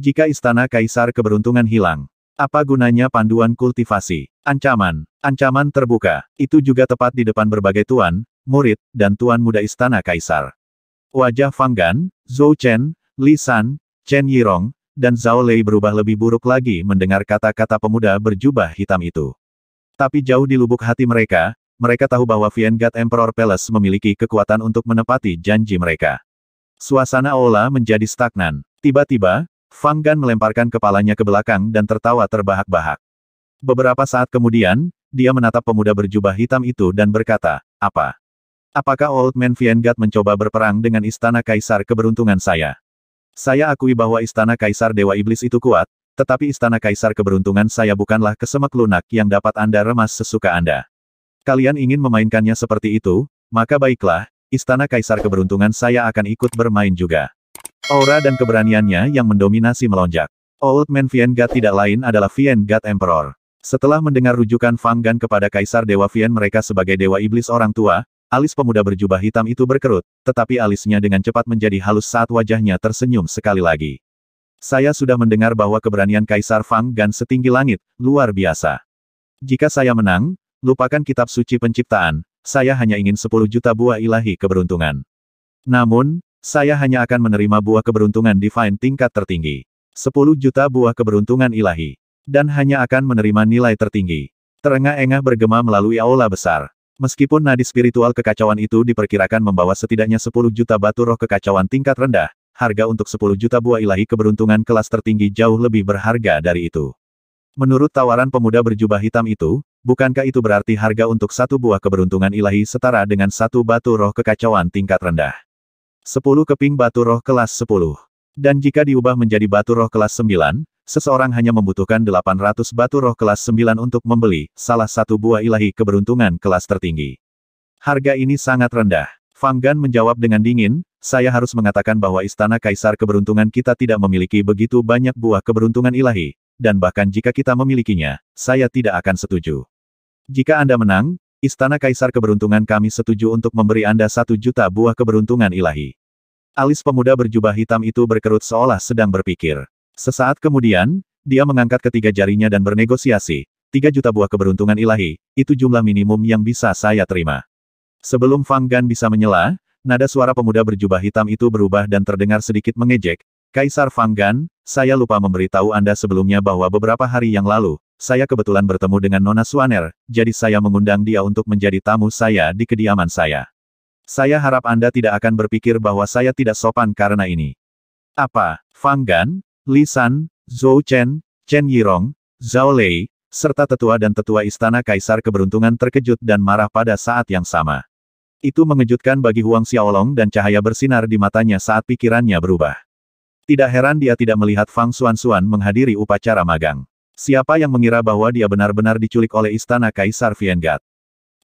Jika istana kaisar keberuntungan hilang, apa gunanya panduan kultivasi? Ancaman, ancaman terbuka, itu juga tepat di depan berbagai tuan, murid, dan tuan muda istana kaisar. Wajah Fang Gan, Zhou Chen, Li San, Chen Yirong, dan Zhao Lei berubah lebih buruk lagi mendengar kata-kata pemuda berjubah hitam itu. Tapi jauh di lubuk hati mereka, mereka tahu bahwa Vienggat Emperor Palace memiliki kekuatan untuk menepati janji mereka. Suasana aula menjadi stagnan. Tiba-tiba, Fang Gan melemparkan kepalanya ke belakang dan tertawa terbahak-bahak. Beberapa saat kemudian, dia menatap pemuda berjubah hitam itu dan berkata, apa? Apakah Old Man Viengat mencoba berperang dengan Istana Kaisar keberuntungan saya? Saya akui bahwa Istana Kaisar Dewa Iblis itu kuat, tetapi Istana Kaisar keberuntungan saya bukanlah kesemek lunak yang dapat Anda remas sesuka Anda. Kalian ingin memainkannya seperti itu, maka baiklah, Istana Kaisar keberuntungan saya akan ikut bermain juga. Aura dan keberaniannya yang mendominasi melonjak. Old oh, Man Vien Gat tidak lain adalah Vien Gat Emperor. Setelah mendengar rujukan Fang Gan kepada Kaisar Dewa Vien mereka sebagai Dewa Iblis orang tua, alis pemuda berjubah hitam itu berkerut, tetapi alisnya dengan cepat menjadi halus saat wajahnya tersenyum sekali lagi. Saya sudah mendengar bahwa keberanian Kaisar Fang Gan setinggi langit, luar biasa. Jika saya menang, lupakan kitab suci penciptaan, saya hanya ingin 10 juta buah ilahi keberuntungan. Namun, saya hanya akan menerima buah keberuntungan divine tingkat tertinggi. 10 juta buah keberuntungan ilahi. Dan hanya akan menerima nilai tertinggi. Terengah-engah bergema melalui aula besar. Meskipun nadi spiritual kekacauan itu diperkirakan membawa setidaknya 10 juta batu roh kekacauan tingkat rendah, harga untuk 10 juta buah ilahi keberuntungan kelas tertinggi jauh lebih berharga dari itu. Menurut tawaran pemuda berjubah hitam itu, bukankah itu berarti harga untuk satu buah keberuntungan ilahi setara dengan satu batu roh kekacauan tingkat rendah? 10 keping batu roh kelas 10. Dan jika diubah menjadi batu roh kelas 9, seseorang hanya membutuhkan 800 batu roh kelas 9 untuk membeli salah satu buah ilahi keberuntungan kelas tertinggi. Harga ini sangat rendah. Fang Gan menjawab dengan dingin, saya harus mengatakan bahwa istana kaisar keberuntungan kita tidak memiliki begitu banyak buah keberuntungan ilahi, dan bahkan jika kita memilikinya, saya tidak akan setuju. Jika Anda menang, Istana Kaisar Keberuntungan kami setuju untuk memberi Anda satu juta buah keberuntungan ilahi. Alis pemuda berjubah hitam itu berkerut seolah sedang berpikir. Sesaat kemudian, dia mengangkat ketiga jarinya dan bernegosiasi. Tiga juta buah keberuntungan ilahi, itu jumlah minimum yang bisa saya terima. Sebelum Fang Gan bisa menyela, nada suara pemuda berjubah hitam itu berubah dan terdengar sedikit mengejek. Kaisar Fang Gan, saya lupa memberitahu Anda sebelumnya bahwa beberapa hari yang lalu, saya kebetulan bertemu dengan Nona Suaner, jadi saya mengundang dia untuk menjadi tamu saya di kediaman saya. Saya harap Anda tidak akan berpikir bahwa saya tidak sopan karena ini. Apa, Fang Gan, Li San, Zhou Chen, Chen Yirong, Zhao Lei, serta tetua dan tetua istana kaisar keberuntungan terkejut dan marah pada saat yang sama. Itu mengejutkan bagi Huang Xiaolong dan cahaya bersinar di matanya saat pikirannya berubah. Tidak heran dia tidak melihat Fang Xuan menghadiri upacara magang. Siapa yang mengira bahwa dia benar-benar diculik oleh istana Kaisar Viengat?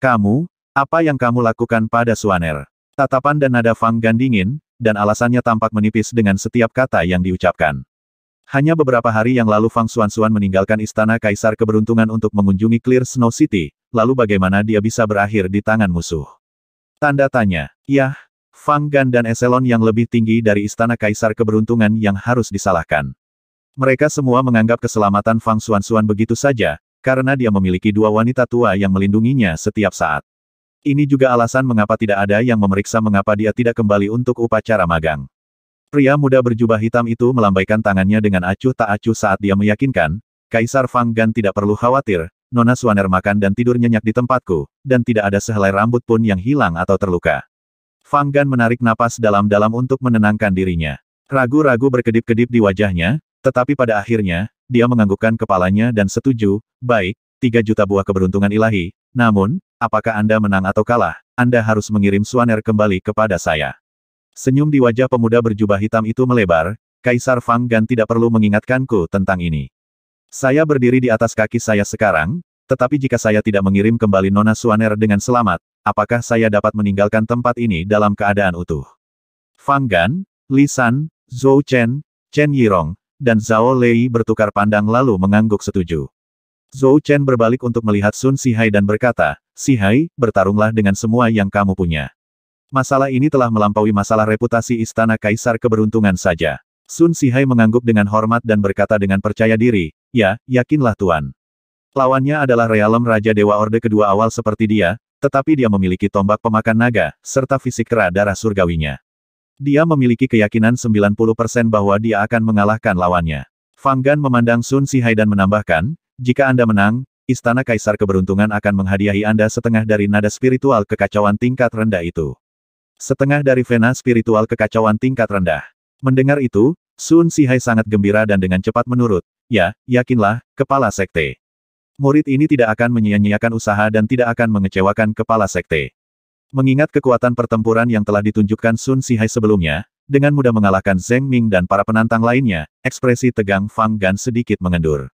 Kamu, apa yang kamu lakukan pada Suaner? Tatapan dan nada Fang gandingin, dan alasannya tampak menipis dengan setiap kata yang diucapkan. Hanya beberapa hari yang lalu Fang Suan-Suan meninggalkan istana Kaisar keberuntungan untuk mengunjungi Clear Snow City, lalu bagaimana dia bisa berakhir di tangan musuh? Tanda tanya, yah, Fang Gan dan Eselon yang lebih tinggi dari istana Kaisar keberuntungan yang harus disalahkan. Mereka semua menganggap keselamatan Fang Xuan-Xuan begitu saja, karena dia memiliki dua wanita tua yang melindunginya setiap saat. Ini juga alasan mengapa tidak ada yang memeriksa mengapa dia tidak kembali untuk upacara magang. Pria muda berjubah hitam itu melambaikan tangannya dengan acuh tak acuh saat dia meyakinkan, Kaisar Fang Gan tidak perlu khawatir, Nona Suaner makan dan tidur nyenyak di tempatku, dan tidak ada sehelai rambut pun yang hilang atau terluka. Fang Gan menarik napas dalam-dalam untuk menenangkan dirinya. Ragu-ragu berkedip-kedip di wajahnya, tetapi pada akhirnya, dia menganggukkan kepalanya dan setuju, baik, 3 juta buah keberuntungan ilahi, namun, apakah Anda menang atau kalah, Anda harus mengirim Suaner kembali kepada saya. Senyum di wajah pemuda berjubah hitam itu melebar, Kaisar Fang Gan tidak perlu mengingatkanku tentang ini. Saya berdiri di atas kaki saya sekarang, tetapi jika saya tidak mengirim kembali Nona Suaner dengan selamat, apakah saya dapat meninggalkan tempat ini dalam keadaan utuh? Fang Gan, Li San, Zhou Chen, Chen Yirong, dan Zhao Lei bertukar pandang lalu mengangguk setuju. Zhou Chen berbalik untuk melihat Sun Sihai dan berkata, Sihai, bertarunglah dengan semua yang kamu punya. Masalah ini telah melampaui masalah reputasi Istana Kaisar keberuntungan saja. Sun Sihai mengangguk dengan hormat dan berkata dengan percaya diri, Ya, yakinlah Tuan. Lawannya adalah realem Raja Dewa Orde kedua awal seperti dia, tetapi dia memiliki tombak pemakan naga, serta fisik kera darah surgawinya. Dia memiliki keyakinan 90% bahwa dia akan mengalahkan lawannya. Fang Gan memandang Sun Sihai dan menambahkan, jika Anda menang, Istana Kaisar Keberuntungan akan menghadiahi Anda setengah dari nada spiritual kekacauan tingkat rendah itu. Setengah dari vena spiritual kekacauan tingkat rendah. Mendengar itu, Sun Sihai sangat gembira dan dengan cepat menurut, ya, yakinlah, kepala sekte. Murid ini tidak akan menyia-nyiakan usaha dan tidak akan mengecewakan kepala sekte. Mengingat kekuatan pertempuran yang telah ditunjukkan Sun Sihai sebelumnya, dengan mudah mengalahkan Zeng Ming dan para penantang lainnya, ekspresi tegang Fang Gan sedikit mengendur.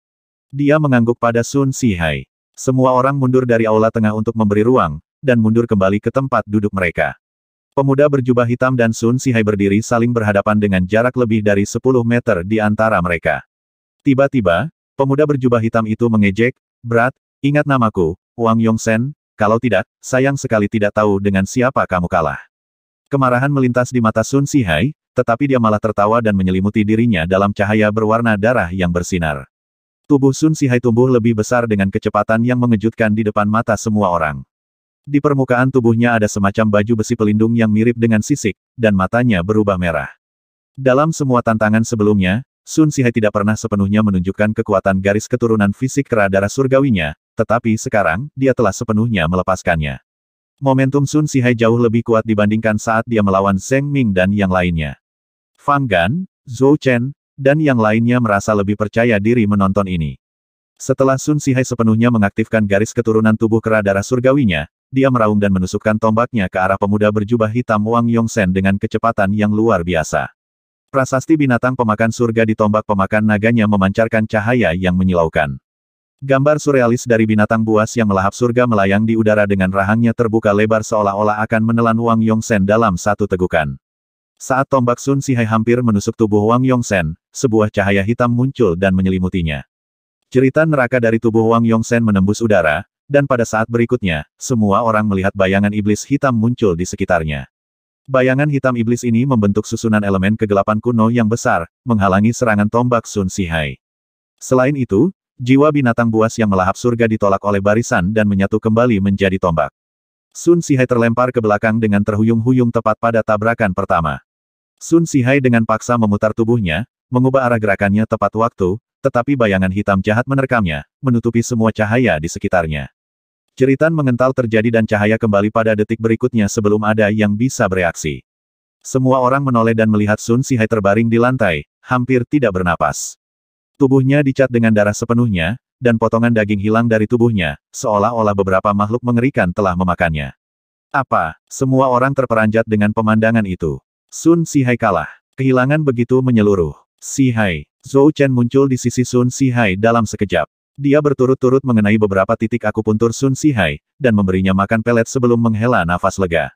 Dia mengangguk pada Sun Sihai. Semua orang mundur dari aula tengah untuk memberi ruang, dan mundur kembali ke tempat duduk mereka. Pemuda berjubah hitam dan Sun Sihai berdiri saling berhadapan dengan jarak lebih dari 10 meter di antara mereka. Tiba-tiba, pemuda berjubah hitam itu mengejek, Berat, ingat namaku, Wang Yongsen, kalau tidak, sayang sekali tidak tahu dengan siapa kamu kalah. Kemarahan melintas di mata Sun Si Hai, tetapi dia malah tertawa dan menyelimuti dirinya dalam cahaya berwarna darah yang bersinar. Tubuh Sun Si Hai tumbuh lebih besar dengan kecepatan yang mengejutkan di depan mata semua orang. Di permukaan tubuhnya ada semacam baju besi pelindung yang mirip dengan sisik, dan matanya berubah merah. Dalam semua tantangan sebelumnya, Sun Sihai tidak pernah sepenuhnya menunjukkan kekuatan garis keturunan fisik kera darah surgawinya, tetapi sekarang, dia telah sepenuhnya melepaskannya. Momentum Sun Sihai jauh lebih kuat dibandingkan saat dia melawan Zheng Ming dan yang lainnya. Fang Gan, Zhou Chen, dan yang lainnya merasa lebih percaya diri menonton ini. Setelah Sun Sihai sepenuhnya mengaktifkan garis keturunan tubuh kera darah surgawinya, dia meraung dan menusukkan tombaknya ke arah pemuda berjubah hitam Wang Yongsen dengan kecepatan yang luar biasa. Prasasti binatang pemakan surga di tombak pemakan naganya memancarkan cahaya yang menyilaukan. Gambar surrealis dari binatang buas yang melahap surga melayang di udara dengan rahangnya terbuka lebar seolah-olah akan menelan Wang Yongsen dalam satu tegukan. Saat tombak Sun Sihai hampir menusuk tubuh Wang Yongsen, sebuah cahaya hitam muncul dan menyelimutinya. Cerita neraka dari tubuh Wang Yongsen menembus udara, dan pada saat berikutnya, semua orang melihat bayangan iblis hitam muncul di sekitarnya. Bayangan hitam iblis ini membentuk susunan elemen kegelapan kuno yang besar, menghalangi serangan tombak Sun Sihai. Selain itu, jiwa binatang buas yang melahap surga ditolak oleh barisan dan menyatu kembali menjadi tombak. Sun Sihai terlempar ke belakang dengan terhuyung-huyung tepat pada tabrakan pertama. Sun Sihai dengan paksa memutar tubuhnya, mengubah arah gerakannya tepat waktu, tetapi bayangan hitam jahat menerkamnya, menutupi semua cahaya di sekitarnya. Ceritan mengental terjadi dan cahaya kembali pada detik berikutnya sebelum ada yang bisa bereaksi. Semua orang menoleh dan melihat Sun Sihai terbaring di lantai, hampir tidak bernapas. Tubuhnya dicat dengan darah sepenuhnya, dan potongan daging hilang dari tubuhnya, seolah-olah beberapa makhluk mengerikan telah memakannya. Apa, semua orang terperanjat dengan pemandangan itu. Sun Si Hai kalah. Kehilangan begitu menyeluruh. Si Hai, Zhou Chen muncul di sisi Sun Si Hai dalam sekejap. Dia berturut-turut mengenai beberapa titik akupuntur Sun Si Hai dan memberinya makan pelet sebelum menghela nafas lega.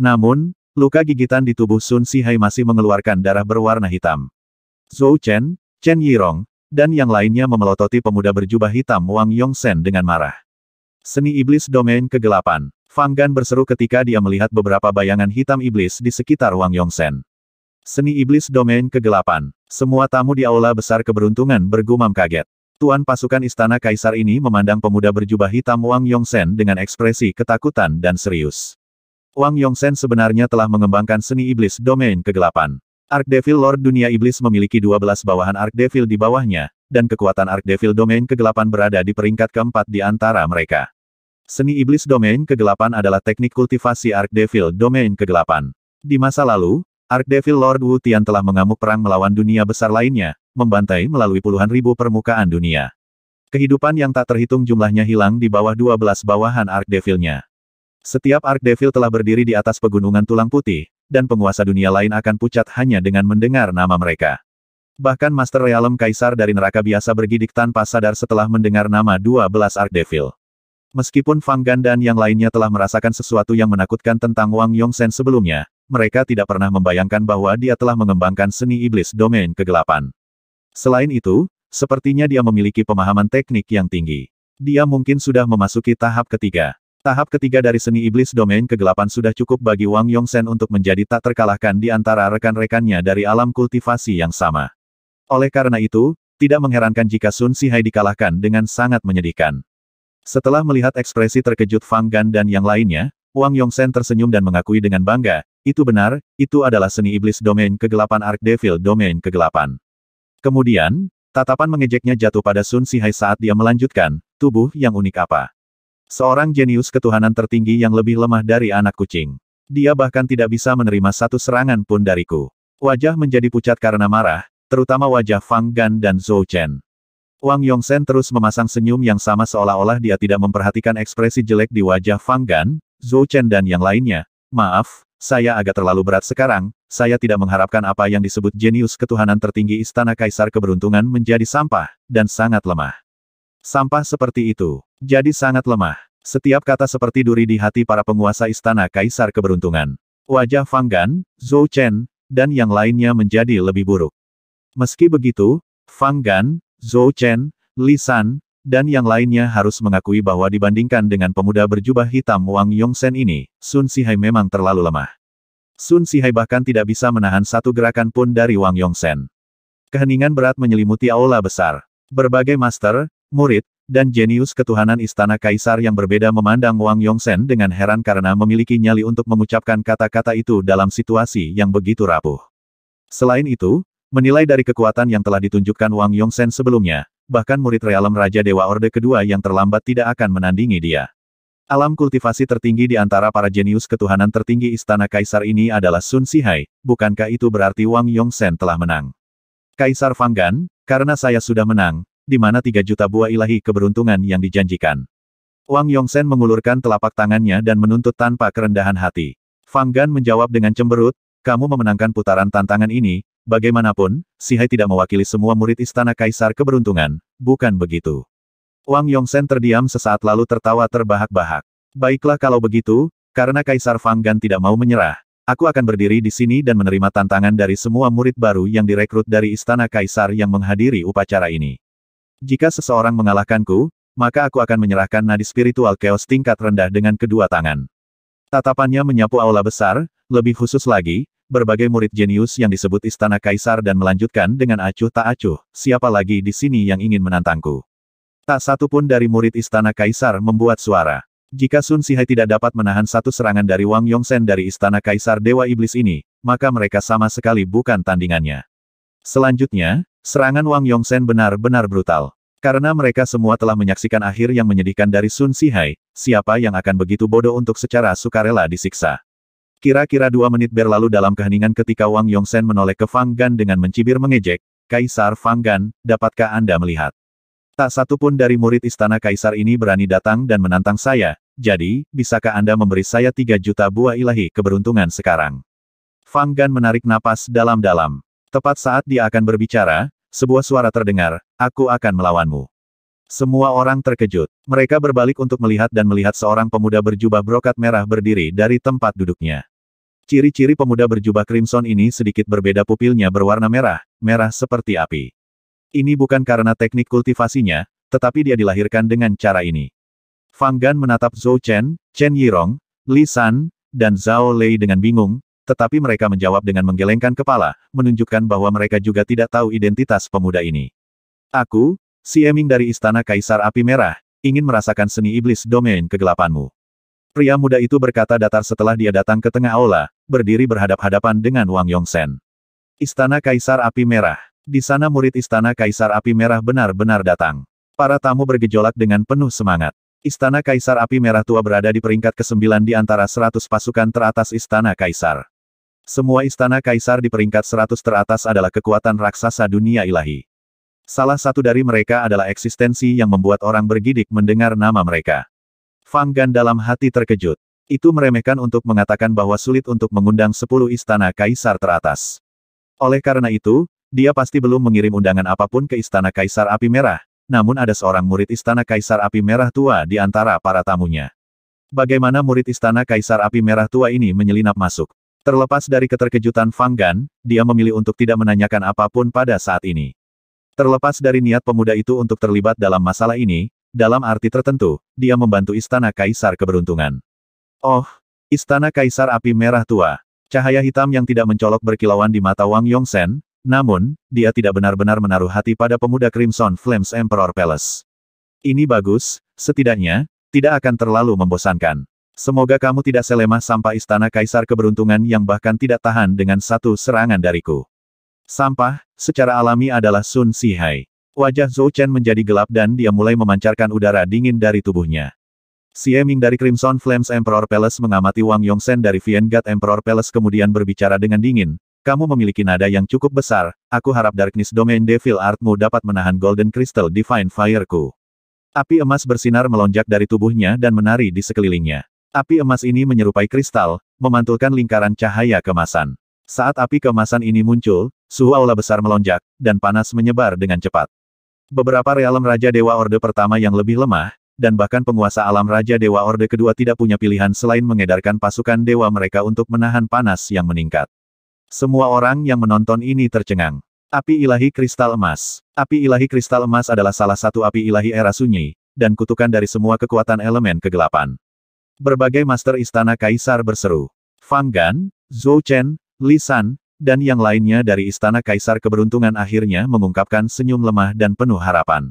Namun, luka gigitan di tubuh Sun Si Hai masih mengeluarkan darah berwarna hitam. Zhou Chen, Chen Yirong, dan yang lainnya memelototi pemuda berjubah hitam Wang Yongsen dengan marah. Seni Iblis Domain Kegelapan. Fang Gan berseru ketika dia melihat beberapa bayangan hitam iblis di sekitar Wang Yongsen. Seni Iblis Domain Kegelapan. Semua tamu di aula besar keberuntungan bergumam kaget. Tuan pasukan istana kaisar ini memandang pemuda berjubah hitam Wang Yongsen dengan ekspresi ketakutan dan serius. Wang Yongsen sebenarnya telah mengembangkan seni iblis domain kegelapan. Ark Devil Lord Dunia Iblis memiliki 12 bawahan Ark Devil di bawahnya, dan kekuatan Ark Devil Domain Kegelapan berada di peringkat keempat di antara mereka. Seni Iblis Domain Kegelapan adalah teknik kultivasi Ark Devil Domain Kegelapan. Di masa lalu, Ark Devil Lord Wu Tian telah mengamuk perang melawan dunia besar lainnya, membantai melalui puluhan ribu permukaan dunia. Kehidupan yang tak terhitung jumlahnya hilang di bawah 12 bawahan Ark Devilnya. Setiap Ark Devil telah berdiri di atas pegunungan tulang putih, dan penguasa dunia lain akan pucat hanya dengan mendengar nama mereka. Bahkan Master Realm Kaisar dari neraka biasa bergidik tanpa sadar setelah mendengar nama 12 Devil. Meskipun Fang Gan dan yang lainnya telah merasakan sesuatu yang menakutkan tentang Wang Yongsen sebelumnya, mereka tidak pernah membayangkan bahwa dia telah mengembangkan seni iblis domain kegelapan. Selain itu, sepertinya dia memiliki pemahaman teknik yang tinggi. Dia mungkin sudah memasuki tahap ketiga. Tahap ketiga dari seni iblis domain kegelapan sudah cukup bagi Wang Yongsen untuk menjadi tak terkalahkan di antara rekan-rekannya dari alam kultivasi yang sama. Oleh karena itu, tidak mengherankan jika Sun Sihai dikalahkan dengan sangat menyedihkan. Setelah melihat ekspresi terkejut Fang Gan dan yang lainnya, Wang Yongsen tersenyum dan mengakui dengan bangga, itu benar, itu adalah seni iblis domain kegelapan Ark Devil domain kegelapan. Kemudian, tatapan mengejeknya jatuh pada Sun Sihai saat dia melanjutkan, tubuh yang unik apa? Seorang jenius ketuhanan tertinggi yang lebih lemah dari anak kucing. Dia bahkan tidak bisa menerima satu serangan pun dariku. Wajah menjadi pucat karena marah, terutama wajah Fang Gan dan Zhou Chen. Wang Yongsen terus memasang senyum yang sama seolah-olah dia tidak memperhatikan ekspresi jelek di wajah Fang Gan, Zhou Chen dan yang lainnya. Maaf, saya agak terlalu berat sekarang, saya tidak mengharapkan apa yang disebut jenius ketuhanan tertinggi Istana Kaisar Keberuntungan menjadi sampah, dan sangat lemah. Sampah seperti itu. Jadi sangat lemah. Setiap kata seperti duri di hati para penguasa istana kaisar keberuntungan. Wajah Fang Gan, Zhou Chen, dan yang lainnya menjadi lebih buruk. Meski begitu, Fang Gan, Zhou Chen, Li San, dan yang lainnya harus mengakui bahwa dibandingkan dengan pemuda berjubah hitam Wang Yongsen ini, Sun Sihai memang terlalu lemah. Sun Sihai bahkan tidak bisa menahan satu gerakan pun dari Wang Yongsen. Keheningan berat menyelimuti aula besar. Berbagai master, murid, dan jenius ketuhanan istana kaisar yang berbeda memandang Wang Yongsen dengan heran karena memiliki nyali untuk mengucapkan kata-kata itu dalam situasi yang begitu rapuh. Selain itu, menilai dari kekuatan yang telah ditunjukkan Wang Yongsen sebelumnya, bahkan murid realem Raja Dewa Orde kedua yang terlambat tidak akan menandingi dia. Alam kultivasi tertinggi di antara para jenius ketuhanan tertinggi istana kaisar ini adalah Sun Sihai, bukankah itu berarti Wang Yongsen telah menang? Kaisar Fanggan, karena saya sudah menang, di mana tiga juta buah ilahi keberuntungan yang dijanjikan. Wang Yongsen mengulurkan telapak tangannya dan menuntut tanpa kerendahan hati. Fang Gan menjawab dengan cemberut, kamu memenangkan putaran tantangan ini, bagaimanapun, Si Hai tidak mewakili semua murid Istana Kaisar Keberuntungan, bukan begitu. Wang Yongsen terdiam sesaat lalu tertawa terbahak-bahak. Baiklah kalau begitu, karena Kaisar Fang Gan tidak mau menyerah, aku akan berdiri di sini dan menerima tantangan dari semua murid baru yang direkrut dari Istana Kaisar yang menghadiri upacara ini. Jika seseorang mengalahkanku, maka aku akan menyerahkan nadi spiritual chaos tingkat rendah dengan kedua tangan. Tatapannya menyapu aula besar, lebih khusus lagi, berbagai murid jenius yang disebut Istana Kaisar dan melanjutkan dengan acuh tak acuh, siapa lagi di sini yang ingin menantangku. Tak satu pun dari murid Istana Kaisar membuat suara. Jika Sun Sihai tidak dapat menahan satu serangan dari Wang Yongsen dari Istana Kaisar Dewa Iblis ini, maka mereka sama sekali bukan tandingannya. Selanjutnya, Serangan Wang Yongsen benar-benar brutal. Karena mereka semua telah menyaksikan akhir yang menyedihkan dari Sun Sihai, siapa yang akan begitu bodoh untuk secara sukarela disiksa. Kira-kira dua menit berlalu dalam keheningan ketika Wang Yongsen menoleh ke Fang Gan dengan mencibir mengejek, Kaisar Fang Gan, dapatkah Anda melihat? Tak satu pun dari murid istana Kaisar ini berani datang dan menantang saya, jadi, bisakah Anda memberi saya tiga juta buah ilahi keberuntungan sekarang? Fang Gan menarik napas dalam-dalam. Tepat saat dia akan berbicara, sebuah suara terdengar, aku akan melawanmu. Semua orang terkejut. Mereka berbalik untuk melihat dan melihat seorang pemuda berjubah brokat merah berdiri dari tempat duduknya. Ciri-ciri pemuda berjubah crimson ini sedikit berbeda pupilnya berwarna merah, merah seperti api. Ini bukan karena teknik kultivasinya, tetapi dia dilahirkan dengan cara ini. Fang Gan menatap Zhou Chen, Chen Yirong, Li San, dan Zhao Lei dengan bingung, tetapi mereka menjawab dengan menggelengkan kepala, menunjukkan bahwa mereka juga tidak tahu identitas pemuda ini. Aku, si Eming dari Istana Kaisar Api Merah, ingin merasakan seni iblis domain kegelapanmu. Pria muda itu berkata datar setelah dia datang ke tengah aula, berdiri berhadap-hadapan dengan Wang Yongsen. Istana Kaisar Api Merah. Di sana murid Istana Kaisar Api Merah benar-benar datang. Para tamu bergejolak dengan penuh semangat. Istana Kaisar Api Merah Tua berada di peringkat ke-9 di antara 100 pasukan teratas Istana Kaisar. Semua istana kaisar di peringkat 100 teratas adalah kekuatan raksasa dunia ilahi. Salah satu dari mereka adalah eksistensi yang membuat orang bergidik mendengar nama mereka. Fang Gan dalam hati terkejut. Itu meremehkan untuk mengatakan bahwa sulit untuk mengundang 10 istana kaisar teratas. Oleh karena itu, dia pasti belum mengirim undangan apapun ke istana kaisar api merah, namun ada seorang murid istana kaisar api merah tua di antara para tamunya. Bagaimana murid istana kaisar api merah tua ini menyelinap masuk? Terlepas dari keterkejutan Fang Gan, dia memilih untuk tidak menanyakan apapun pada saat ini. Terlepas dari niat pemuda itu untuk terlibat dalam masalah ini, dalam arti tertentu, dia membantu Istana Kaisar Keberuntungan. Oh, Istana Kaisar Api Merah Tua. Cahaya hitam yang tidak mencolok berkilauan di mata Wang Yongsen, namun, dia tidak benar-benar menaruh hati pada pemuda Crimson Flames Emperor Palace. Ini bagus, setidaknya, tidak akan terlalu membosankan. Semoga kamu tidak selemah sampah istana kaisar keberuntungan yang bahkan tidak tahan dengan satu serangan dariku. Sampah, secara alami adalah Sun Sihai. Wajah Zhou Chen menjadi gelap dan dia mulai memancarkan udara dingin dari tubuhnya. Xie Ming dari Crimson Flames Emperor Palace mengamati Wang Yongsen dari Vienggat Emperor Palace kemudian berbicara dengan dingin, kamu memiliki nada yang cukup besar, aku harap Darkness Domain Devil Artmu dapat menahan Golden Crystal Divine Fireku. Api emas bersinar melonjak dari tubuhnya dan menari di sekelilingnya. Api emas ini menyerupai kristal, memantulkan lingkaran cahaya kemasan. Saat api kemasan ini muncul, suhu aula besar melonjak, dan panas menyebar dengan cepat. Beberapa realem Raja Dewa Orde pertama yang lebih lemah, dan bahkan penguasa alam Raja Dewa Orde kedua tidak punya pilihan selain mengedarkan pasukan dewa mereka untuk menahan panas yang meningkat. Semua orang yang menonton ini tercengang. Api ilahi kristal emas. Api ilahi kristal emas adalah salah satu api ilahi era sunyi, dan kutukan dari semua kekuatan elemen kegelapan. Berbagai master istana kaisar berseru. Fang Gan, Zhou Chen, Li San, dan yang lainnya dari istana kaisar keberuntungan akhirnya mengungkapkan senyum lemah dan penuh harapan.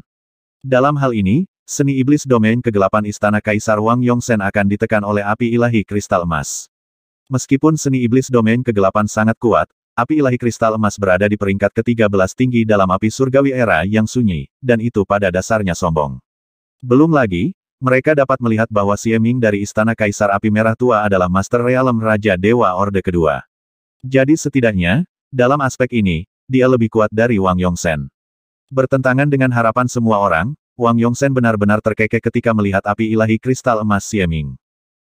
Dalam hal ini, seni iblis domain kegelapan istana kaisar Wang Yongsen akan ditekan oleh api ilahi kristal emas. Meskipun seni iblis domain kegelapan sangat kuat, api ilahi kristal emas berada di peringkat ke-13 tinggi dalam api surgawi era yang sunyi, dan itu pada dasarnya sombong. Belum lagi, mereka dapat melihat bahwa Sieming dari Istana Kaisar Api Merah Tua adalah Master Realm Raja Dewa Orde Kedua. Jadi setidaknya, dalam aspek ini, dia lebih kuat dari Wang Yongsen. Bertentangan dengan harapan semua orang, Wang Yongsen benar-benar terkekeh ketika melihat api ilahi kristal emas Sieming.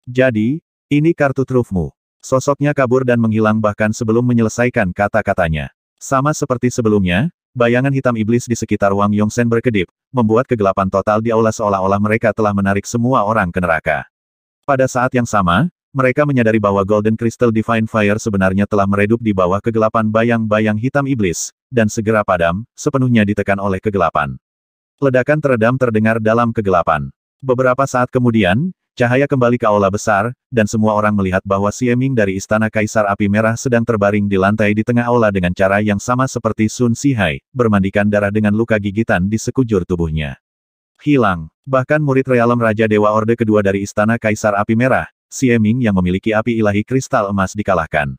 Jadi, ini kartu trufmu. Sosoknya kabur dan menghilang bahkan sebelum menyelesaikan kata-katanya. Sama seperti sebelumnya, Bayangan hitam iblis di sekitar Wang Yongsen berkedip, membuat kegelapan total di aula seolah-olah mereka telah menarik semua orang ke neraka. Pada saat yang sama, mereka menyadari bahwa Golden Crystal Divine Fire sebenarnya telah meredup di bawah kegelapan bayang-bayang hitam iblis, dan segera padam, sepenuhnya ditekan oleh kegelapan. Ledakan teredam terdengar dalam kegelapan. Beberapa saat kemudian, Cahaya kembali ke aula besar, dan semua orang melihat bahwa Sieming dari Istana Kaisar Api Merah sedang terbaring di lantai di tengah aula dengan cara yang sama seperti Sun Sihai, bermandikan darah dengan luka gigitan di sekujur tubuhnya. Hilang. Bahkan murid realem Raja Dewa Orde kedua dari Istana Kaisar Api Merah, Sieming yang memiliki api ilahi kristal emas dikalahkan.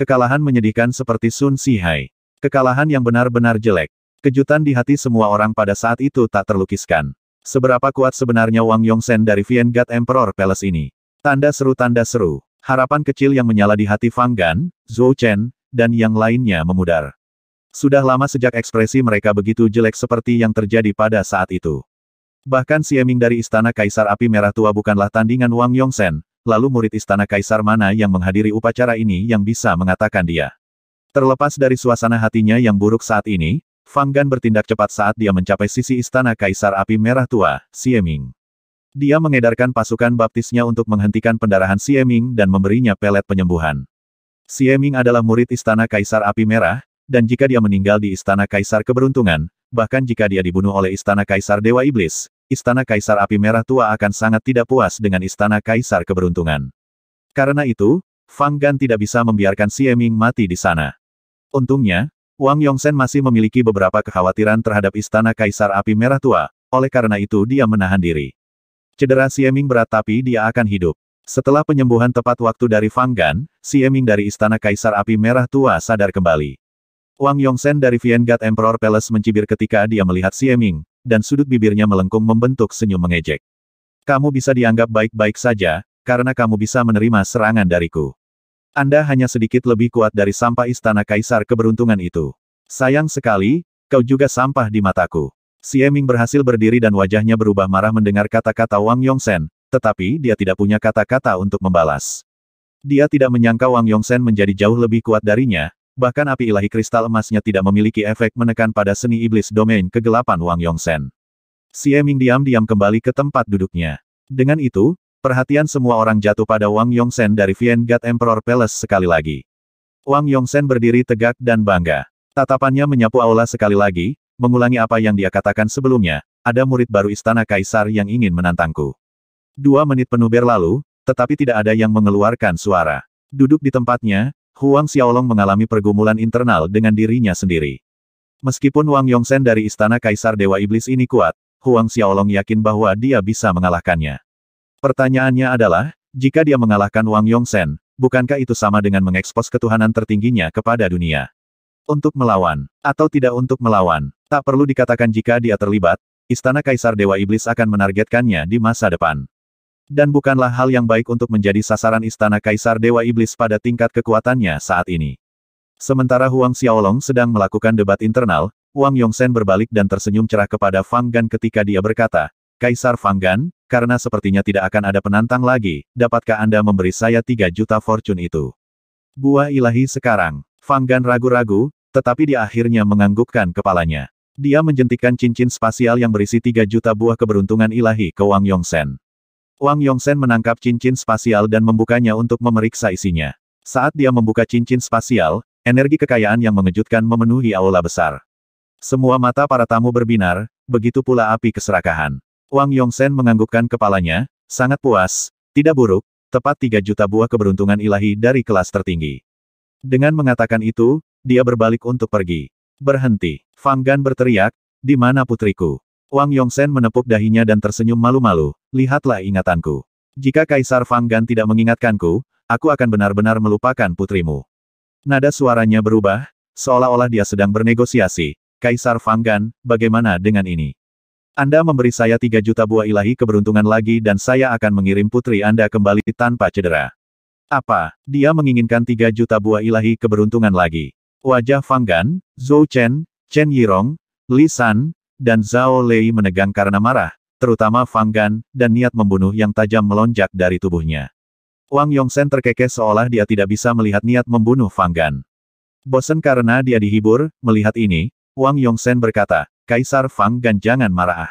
Kekalahan menyedihkan seperti Sun Sihai. Kekalahan yang benar-benar jelek. Kejutan di hati semua orang pada saat itu tak terlukiskan. Seberapa kuat sebenarnya Wang Yongsen dari God Emperor Palace ini? Tanda seru-tanda seru. Harapan kecil yang menyala di hati Fang Gan, Zhou Chen, dan yang lainnya memudar. Sudah lama sejak ekspresi mereka begitu jelek seperti yang terjadi pada saat itu. Bahkan si Eming dari Istana Kaisar Api Merah Tua bukanlah tandingan Wang Yongsen, lalu murid Istana Kaisar mana yang menghadiri upacara ini yang bisa mengatakan dia. Terlepas dari suasana hatinya yang buruk saat ini, Fang Gan bertindak cepat saat dia mencapai sisi istana Kaisar Api Merah Tua, Sieming. Dia mengedarkan pasukan baptisnya untuk menghentikan pendarahan Sieming dan memberinya pelet penyembuhan. Sieming adalah murid istana Kaisar Api Merah, dan jika dia meninggal di istana Kaisar Keberuntungan, bahkan jika dia dibunuh oleh istana Kaisar Dewa Iblis, istana Kaisar Api Merah Tua akan sangat tidak puas dengan istana Kaisar Keberuntungan. Karena itu, Fang Gan tidak bisa membiarkan Sieming mati di sana. Untungnya, Wang Yongsen masih memiliki beberapa kekhawatiran terhadap Istana Kaisar Api Merah Tua, oleh karena itu dia menahan diri. Cedera Sieming berat tapi dia akan hidup. Setelah penyembuhan tepat waktu dari Fang Gan, Sieming dari Istana Kaisar Api Merah Tua sadar kembali. Wang Yongsen dari Vienggat Emperor Palace mencibir ketika dia melihat Sieming, dan sudut bibirnya melengkung membentuk senyum mengejek. Kamu bisa dianggap baik-baik saja, karena kamu bisa menerima serangan dariku. Anda hanya sedikit lebih kuat dari sampah istana kaisar keberuntungan itu. Sayang sekali, kau juga sampah di mataku. Sieming berhasil berdiri dan wajahnya berubah marah mendengar kata-kata Wang Yongsen, tetapi dia tidak punya kata-kata untuk membalas. Dia tidak menyangka Wang Yongsen menjadi jauh lebih kuat darinya, bahkan api ilahi kristal emasnya tidak memiliki efek menekan pada seni iblis domain kegelapan Wang Yongsen. Sieming diam-diam kembali ke tempat duduknya. Dengan itu, Perhatian semua orang jatuh pada Wang Yongsen dari Vien God Emperor Palace sekali lagi. Wang Yongsen berdiri tegak dan bangga. Tatapannya menyapu aula sekali lagi, mengulangi apa yang dia katakan sebelumnya, ada murid baru istana kaisar yang ingin menantangku. Dua menit penuh berlalu, tetapi tidak ada yang mengeluarkan suara. Duduk di tempatnya, Huang Xiaolong mengalami pergumulan internal dengan dirinya sendiri. Meskipun Wang Yongsen dari istana kaisar Dewa Iblis ini kuat, Huang Xiaolong yakin bahwa dia bisa mengalahkannya. Pertanyaannya adalah, jika dia mengalahkan Wang Yongsen, bukankah itu sama dengan mengekspos ketuhanan tertingginya kepada dunia? Untuk melawan, atau tidak untuk melawan, tak perlu dikatakan jika dia terlibat, Istana Kaisar Dewa Iblis akan menargetkannya di masa depan. Dan bukanlah hal yang baik untuk menjadi sasaran Istana Kaisar Dewa Iblis pada tingkat kekuatannya saat ini. Sementara Huang Xiaolong sedang melakukan debat internal, Wang Yongsen berbalik dan tersenyum cerah kepada Fang Gan ketika dia berkata, Kaisar Fang Gan, karena sepertinya tidak akan ada penantang lagi, dapatkah Anda memberi saya 3 juta fortune itu? Buah ilahi sekarang. Fang Gan ragu-ragu, tetapi dia akhirnya menganggukkan kepalanya. Dia menjentikan cincin spasial yang berisi 3 juta buah keberuntungan ilahi ke Wang Yongsen. Wang Yongsen menangkap cincin spasial dan membukanya untuk memeriksa isinya. Saat dia membuka cincin spasial, energi kekayaan yang mengejutkan memenuhi aula besar. Semua mata para tamu berbinar, begitu pula api keserakahan. Wang Yongsen menganggukkan kepalanya, sangat puas, tidak buruk, tepat 3 juta buah keberuntungan ilahi dari kelas tertinggi. Dengan mengatakan itu, dia berbalik untuk pergi. Berhenti. Fang Gan berteriak, di mana putriku? Wang Yongsen menepuk dahinya dan tersenyum malu-malu, lihatlah ingatanku. Jika Kaisar Fang Gan tidak mengingatkanku, aku akan benar-benar melupakan putrimu. Nada suaranya berubah, seolah-olah dia sedang bernegosiasi. Kaisar Fang Gan, bagaimana dengan ini? Anda memberi saya tiga juta buah ilahi keberuntungan lagi dan saya akan mengirim putri Anda kembali tanpa cedera. Apa, dia menginginkan tiga juta buah ilahi keberuntungan lagi? Wajah Fang Gan, Zhou Chen, Chen Yirong, Li San, dan Zhao Lei menegang karena marah, terutama Fang Gan dan niat membunuh yang tajam melonjak dari tubuhnya. Wang Yongsen terkekeh seolah dia tidak bisa melihat niat membunuh Fang Gan. Bosen karena dia dihibur, melihat ini, Wang Yongsen berkata, Kaisar Fang ganjangan jangan marah.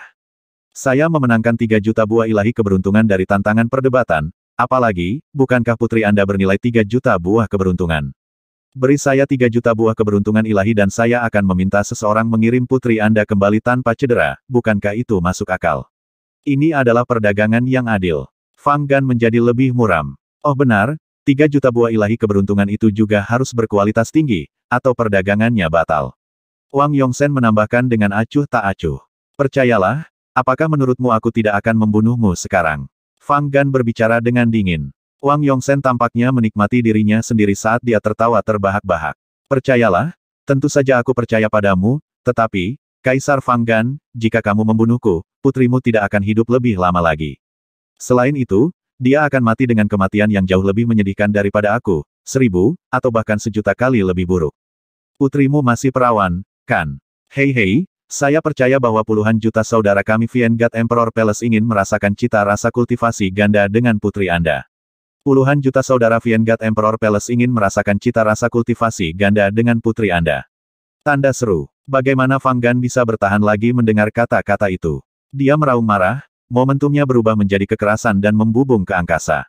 Saya memenangkan 3 juta buah ilahi keberuntungan dari tantangan perdebatan, apalagi, bukankah putri Anda bernilai 3 juta buah keberuntungan? Beri saya 3 juta buah keberuntungan ilahi dan saya akan meminta seseorang mengirim putri Anda kembali tanpa cedera, bukankah itu masuk akal? Ini adalah perdagangan yang adil. Fang Gan menjadi lebih muram. Oh benar, 3 juta buah ilahi keberuntungan itu juga harus berkualitas tinggi, atau perdagangannya batal. Wang Yongsen menambahkan dengan acuh tak acuh. Percayalah, apakah menurutmu aku tidak akan membunuhmu sekarang? Fang Gan berbicara dengan dingin. Wang Yongsen tampaknya menikmati dirinya sendiri saat dia tertawa terbahak-bahak. Percayalah, tentu saja aku percaya padamu, tetapi, Kaisar Fang Gan, jika kamu membunuhku, putrimu tidak akan hidup lebih lama lagi. Selain itu, dia akan mati dengan kematian yang jauh lebih menyedihkan daripada aku, seribu, atau bahkan sejuta kali lebih buruk. Putrimu masih perawan, Kan. Hei hei, saya percaya bahwa puluhan juta saudara kami Viengard Emperor Palace ingin merasakan cita rasa kultivasi ganda dengan putri Anda. Puluhan juta saudara Viengard Emperor Palace ingin merasakan cita rasa kultivasi ganda dengan putri Anda. Tanda seru. Bagaimana Fang Gan bisa bertahan lagi mendengar kata-kata itu? Dia meraung marah, momentumnya berubah menjadi kekerasan dan membubung ke angkasa.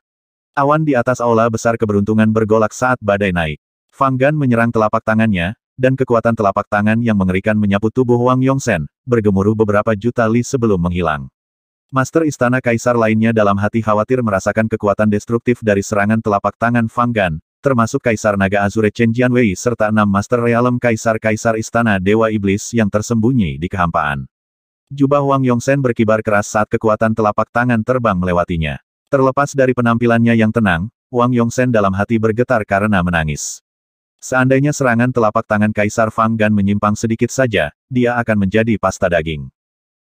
Awan di atas aula besar keberuntungan bergolak saat badai naik. Fang Gan menyerang telapak tangannya, dan kekuatan telapak tangan yang mengerikan menyapu tubuh Wang Yongsen, bergemuruh beberapa juta li sebelum menghilang. Master Istana Kaisar lainnya dalam hati khawatir merasakan kekuatan destruktif dari serangan telapak tangan Fang Gan, termasuk Kaisar Naga Azure Chen Jianwei serta enam Master Realem Kaisar-Kaisar Istana Dewa Iblis yang tersembunyi di kehampaan. Jubah Wang Yongsen berkibar keras saat kekuatan telapak tangan terbang melewatinya. Terlepas dari penampilannya yang tenang, Wang Yongsen dalam hati bergetar karena menangis. Seandainya serangan telapak tangan Kaisar Fang Gan menyimpang sedikit saja, dia akan menjadi pasta daging.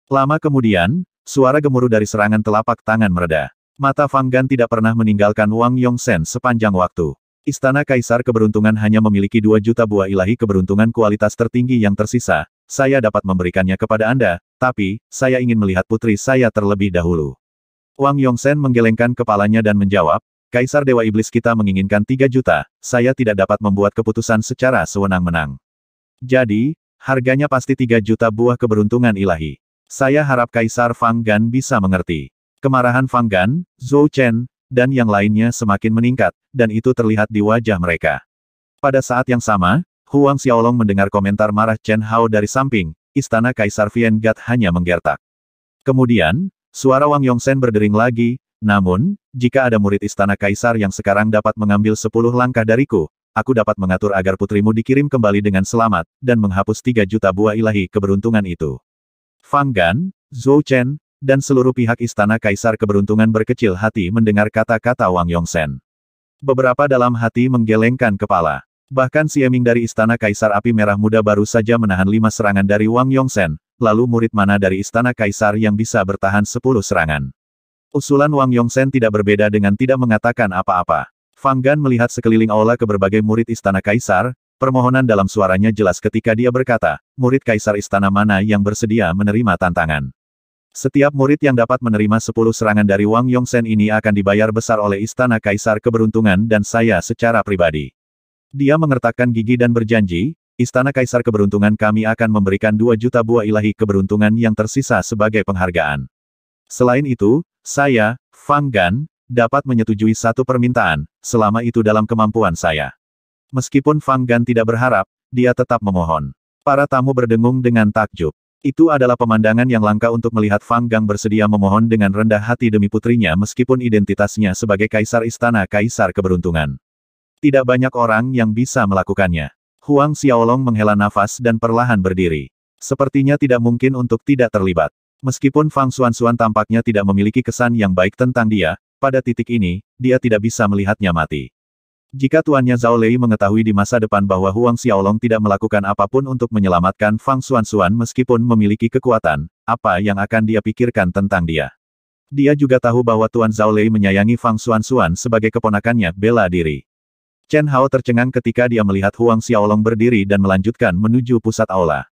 Lama kemudian, suara gemuruh dari serangan telapak tangan mereda. Mata Fang Gan tidak pernah meninggalkan Wang Yongsen sepanjang waktu. Istana Kaisar Keberuntungan hanya memiliki dua juta buah ilahi keberuntungan kualitas tertinggi yang tersisa, saya dapat memberikannya kepada Anda, tapi, saya ingin melihat putri saya terlebih dahulu. Wang Yongsen menggelengkan kepalanya dan menjawab, Kaisar Dewa Iblis kita menginginkan 3 juta, saya tidak dapat membuat keputusan secara sewenang wenang Jadi, harganya pasti 3 juta buah keberuntungan ilahi. Saya harap Kaisar Fang Gan bisa mengerti. Kemarahan Fang Gan, Zhou Chen, dan yang lainnya semakin meningkat, dan itu terlihat di wajah mereka. Pada saat yang sama, Huang Xiaolong mendengar komentar marah Chen Hao dari samping, istana Kaisar Vien Gat hanya menggertak. Kemudian, suara Wang Yongsen berdering lagi, namun, jika ada murid istana kaisar yang sekarang dapat mengambil sepuluh langkah dariku, aku dapat mengatur agar putrimu dikirim kembali dengan selamat, dan menghapus tiga juta buah ilahi keberuntungan itu. Fang Gan, Zhou Chen, dan seluruh pihak istana kaisar keberuntungan berkecil hati mendengar kata-kata Wang Yongsen. Beberapa dalam hati menggelengkan kepala. Bahkan si dari Istana Kaisar Api Merah Muda baru saja menahan lima serangan dari Wang Yongsen, lalu murid mana dari Istana Kaisar yang bisa bertahan sepuluh serangan. Usulan Wang Yongsen tidak berbeda dengan tidak mengatakan apa-apa. Fang Gan melihat sekeliling aula ke berbagai murid istana kaisar, permohonan dalam suaranya jelas ketika dia berkata, murid kaisar istana mana yang bersedia menerima tantangan. Setiap murid yang dapat menerima 10 serangan dari Wang Yongsen ini akan dibayar besar oleh Istana Kaisar Keberuntungan dan saya secara pribadi. Dia mengertakkan gigi dan berjanji, Istana Kaisar Keberuntungan kami akan memberikan 2 juta buah ilahi keberuntungan yang tersisa sebagai penghargaan. Selain itu, saya, Fang Gan, dapat menyetujui satu permintaan, selama itu dalam kemampuan saya. Meskipun Fang Gan tidak berharap, dia tetap memohon. Para tamu berdengung dengan takjub. Itu adalah pemandangan yang langka untuk melihat Fang Gang bersedia memohon dengan rendah hati demi putrinya meskipun identitasnya sebagai Kaisar Istana Kaisar Keberuntungan. Tidak banyak orang yang bisa melakukannya. Huang Xiaolong menghela nafas dan perlahan berdiri. Sepertinya tidak mungkin untuk tidak terlibat. Meskipun Fang Xuan Xuan tampaknya tidak memiliki kesan yang baik tentang dia, pada titik ini, dia tidak bisa melihatnya mati. Jika tuannya Zhao Lei mengetahui di masa depan bahwa Huang Xiaolong tidak melakukan apapun untuk menyelamatkan Fang Xuan Xuan meskipun memiliki kekuatan, apa yang akan dia pikirkan tentang dia? Dia juga tahu bahwa Tuan Zhao Lei menyayangi Fang Xuan Xuan sebagai keponakannya bela diri. Chen Hao tercengang ketika dia melihat Huang Xiaolong berdiri dan melanjutkan menuju pusat aula.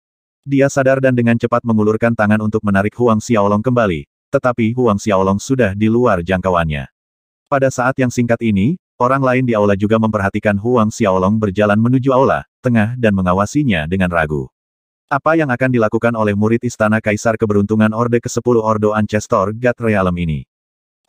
Dia sadar dan dengan cepat mengulurkan tangan untuk menarik Huang Xiaolong kembali, tetapi Huang Xiaolong sudah di luar jangkauannya. Pada saat yang singkat ini, orang lain di aula juga memperhatikan Huang Xiaolong berjalan menuju aula, tengah dan mengawasinya dengan ragu. Apa yang akan dilakukan oleh murid Istana Kaisar Keberuntungan Orde ke-10 Ordo Ancestor God Realm ini?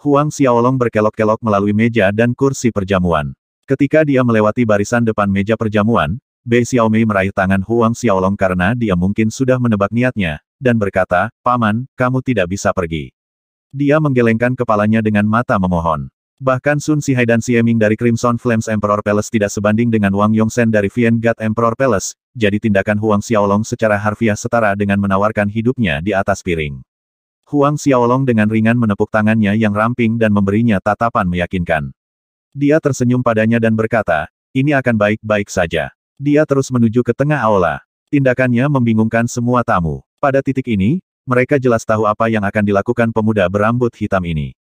Huang Xiaolong berkelok-kelok melalui meja dan kursi perjamuan. Ketika dia melewati barisan depan meja perjamuan, Bei Xiaomei meraih tangan Huang Xiaolong karena dia mungkin sudah menebak niatnya, dan berkata, Paman, kamu tidak bisa pergi. Dia menggelengkan kepalanya dengan mata memohon. Bahkan Sun Sihai dan Sieming dari Crimson Flames Emperor Palace tidak sebanding dengan Wang Yongsen dari Vien God Emperor Palace, jadi tindakan Huang Xiaolong secara harfiah setara dengan menawarkan hidupnya di atas piring. Huang Xiaolong dengan ringan menepuk tangannya yang ramping dan memberinya tatapan meyakinkan. Dia tersenyum padanya dan berkata, ini akan baik-baik saja. Dia terus menuju ke tengah aula. Tindakannya membingungkan semua tamu. Pada titik ini, mereka jelas tahu apa yang akan dilakukan pemuda berambut hitam ini.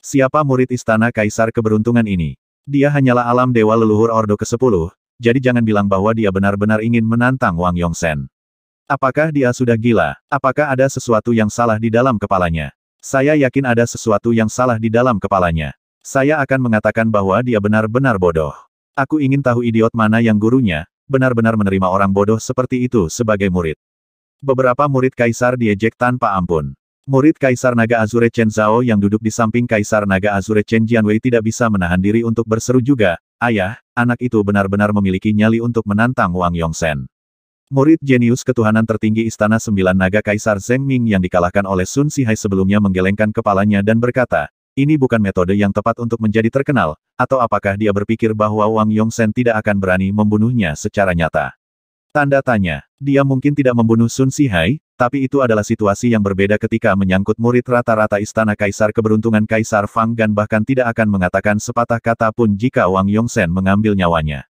Siapa murid istana kaisar keberuntungan ini? Dia hanyalah alam dewa leluhur Ordo ke-10, jadi jangan bilang bahwa dia benar-benar ingin menantang Wang Yongsen. Apakah dia sudah gila? Apakah ada sesuatu yang salah di dalam kepalanya? Saya yakin ada sesuatu yang salah di dalam kepalanya. Saya akan mengatakan bahwa dia benar-benar bodoh. Aku ingin tahu idiot mana yang gurunya, benar-benar menerima orang bodoh seperti itu sebagai murid. Beberapa murid kaisar diejek tanpa ampun. Murid Kaisar Naga Azure Chen Zhao yang duduk di samping Kaisar Naga Azure Chen Jianwei tidak bisa menahan diri untuk berseru juga, Ayah, anak itu benar-benar memiliki nyali untuk menantang Wang Yongsen. Murid jenius ketuhanan tertinggi Istana Sembilan Naga Kaisar Zeng Ming yang dikalahkan oleh Sun Sihai sebelumnya menggelengkan kepalanya dan berkata, ini bukan metode yang tepat untuk menjadi terkenal, atau apakah dia berpikir bahwa Wang Yongsen tidak akan berani membunuhnya secara nyata? Tanda tanya, dia mungkin tidak membunuh Sun Sihai, tapi itu adalah situasi yang berbeda ketika menyangkut murid rata-rata istana kaisar keberuntungan Kaisar Fang Gan bahkan tidak akan mengatakan sepatah kata pun jika Wang Yongsen mengambil nyawanya.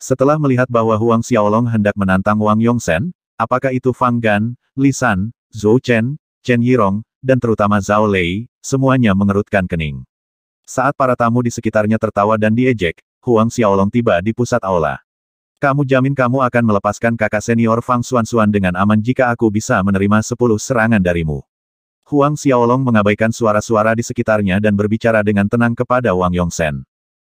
Setelah melihat bahwa Huang Xiaolong hendak menantang Wang Yongsen, apakah itu Fang Gan, Li San, Zhou Chen, Chen Yirong, dan terutama Zhao Lei, semuanya mengerutkan kening. Saat para tamu di sekitarnya tertawa dan diejek, Huang Xiaolong tiba di pusat aula. Kamu jamin kamu akan melepaskan kakak senior Fang Xuan-Xuan dengan aman jika aku bisa menerima sepuluh serangan darimu. Huang Xiaolong mengabaikan suara-suara di sekitarnya dan berbicara dengan tenang kepada Wang Yongsen.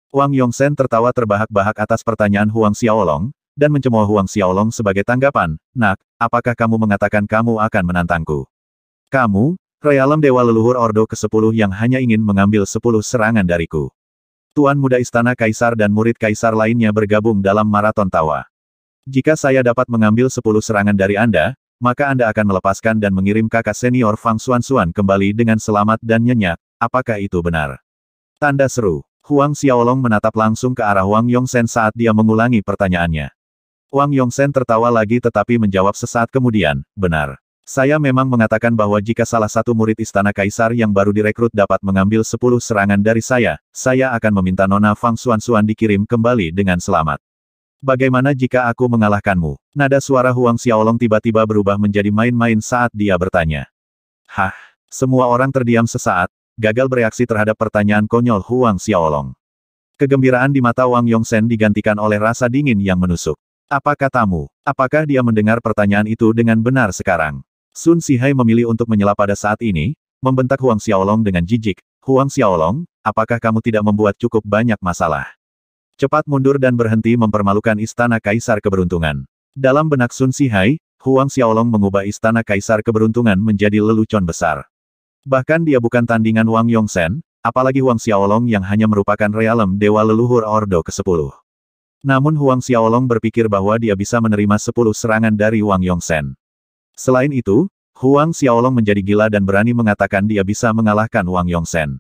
Wang Yongsen tertawa terbahak-bahak atas pertanyaan Huang Xiaolong, dan mencemooh Huang Xiaolong sebagai tanggapan, Nak, apakah kamu mengatakan kamu akan menantangku? Kamu, Realem Dewa Leluhur Ordo ke-10 yang hanya ingin mengambil 10 serangan dariku. Tuan Muda Istana Kaisar dan murid Kaisar lainnya bergabung dalam maraton tawa. Jika saya dapat mengambil 10 serangan dari Anda, maka Anda akan melepaskan dan mengirim kakak senior Fang Suan kembali dengan selamat dan nyenyak, apakah itu benar? Tanda seru. Huang Xiaolong menatap langsung ke arah Wang Yongsen saat dia mengulangi pertanyaannya. Wang Yongsen tertawa lagi tetapi menjawab sesaat kemudian, benar. Saya memang mengatakan bahwa jika salah satu murid istana kaisar yang baru direkrut dapat mengambil 10 serangan dari saya, saya akan meminta Nona Fang Xuan Xuan dikirim kembali dengan selamat. Bagaimana jika aku mengalahkanmu? Nada suara Huang Xiaolong tiba-tiba berubah menjadi main-main saat dia bertanya. Hah? Semua orang terdiam sesaat, gagal bereaksi terhadap pertanyaan konyol Huang Xiaolong. Kegembiraan di mata Wang Yongsen digantikan oleh rasa dingin yang menusuk. Apa katamu? Apakah dia mendengar pertanyaan itu dengan benar sekarang? Sun Sihai memilih untuk menyela pada saat ini, membentak Huang Xiaolong dengan jijik. Huang Xiaolong, apakah kamu tidak membuat cukup banyak masalah? Cepat mundur dan berhenti mempermalukan Istana Kaisar Keberuntungan. Dalam benak Sun Sihai, Huang Xiaolong mengubah Istana Kaisar Keberuntungan menjadi lelucon besar. Bahkan dia bukan tandingan Wang Yongsen, apalagi Huang Xiaolong yang hanya merupakan realem Dewa Leluhur Ordo ke-10. Namun Huang Xiaolong berpikir bahwa dia bisa menerima 10 serangan dari Wang Yongsen. Selain itu, Huang Xiaolong menjadi gila dan berani mengatakan dia bisa mengalahkan Wang Yongsen.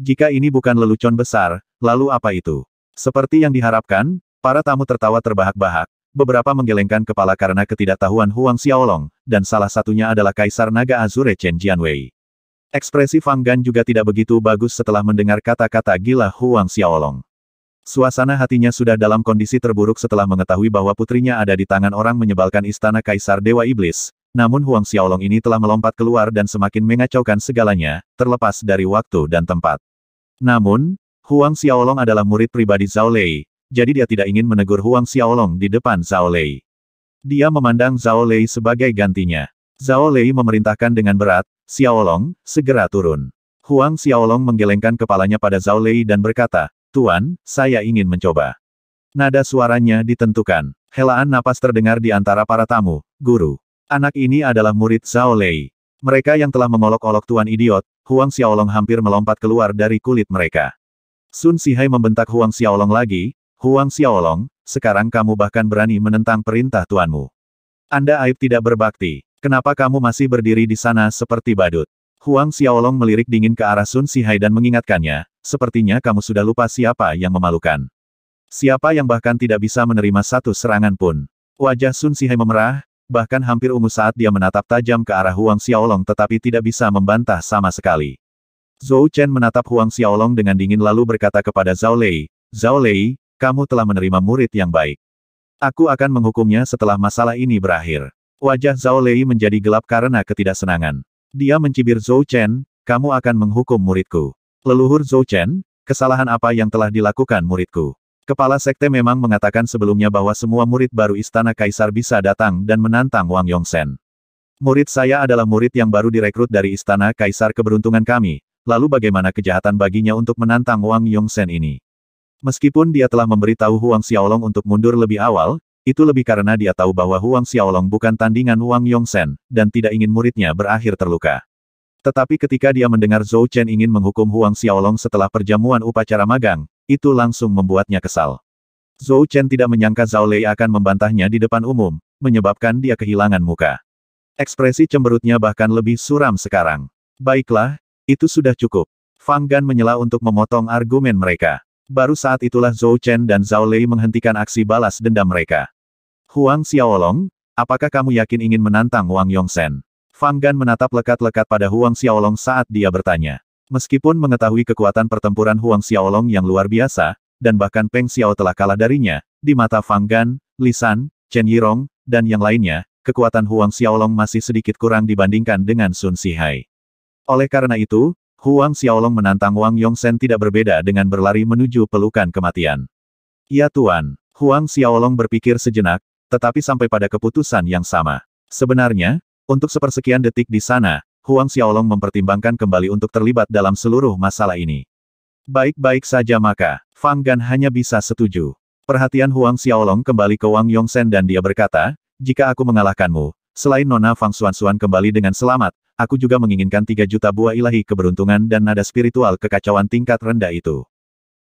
Jika ini bukan lelucon besar, lalu apa itu? Seperti yang diharapkan, para tamu tertawa terbahak-bahak, beberapa menggelengkan kepala karena ketidaktahuan Huang Xiaolong, dan salah satunya adalah Kaisar Naga Azure Chen Jianwei. Ekspresi Fang Gan juga tidak begitu bagus setelah mendengar kata-kata gila Huang Xiaolong. Suasana hatinya sudah dalam kondisi terburuk setelah mengetahui bahwa putrinya ada di tangan orang menyebalkan istana Kaisar Dewa Iblis, namun Huang Xiaolong ini telah melompat keluar dan semakin mengacaukan segalanya, terlepas dari waktu dan tempat. Namun, Huang Xiaolong adalah murid pribadi Zhao Lei, jadi dia tidak ingin menegur Huang Xiaolong di depan Zhao Lei. Dia memandang Zhao Lei sebagai gantinya. Zhao Lei memerintahkan dengan berat, Xiaolong, segera turun. Huang Xiaolong menggelengkan kepalanya pada Zhao Lei dan berkata, Tuan, saya ingin mencoba. Nada suaranya ditentukan. Helaan napas terdengar di antara para tamu, guru. Anak ini adalah murid Zhao Lei. Mereka yang telah mengolok-olok Tuan Idiot, Huang Xiaolong hampir melompat keluar dari kulit mereka. Sun Sihai membentak Huang Xiaolong lagi, Huang Xiaolong, sekarang kamu bahkan berani menentang perintah tuanmu. Anda aib tidak berbakti. Kenapa kamu masih berdiri di sana seperti badut? Huang Xiaolong melirik dingin ke arah Sun Sihai dan mengingatkannya, sepertinya kamu sudah lupa siapa yang memalukan. Siapa yang bahkan tidak bisa menerima satu serangan pun. Wajah Sun Sihai memerah, bahkan hampir ungu saat dia menatap tajam ke arah Huang Xiaolong tetapi tidak bisa membantah sama sekali. Zhou Chen menatap Huang Xiaolong dengan dingin lalu berkata kepada Zhao Lei, Zhao Lei, kamu telah menerima murid yang baik. Aku akan menghukumnya setelah masalah ini berakhir. Wajah Zhao Lei menjadi gelap karena ketidaksenangan. Dia mencibir Zhou Chen, kamu akan menghukum muridku. Leluhur Zhou Chen, kesalahan apa yang telah dilakukan muridku? Kepala Sekte memang mengatakan sebelumnya bahwa semua murid baru Istana Kaisar bisa datang dan menantang Wang Yongsen. Murid saya adalah murid yang baru direkrut dari Istana Kaisar keberuntungan kami, lalu bagaimana kejahatan baginya untuk menantang Wang Yongsen ini? Meskipun dia telah memberitahu Huang Xiaolong untuk mundur lebih awal, itu lebih karena dia tahu bahwa Huang Xiaolong bukan tandingan Wang Yongsen, dan tidak ingin muridnya berakhir terluka. Tetapi ketika dia mendengar Zhou Chen ingin menghukum Huang Xiaolong setelah perjamuan upacara magang, itu langsung membuatnya kesal. Zhou Chen tidak menyangka Zhao Lei akan membantahnya di depan umum, menyebabkan dia kehilangan muka. Ekspresi cemberutnya bahkan lebih suram sekarang. Baiklah, itu sudah cukup. Fang Gan menyela untuk memotong argumen mereka. Baru saat itulah Zhou Chen dan Zhao Lei menghentikan aksi balas dendam mereka. Huang Xiaolong, apakah kamu yakin ingin menantang Wang Yongsen? Fang Gan menatap lekat-lekat pada Huang Xiaolong saat dia bertanya. Meskipun mengetahui kekuatan pertempuran Huang Xiaolong yang luar biasa, dan bahkan Peng Xiao telah kalah darinya, di mata Fang Gan, Li San, Chen Yirong, dan yang lainnya, kekuatan Huang Xiaolong masih sedikit kurang dibandingkan dengan Sun Sihai. Oleh karena itu, Huang Xiaolong menantang Wang Yongsen tidak berbeda dengan berlari menuju pelukan kematian. Ya Tuan, Huang Xiaolong berpikir sejenak, tetapi sampai pada keputusan yang sama. Sebenarnya, untuk sepersekian detik di sana, Huang Xiaolong mempertimbangkan kembali untuk terlibat dalam seluruh masalah ini. Baik-baik saja maka, Fang Gan hanya bisa setuju. Perhatian Huang Xiaolong kembali ke Wang Yongsen dan dia berkata, jika aku mengalahkanmu, selain Nona Fang Xuan-Xuan kembali dengan selamat, aku juga menginginkan tiga juta buah ilahi keberuntungan dan nada spiritual kekacauan tingkat rendah itu.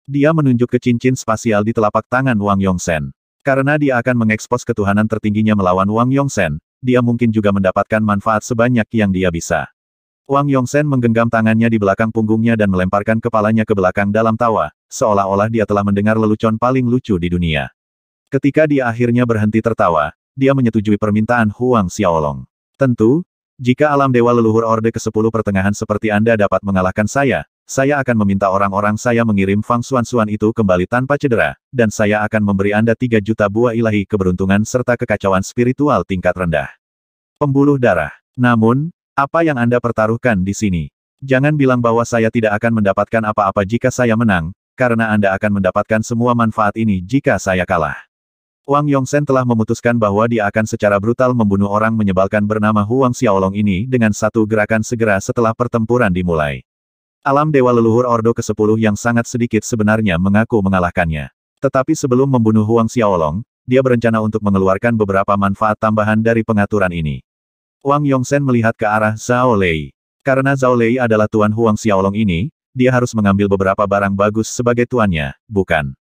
Dia menunjuk ke cincin spasial di telapak tangan Wang Yongsen. Karena dia akan mengekspos ketuhanan tertingginya melawan Wang Yongsen, dia mungkin juga mendapatkan manfaat sebanyak yang dia bisa. Wang Yongsen menggenggam tangannya di belakang punggungnya dan melemparkan kepalanya ke belakang dalam tawa, seolah-olah dia telah mendengar lelucon paling lucu di dunia. Ketika dia akhirnya berhenti tertawa, dia menyetujui permintaan Huang Xiaolong. Tentu, jika alam dewa leluhur Orde ke-10 pertengahan seperti Anda dapat mengalahkan saya, saya akan meminta orang-orang saya mengirim Fang Xuan-Xuan itu kembali tanpa cedera, dan saya akan memberi Anda 3 juta buah ilahi keberuntungan serta kekacauan spiritual tingkat rendah. Pembuluh darah. Namun, apa yang Anda pertaruhkan di sini? Jangan bilang bahwa saya tidak akan mendapatkan apa-apa jika saya menang, karena Anda akan mendapatkan semua manfaat ini jika saya kalah. Wang Yongsen telah memutuskan bahwa dia akan secara brutal membunuh orang menyebalkan bernama Huang Xiaolong ini dengan satu gerakan segera setelah pertempuran dimulai. Alam Dewa Leluhur Ordo ke-10 yang sangat sedikit sebenarnya mengaku mengalahkannya. Tetapi sebelum membunuh Huang Xiaolong, dia berencana untuk mengeluarkan beberapa manfaat tambahan dari pengaturan ini. Wang Yongsen melihat ke arah Zhao Lei. Karena Zhao Lei adalah tuan Huang Xiaolong ini, dia harus mengambil beberapa barang bagus sebagai tuannya, bukan?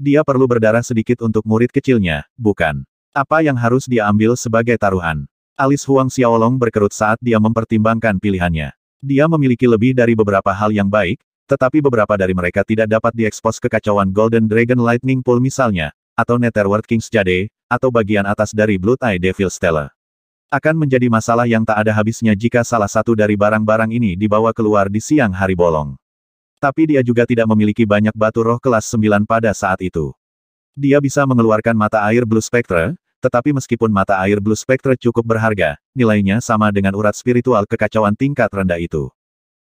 Dia perlu berdarah sedikit untuk murid kecilnya, bukan? Apa yang harus dia ambil sebagai taruhan? Alis Huang Xiaolong berkerut saat dia mempertimbangkan pilihannya. Dia memiliki lebih dari beberapa hal yang baik, tetapi beberapa dari mereka tidak dapat diekspos kekacauan Golden Dragon Lightning Pool misalnya, atau Netherworld King's Jade, atau bagian atas dari Blood Eye Devil Stella. Akan menjadi masalah yang tak ada habisnya jika salah satu dari barang-barang ini dibawa keluar di siang hari bolong. Tapi dia juga tidak memiliki banyak batu roh kelas 9 pada saat itu. Dia bisa mengeluarkan mata air Blue Spectre, tetapi meskipun mata air Blue Spectre cukup berharga, nilainya sama dengan urat spiritual kekacauan tingkat rendah itu.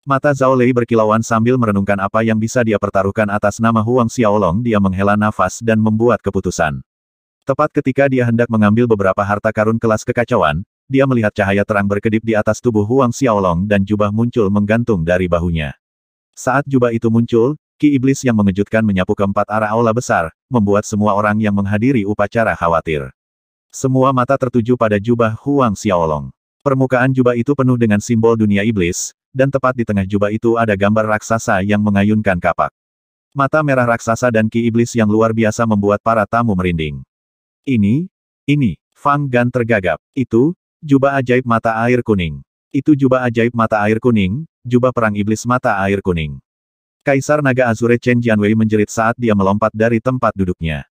Mata Zhao Lei berkilauan sambil merenungkan apa yang bisa dia pertaruhkan atas nama Huang Xiaolong dia menghela nafas dan membuat keputusan. Tepat ketika dia hendak mengambil beberapa harta karun kelas kekacauan, dia melihat cahaya terang berkedip di atas tubuh Huang Xiaolong dan jubah muncul menggantung dari bahunya. Saat jubah itu muncul, ki iblis yang mengejutkan menyapu keempat arah aula besar, membuat semua orang yang menghadiri upacara khawatir. Semua mata tertuju pada jubah Huang Xiaolong. Permukaan jubah itu penuh dengan simbol dunia iblis, dan tepat di tengah jubah itu ada gambar raksasa yang mengayunkan kapak. Mata merah raksasa dan ki iblis yang luar biasa membuat para tamu merinding. Ini, ini, Fang Gan tergagap. Itu, jubah ajaib mata air kuning. Itu jubah ajaib mata air kuning, jubah perang iblis mata air kuning. Kaisar Naga Azure Chen Jianwei menjerit saat dia melompat dari tempat duduknya.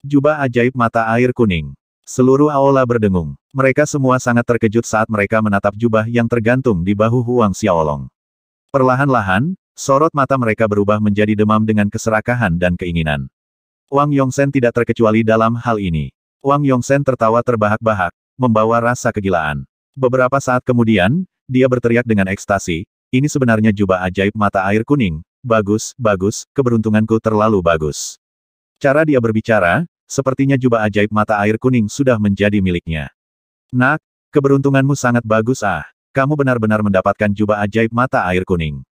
Jubah ajaib mata air kuning. Seluruh aula berdengung. Mereka semua sangat terkejut saat mereka menatap jubah yang tergantung di bahu Huang Xiaolong. Perlahan-lahan, sorot mata mereka berubah menjadi demam dengan keserakahan dan keinginan. Wang Yongsen tidak terkecuali dalam hal ini. Wang Yongsen tertawa terbahak-bahak, membawa rasa kegilaan. Beberapa saat kemudian, dia berteriak dengan ekstasi, ini sebenarnya jubah ajaib mata air kuning, bagus, bagus, keberuntunganku terlalu bagus. Cara dia berbicara, sepertinya jubah ajaib mata air kuning sudah menjadi miliknya. Nak, keberuntunganmu sangat bagus ah. Kamu benar-benar mendapatkan jubah ajaib mata air kuning.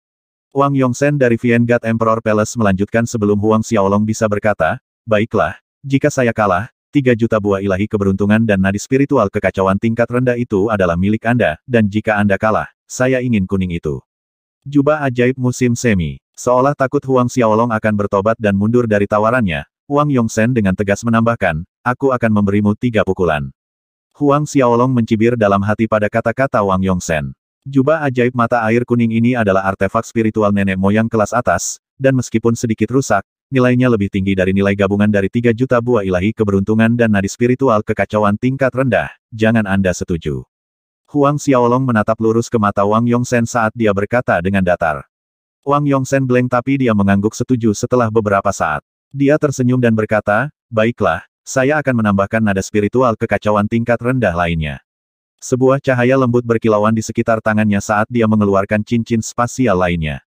Wang Yongsen dari Vienggat Emperor Palace melanjutkan sebelum Huang Xiaolong bisa berkata, Baiklah, jika saya kalah, tiga juta buah ilahi keberuntungan dan nadi spiritual kekacauan tingkat rendah itu adalah milik Anda, dan jika Anda kalah, saya ingin kuning itu. Jubah ajaib musim semi. Seolah takut Huang Xiaolong akan bertobat dan mundur dari tawarannya, Wang Yongsen dengan tegas menambahkan, aku akan memberimu tiga pukulan. Huang Xiaolong mencibir dalam hati pada kata-kata Wang Yongsen. Jubah ajaib mata air kuning ini adalah artefak spiritual nenek moyang kelas atas, dan meskipun sedikit rusak, nilainya lebih tinggi dari nilai gabungan dari 3 juta buah ilahi keberuntungan dan nadi spiritual kekacauan tingkat rendah, jangan Anda setuju. Huang Xiaolong menatap lurus ke mata Wang Yongsen saat dia berkata dengan datar. Wang Yongsen blank tapi dia mengangguk setuju setelah beberapa saat. Dia tersenyum dan berkata, baiklah, saya akan menambahkan nada spiritual kekacauan tingkat rendah lainnya. Sebuah cahaya lembut berkilauan di sekitar tangannya saat dia mengeluarkan cincin spasial lainnya.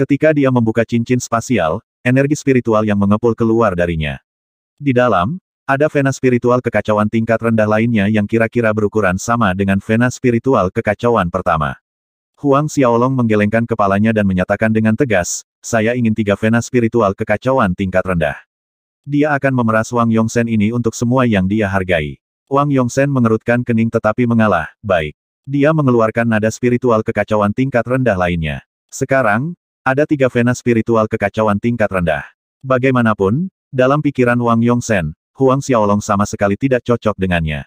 Ketika dia membuka cincin spasial, energi spiritual yang mengepul keluar darinya. Di dalam, ada vena spiritual kekacauan tingkat rendah lainnya yang kira-kira berukuran sama dengan vena spiritual kekacauan pertama. Huang Xiaolong menggelengkan kepalanya dan menyatakan dengan tegas, saya ingin tiga vena spiritual kekacauan tingkat rendah. Dia akan memeras Wang Yongsen ini untuk semua yang dia hargai. Wang Yongsen mengerutkan kening tetapi mengalah, baik. Dia mengeluarkan nada spiritual kekacauan tingkat rendah lainnya. Sekarang, ada tiga vena spiritual kekacauan tingkat rendah. Bagaimanapun, dalam pikiran Wang Yongsen, Huang Xiaolong sama sekali tidak cocok dengannya.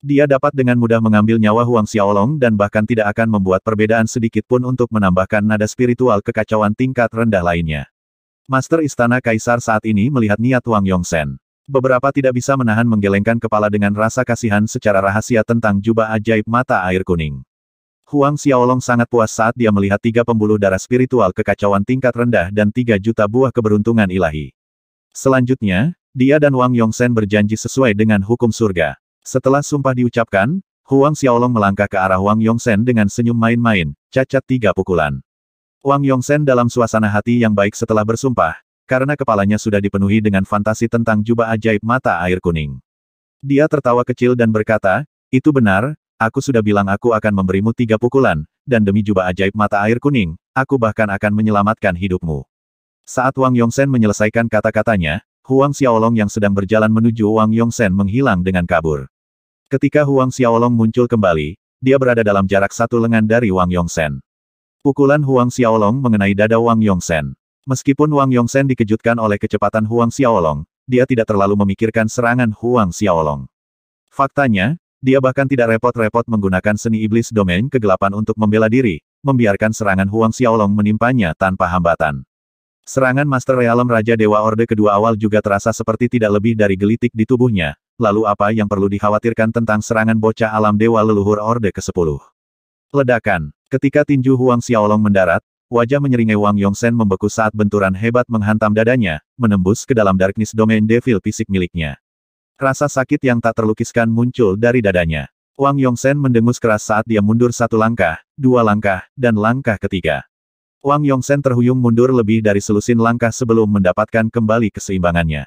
Dia dapat dengan mudah mengambil nyawa Huang Xiaolong dan bahkan tidak akan membuat perbedaan sedikit pun untuk menambahkan nada spiritual kekacauan tingkat rendah lainnya. Master Istana Kaisar saat ini melihat niat Wang Yongsen. Beberapa tidak bisa menahan menggelengkan kepala dengan rasa kasihan secara rahasia tentang jubah ajaib mata air kuning. Huang Xiaolong sangat puas saat dia melihat tiga pembuluh darah spiritual kekacauan tingkat rendah dan tiga juta buah keberuntungan ilahi. Selanjutnya, dia dan Wang Yongsen berjanji sesuai dengan hukum surga. Setelah sumpah diucapkan, Huang Xiaolong melangkah ke arah Wang Yongsen dengan senyum main-main, cacat tiga pukulan. Wang Yongsen dalam suasana hati yang baik setelah bersumpah, karena kepalanya sudah dipenuhi dengan fantasi tentang jubah ajaib mata air kuning. Dia tertawa kecil dan berkata, itu benar, aku sudah bilang aku akan memberimu tiga pukulan, dan demi jubah ajaib mata air kuning, aku bahkan akan menyelamatkan hidupmu. Saat Wang Yongsen menyelesaikan kata-katanya, Huang Xiaolong yang sedang berjalan menuju Wang Yongsen menghilang dengan kabur. Ketika Huang Xiaolong muncul kembali, dia berada dalam jarak satu lengan dari Wang Yongsen. Pukulan Huang Xiaolong mengenai dada Wang Yongsen. Meskipun Wang Yongsen dikejutkan oleh kecepatan Huang Xiaolong, dia tidak terlalu memikirkan serangan Huang Xiaolong. Faktanya, dia bahkan tidak repot-repot menggunakan seni iblis domain kegelapan untuk membela diri, membiarkan serangan Huang Xiaolong menimpanya tanpa hambatan. Serangan Master Realm Raja Dewa Orde kedua awal juga terasa seperti tidak lebih dari gelitik di tubuhnya, lalu apa yang perlu dikhawatirkan tentang serangan bocah alam Dewa Leluhur Orde ke-10? Ledakan. Ketika tinju Huang Xiaolong mendarat, wajah menyeringai Wang Yongsen membeku saat benturan hebat menghantam dadanya, menembus ke dalam darkness domain devil fisik miliknya. Rasa sakit yang tak terlukiskan muncul dari dadanya. Wang Yongsen mendengus keras saat dia mundur satu langkah, dua langkah, dan langkah ketiga. Wang Yongsen terhuyung mundur lebih dari selusin langkah sebelum mendapatkan kembali keseimbangannya.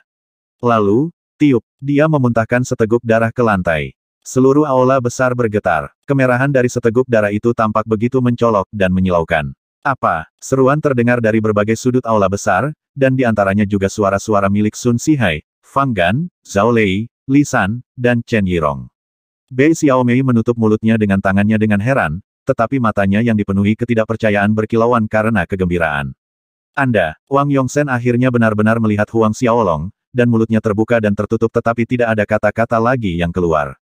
Lalu, tiup, dia memuntahkan seteguk darah ke lantai. Seluruh aula besar bergetar. Kemerahan dari seteguk darah itu tampak begitu mencolok dan menyilaukan. Apa? Seruan terdengar dari berbagai sudut aula besar, dan di antaranya juga suara-suara milik Sun Sihai, Fang Gan, Zhao Lei, Li San, dan Chen Yirong. Bei Xiaomei menutup mulutnya dengan tangannya dengan heran, tetapi matanya yang dipenuhi ketidakpercayaan berkilauan karena kegembiraan. Anda, Wang Yongsen akhirnya benar-benar melihat Huang Xiaolong, dan mulutnya terbuka dan tertutup tetapi tidak ada kata-kata lagi yang keluar.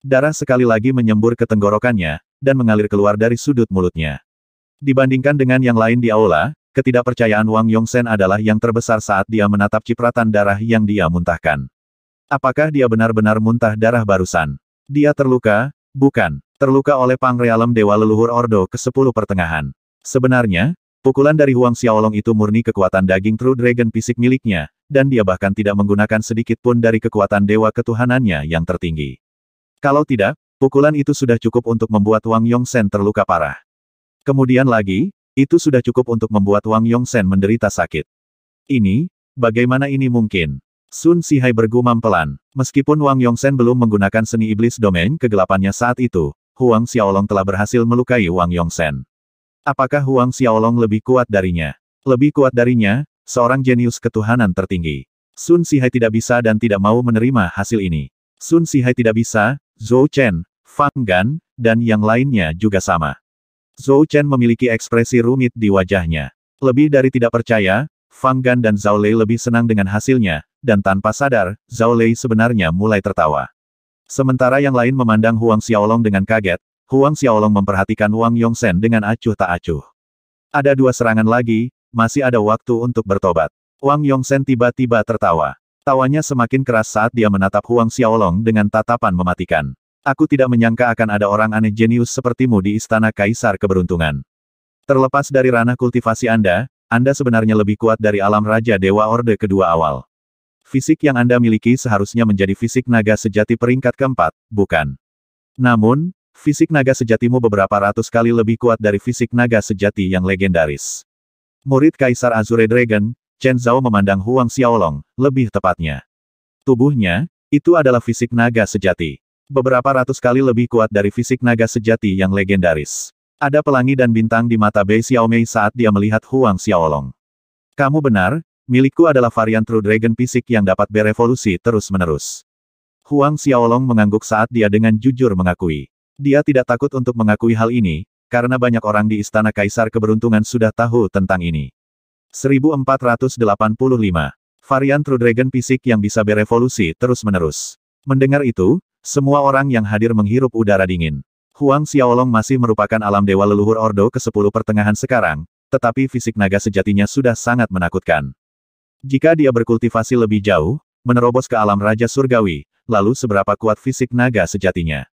Darah sekali lagi menyembur ke tenggorokannya, dan mengalir keluar dari sudut mulutnya. Dibandingkan dengan yang lain di aula, ketidakpercayaan Wang Yongsen adalah yang terbesar saat dia menatap cipratan darah yang dia muntahkan. Apakah dia benar-benar muntah darah barusan? Dia terluka? Bukan terluka oleh pangrealem Dewa Leluhur Ordo ke-10 pertengahan. Sebenarnya, pukulan dari Huang Xiaolong itu murni kekuatan daging True Dragon fisik miliknya, dan dia bahkan tidak menggunakan sedikit pun dari kekuatan Dewa Ketuhanannya yang tertinggi. Kalau tidak, pukulan itu sudah cukup untuk membuat Wang Yongsen terluka parah. Kemudian lagi, itu sudah cukup untuk membuat Wang Yongsen menderita sakit. Ini, bagaimana ini mungkin? Sun Sihai bergumam pelan. Meskipun Wang Yongsen belum menggunakan seni iblis domain kegelapannya saat itu, Huang Xiaolong telah berhasil melukai Wang Yongsen. Apakah Huang Xiaolong lebih kuat darinya? Lebih kuat darinya, seorang jenius ketuhanan tertinggi. Sun Sihai tidak bisa dan tidak mau menerima hasil ini. Sun Sihai tidak bisa, Zhou Chen, Fang Gan, dan yang lainnya juga sama. Zhou Chen memiliki ekspresi rumit di wajahnya. Lebih dari tidak percaya, Fang Gan dan Zhao Lei lebih senang dengan hasilnya, dan tanpa sadar, Zhao Lei sebenarnya mulai tertawa. Sementara yang lain memandang Huang Xiaolong dengan kaget, Huang Xiaolong memperhatikan Wang Yongsen dengan acuh tak acuh. Ada dua serangan lagi, masih ada waktu untuk bertobat. Wang Yongsen tiba-tiba tertawa. Tawanya semakin keras saat dia menatap Huang Xiaolong dengan tatapan mematikan. Aku tidak menyangka akan ada orang aneh jenius sepertimu di Istana Kaisar Keberuntungan. Terlepas dari ranah kultivasi Anda, Anda sebenarnya lebih kuat dari alam Raja Dewa Orde kedua awal fisik yang Anda miliki seharusnya menjadi fisik naga sejati peringkat keempat, bukan? Namun, fisik naga sejatimu beberapa ratus kali lebih kuat dari fisik naga sejati yang legendaris. Murid Kaisar Azure Dragon, Chen Zhao memandang Huang Xiaolong, lebih tepatnya. Tubuhnya, itu adalah fisik naga sejati. Beberapa ratus kali lebih kuat dari fisik naga sejati yang legendaris. Ada pelangi dan bintang di mata Bei Xiaomei saat dia melihat Huang Xiaolong. Kamu benar, milikku adalah varian True Dragon fisik yang dapat berevolusi terus-menerus. Huang Xiaolong mengangguk saat dia dengan jujur mengakui. Dia tidak takut untuk mengakui hal ini, karena banyak orang di Istana Kaisar Keberuntungan sudah tahu tentang ini. 1485. Varian True Dragon fisik yang bisa berevolusi terus-menerus. Mendengar itu, semua orang yang hadir menghirup udara dingin. Huang Xiaolong masih merupakan alam dewa leluhur Ordo ke-10 pertengahan sekarang, tetapi fisik naga sejatinya sudah sangat menakutkan. Jika dia berkultivasi lebih jauh, menerobos ke alam Raja Surgawi, lalu seberapa kuat fisik naga sejatinya.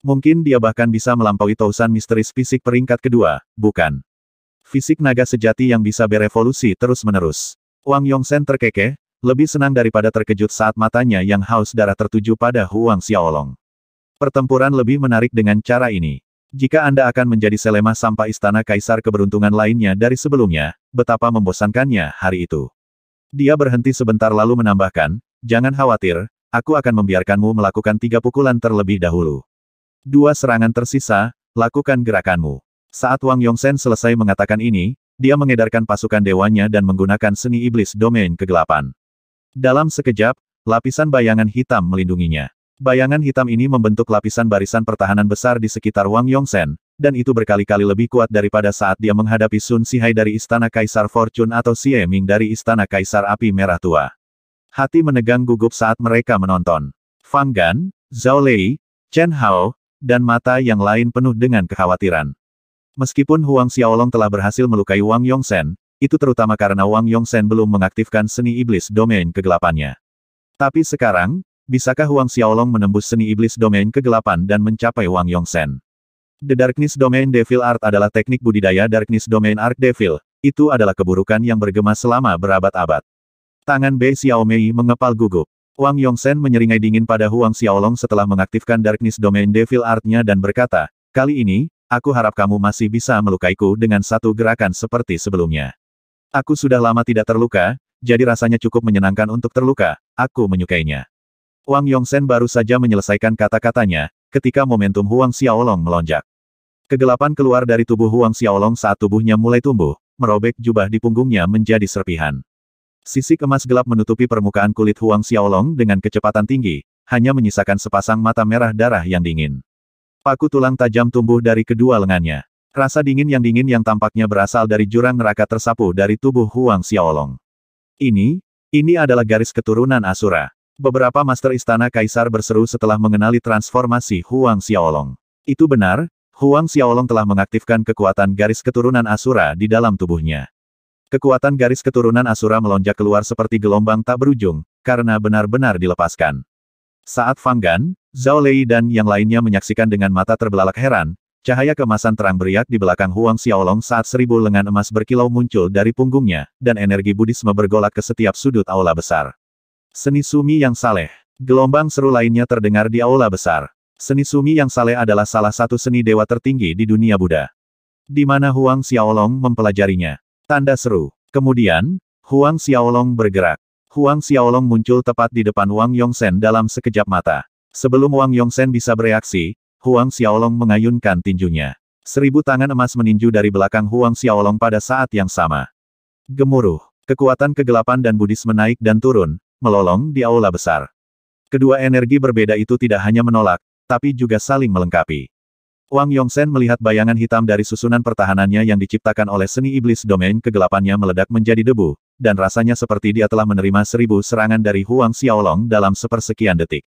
Mungkin dia bahkan bisa melampaui Tausan Misteris Fisik peringkat kedua, bukan? Fisik naga sejati yang bisa berevolusi terus-menerus. Wang Yongsen terkekeh, lebih senang daripada terkejut saat matanya yang haus darah tertuju pada Huang Xiaolong. Pertempuran lebih menarik dengan cara ini. Jika Anda akan menjadi selema sampah istana kaisar keberuntungan lainnya dari sebelumnya, betapa membosankannya hari itu. Dia berhenti sebentar lalu menambahkan, jangan khawatir, aku akan membiarkanmu melakukan tiga pukulan terlebih dahulu. Dua serangan tersisa, lakukan gerakanmu. Saat Wang Yongsen selesai mengatakan ini, dia mengedarkan pasukan dewanya dan menggunakan seni iblis domain kegelapan. Dalam sekejap, lapisan bayangan hitam melindunginya. Bayangan hitam ini membentuk lapisan barisan pertahanan besar di sekitar Wang Yongsen, dan itu berkali-kali lebih kuat daripada saat dia menghadapi Sun Sihai dari Istana Kaisar Fortune atau Xie Ming dari Istana Kaisar Api Merah Tua. Hati menegang gugup saat mereka menonton. Fang Gan, Zhao Lei, Chen Hao, dan mata yang lain penuh dengan kekhawatiran. Meskipun Huang Xiaolong telah berhasil melukai Wang Yongsen, itu terutama karena Wang Yongsen belum mengaktifkan seni iblis domain kegelapannya. Tapi sekarang, bisakah Huang Xiaolong menembus seni iblis domain kegelapan dan mencapai Wang Yongsen? The Darkness Domain Devil Art adalah teknik budidaya Darkness Domain Art Devil. Itu adalah keburukan yang bergema selama berabad-abad. Tangan Bei Xiaomei mengepal gugup. Wang Yongsen menyeringai dingin pada Huang Xiaolong setelah mengaktifkan Darkness Domain Devil Art-nya dan berkata, Kali ini, aku harap kamu masih bisa melukaiku dengan satu gerakan seperti sebelumnya. Aku sudah lama tidak terluka, jadi rasanya cukup menyenangkan untuk terluka, aku menyukainya. Wang Yongsen baru saja menyelesaikan kata-katanya, ketika momentum Huang Xiaolong melonjak. Kegelapan keluar dari tubuh Huang Xiaolong saat tubuhnya mulai tumbuh, merobek jubah di punggungnya menjadi serpihan. Sisi emas gelap menutupi permukaan kulit Huang Xiaolong dengan kecepatan tinggi, hanya menyisakan sepasang mata merah darah yang dingin. Paku tulang tajam tumbuh dari kedua lengannya. Rasa dingin yang dingin yang tampaknya berasal dari jurang neraka tersapu dari tubuh Huang Xiaolong. Ini, ini adalah garis keturunan Asura. Beberapa master istana kaisar berseru setelah mengenali transformasi Huang Xiaolong. Itu benar, Huang Xiaolong telah mengaktifkan kekuatan garis keturunan Asura di dalam tubuhnya. Kekuatan garis keturunan Asura melonjak keluar seperti gelombang tak berujung, karena benar-benar dilepaskan. Saat Fang Gan, Zhao Lei dan yang lainnya menyaksikan dengan mata terbelalak heran, cahaya kemasan terang beriak di belakang Huang Xiaolong saat seribu lengan emas berkilau muncul dari punggungnya, dan energi budisme bergolak ke setiap sudut aula besar. Seni sumi yang saleh. Gelombang seru lainnya terdengar di aula besar. Seni sumi yang saleh adalah salah satu seni dewa tertinggi di dunia Buddha. Di mana Huang Xiaolong mempelajarinya. Tanda seru. Kemudian, Huang Xiaolong bergerak. Huang Xiaolong muncul tepat di depan Wang Yongsen dalam sekejap mata. Sebelum Wang Yongsen bisa bereaksi, Huang Xiaolong mengayunkan tinjunya. Seribu tangan emas meninju dari belakang Huang Xiaolong pada saat yang sama. Gemuruh, kekuatan kegelapan dan Buddhisme naik dan turun, melolong di aula besar. Kedua energi berbeda itu tidak hanya menolak, tapi juga saling melengkapi. Wang Yongsen melihat bayangan hitam dari susunan pertahanannya yang diciptakan oleh seni iblis domain kegelapannya meledak menjadi debu, dan rasanya seperti dia telah menerima seribu serangan dari Huang Xiaolong dalam sepersekian detik.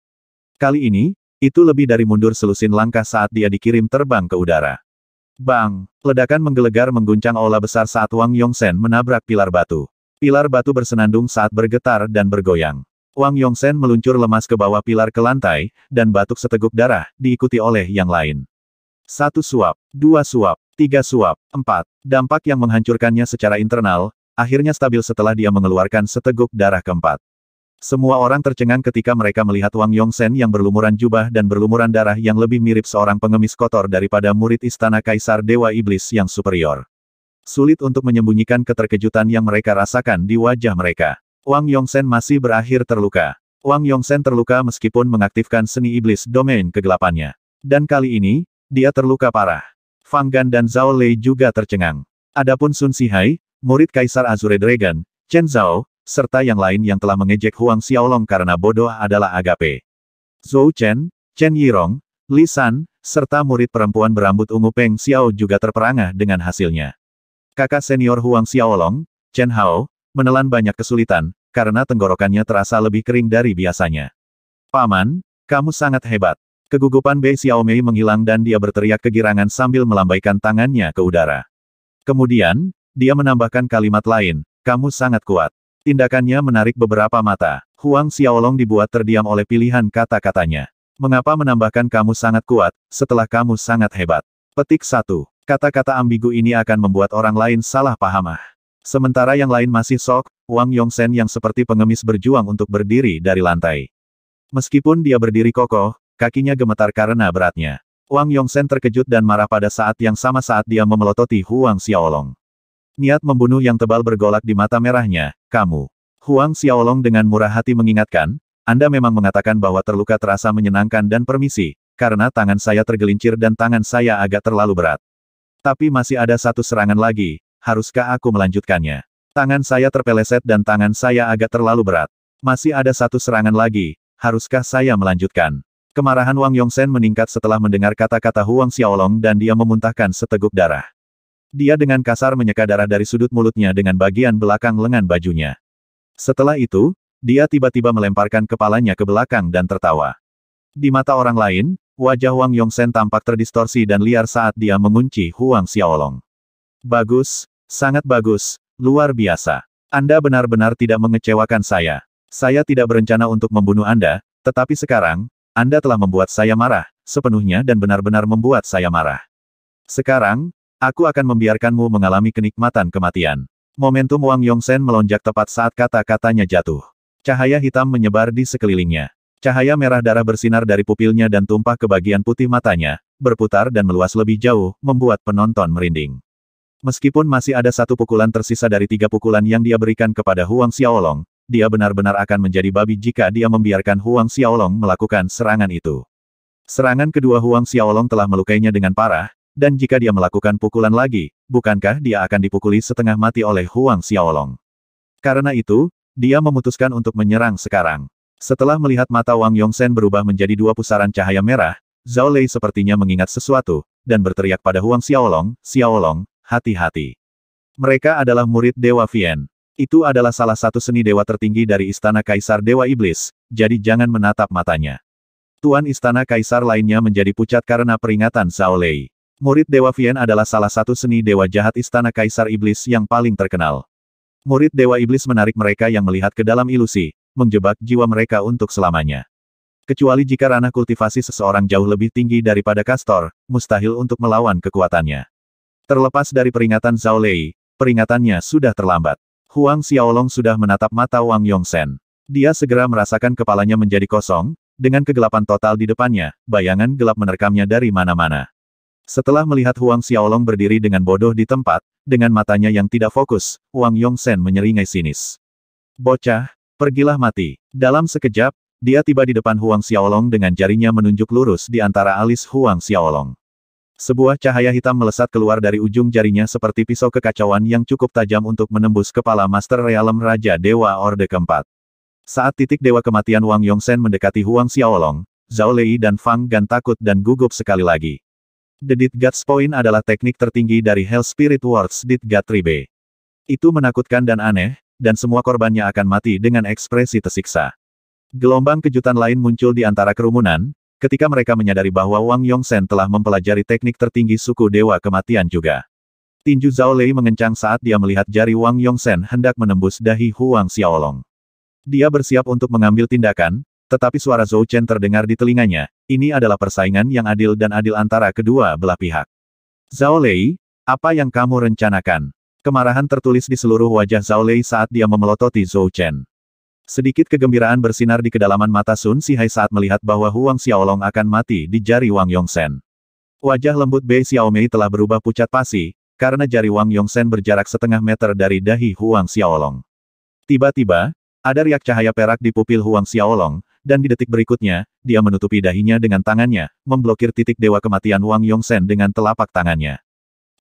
Kali ini, itu lebih dari mundur selusin langkah saat dia dikirim terbang ke udara. Bang! Ledakan menggelegar mengguncang aula besar saat Wang Yongsen menabrak pilar batu. Pilar batu bersenandung saat bergetar dan bergoyang. Wang Yongsen meluncur lemas ke bawah pilar ke lantai, dan batuk seteguk darah, diikuti oleh yang lain. Satu suap, dua suap, tiga suap, empat. Dampak yang menghancurkannya secara internal, akhirnya stabil setelah dia mengeluarkan seteguk darah keempat. Semua orang tercengang ketika mereka melihat Wang Yongsen yang berlumuran jubah dan berlumuran darah yang lebih mirip seorang pengemis kotor daripada murid istana Kaisar Dewa Iblis yang superior. Sulit untuk menyembunyikan keterkejutan yang mereka rasakan di wajah mereka. Wang Yongsen masih berakhir terluka. Wang Yongsen terluka meskipun mengaktifkan seni iblis domain kegelapannya. Dan kali ini, dia terluka parah. Fang Gan dan Zhao Lei juga tercengang. Adapun Sun Sihai, murid Kaisar Azure Dragon, Chen Zhao, serta yang lain yang telah mengejek Huang Xiaolong karena bodoh adalah agape. Zhou Chen, Chen Yirong, Li San, serta murid perempuan berambut ungu Peng Xiao juga terperangah dengan hasilnya. Kakak senior Huang Xiaolong, Chen Hao, menelan banyak kesulitan, karena tenggorokannya terasa lebih kering dari biasanya. Paman, kamu sangat hebat. Kegugupan Bei Xiaomei menghilang dan dia berteriak kegirangan sambil melambaikan tangannya ke udara. Kemudian, dia menambahkan kalimat lain, kamu sangat kuat. Tindakannya menarik beberapa mata. Huang Xiaolong dibuat terdiam oleh pilihan kata-katanya. Mengapa menambahkan kamu sangat kuat, setelah kamu sangat hebat? Petik 1. Kata-kata ambigu ini akan membuat orang lain salah pahamah. Sementara yang lain masih sok, Wang Yongsen yang seperti pengemis berjuang untuk berdiri dari lantai. Meskipun dia berdiri kokoh, kakinya gemetar karena beratnya. Wang Yongsen terkejut dan marah pada saat yang sama saat dia memelototi Huang Xiaolong. Niat membunuh yang tebal bergolak di mata merahnya, kamu. Huang Xiaolong dengan murah hati mengingatkan, Anda memang mengatakan bahwa terluka terasa menyenangkan dan permisi, karena tangan saya tergelincir dan tangan saya agak terlalu berat. Tapi masih ada satu serangan lagi, haruskah aku melanjutkannya? Tangan saya terpeleset dan tangan saya agak terlalu berat. Masih ada satu serangan lagi, haruskah saya melanjutkan? Kemarahan Wang Yongsen meningkat setelah mendengar kata-kata Huang Xiaolong dan dia memuntahkan seteguk darah. Dia dengan kasar menyeka darah dari sudut mulutnya dengan bagian belakang lengan bajunya. Setelah itu, dia tiba-tiba melemparkan kepalanya ke belakang dan tertawa. Di mata orang lain, Wajah Wang Yongsen tampak terdistorsi dan liar saat dia mengunci Huang Xiaolong. Bagus, sangat bagus, luar biasa. Anda benar-benar tidak mengecewakan saya. Saya tidak berencana untuk membunuh Anda, tetapi sekarang, Anda telah membuat saya marah, sepenuhnya dan benar-benar membuat saya marah. Sekarang, aku akan membiarkanmu mengalami kenikmatan kematian. Momentum Wang Yongsen melonjak tepat saat kata-katanya jatuh. Cahaya hitam menyebar di sekelilingnya. Cahaya merah darah bersinar dari pupilnya dan tumpah ke bagian putih matanya, berputar dan meluas lebih jauh, membuat penonton merinding. Meskipun masih ada satu pukulan tersisa dari tiga pukulan yang dia berikan kepada Huang Xiaolong, dia benar-benar akan menjadi babi jika dia membiarkan Huang Xiaolong melakukan serangan itu. Serangan kedua Huang Xiaolong telah melukainya dengan parah, dan jika dia melakukan pukulan lagi, bukankah dia akan dipukuli setengah mati oleh Huang Xiaolong? Karena itu, dia memutuskan untuk menyerang sekarang. Setelah melihat mata Wang Yongsen berubah menjadi dua pusaran cahaya merah, Zhao Lei sepertinya mengingat sesuatu, dan berteriak pada Huang Xiaolong, Xiaolong, hati-hati. Mereka adalah murid Dewa Fien. Itu adalah salah satu seni dewa tertinggi dari Istana Kaisar Dewa Iblis, jadi jangan menatap matanya. Tuan Istana Kaisar lainnya menjadi pucat karena peringatan Zhao Lei. Murid Dewa Fien adalah salah satu seni dewa jahat Istana Kaisar Iblis yang paling terkenal. Murid Dewa Iblis menarik mereka yang melihat ke dalam ilusi, menjebak jiwa mereka untuk selamanya. Kecuali jika ranah kultivasi seseorang jauh lebih tinggi daripada Kastor, mustahil untuk melawan kekuatannya. Terlepas dari peringatan Zhao Lei, peringatannya sudah terlambat. Huang Xiaolong sudah menatap mata Wang Yongsen. Dia segera merasakan kepalanya menjadi kosong, dengan kegelapan total di depannya, bayangan gelap menerkamnya dari mana-mana. Setelah melihat Huang Xiaolong berdiri dengan bodoh di tempat, dengan matanya yang tidak fokus, Wang Yongsen menyeringai sinis. Bocah, Pergilah mati. Dalam sekejap, dia tiba di depan Huang Xiaolong dengan jarinya menunjuk lurus di antara alis Huang Xiaolong. Sebuah cahaya hitam melesat keluar dari ujung jarinya seperti pisau kekacauan yang cukup tajam untuk menembus kepala Master Realem Raja Dewa Orde keempat. Saat titik dewa kematian Wang Yongsen mendekati Huang Xiaolong, Zhao Lei dan Fang Gan takut dan gugup sekali lagi. The Dead God's Point adalah teknik tertinggi dari Hell Spirit Wars Dead God B. Itu menakutkan dan aneh, dan semua korbannya akan mati dengan ekspresi tersiksa. Gelombang kejutan lain muncul di antara kerumunan, ketika mereka menyadari bahwa Wang Yongsen telah mempelajari teknik tertinggi suku Dewa Kematian juga. Tinju Zhao Lei mengencang saat dia melihat jari Wang Yongsen hendak menembus dahi Huang Xiaolong. Dia bersiap untuk mengambil tindakan, tetapi suara Zhou Chen terdengar di telinganya, ini adalah persaingan yang adil dan adil antara kedua belah pihak. Zhao Lei, apa yang kamu rencanakan? Kemarahan tertulis di seluruh wajah Zhao Lei saat dia memelototi Zhou Chen. Sedikit kegembiraan bersinar di kedalaman mata Sun Sihai saat melihat bahwa Huang Xiaolong akan mati di jari Wang Yongsen. Wajah lembut Bei Xiaomei telah berubah pucat pasi, karena jari Wang Yongsen berjarak setengah meter dari dahi Huang Xiaolong. Tiba-tiba, ada riak cahaya perak di pupil Huang Xiaolong, dan di detik berikutnya, dia menutupi dahinya dengan tangannya, memblokir titik dewa kematian Wang Yongsen dengan telapak tangannya.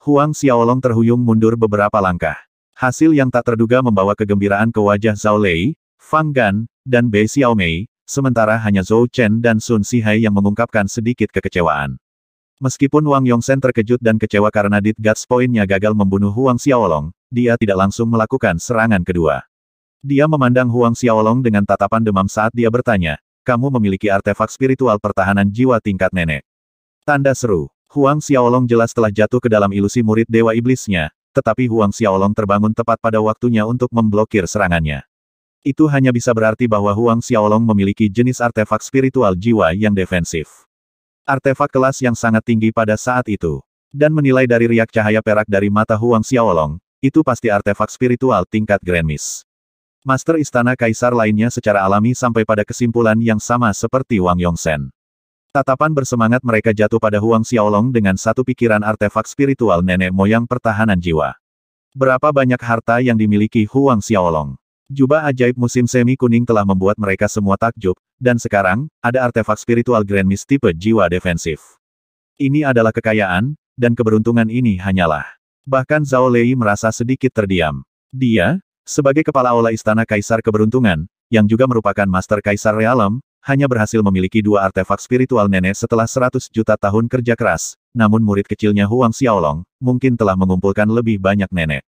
Huang Xiaolong terhuyung mundur beberapa langkah. Hasil yang tak terduga membawa kegembiraan ke wajah Zhao Lei, Fang Gan, dan Bei Xiaomei, sementara hanya Zhou Chen dan Sun Sihai yang mengungkapkan sedikit kekecewaan. Meskipun Wang Yongsen terkejut dan kecewa karena Dit Guts Point-nya gagal membunuh Huang Xiaolong, dia tidak langsung melakukan serangan kedua. Dia memandang Huang Xiaolong dengan tatapan demam saat dia bertanya, kamu memiliki artefak spiritual pertahanan jiwa tingkat nenek. Tanda seru. Huang Xiaolong jelas telah jatuh ke dalam ilusi murid Dewa Iblisnya, tetapi Huang Xiaolong terbangun tepat pada waktunya untuk memblokir serangannya. Itu hanya bisa berarti bahwa Huang Xiaolong memiliki jenis artefak spiritual jiwa yang defensif. Artefak kelas yang sangat tinggi pada saat itu. Dan menilai dari riak cahaya perak dari mata Huang Xiaolong, itu pasti artefak spiritual tingkat Grand Miss. Master Istana Kaisar lainnya secara alami sampai pada kesimpulan yang sama seperti Wang Yongsen. Tatapan bersemangat mereka jatuh pada Huang Xiaolong dengan satu pikiran artefak spiritual nenek moyang pertahanan jiwa. Berapa banyak harta yang dimiliki Huang Xiaolong? Jubah ajaib musim semi kuning telah membuat mereka semua takjub, dan sekarang, ada artefak spiritual Grand Mist tipe jiwa defensif. Ini adalah kekayaan, dan keberuntungan ini hanyalah. Bahkan Zhao Lei merasa sedikit terdiam. Dia, sebagai kepala aula istana Kaisar Keberuntungan, yang juga merupakan Master Kaisar Realem, hanya berhasil memiliki dua artefak spiritual nenek setelah 100 juta tahun kerja keras, namun murid kecilnya Huang Xiaolong, mungkin telah mengumpulkan lebih banyak nenek.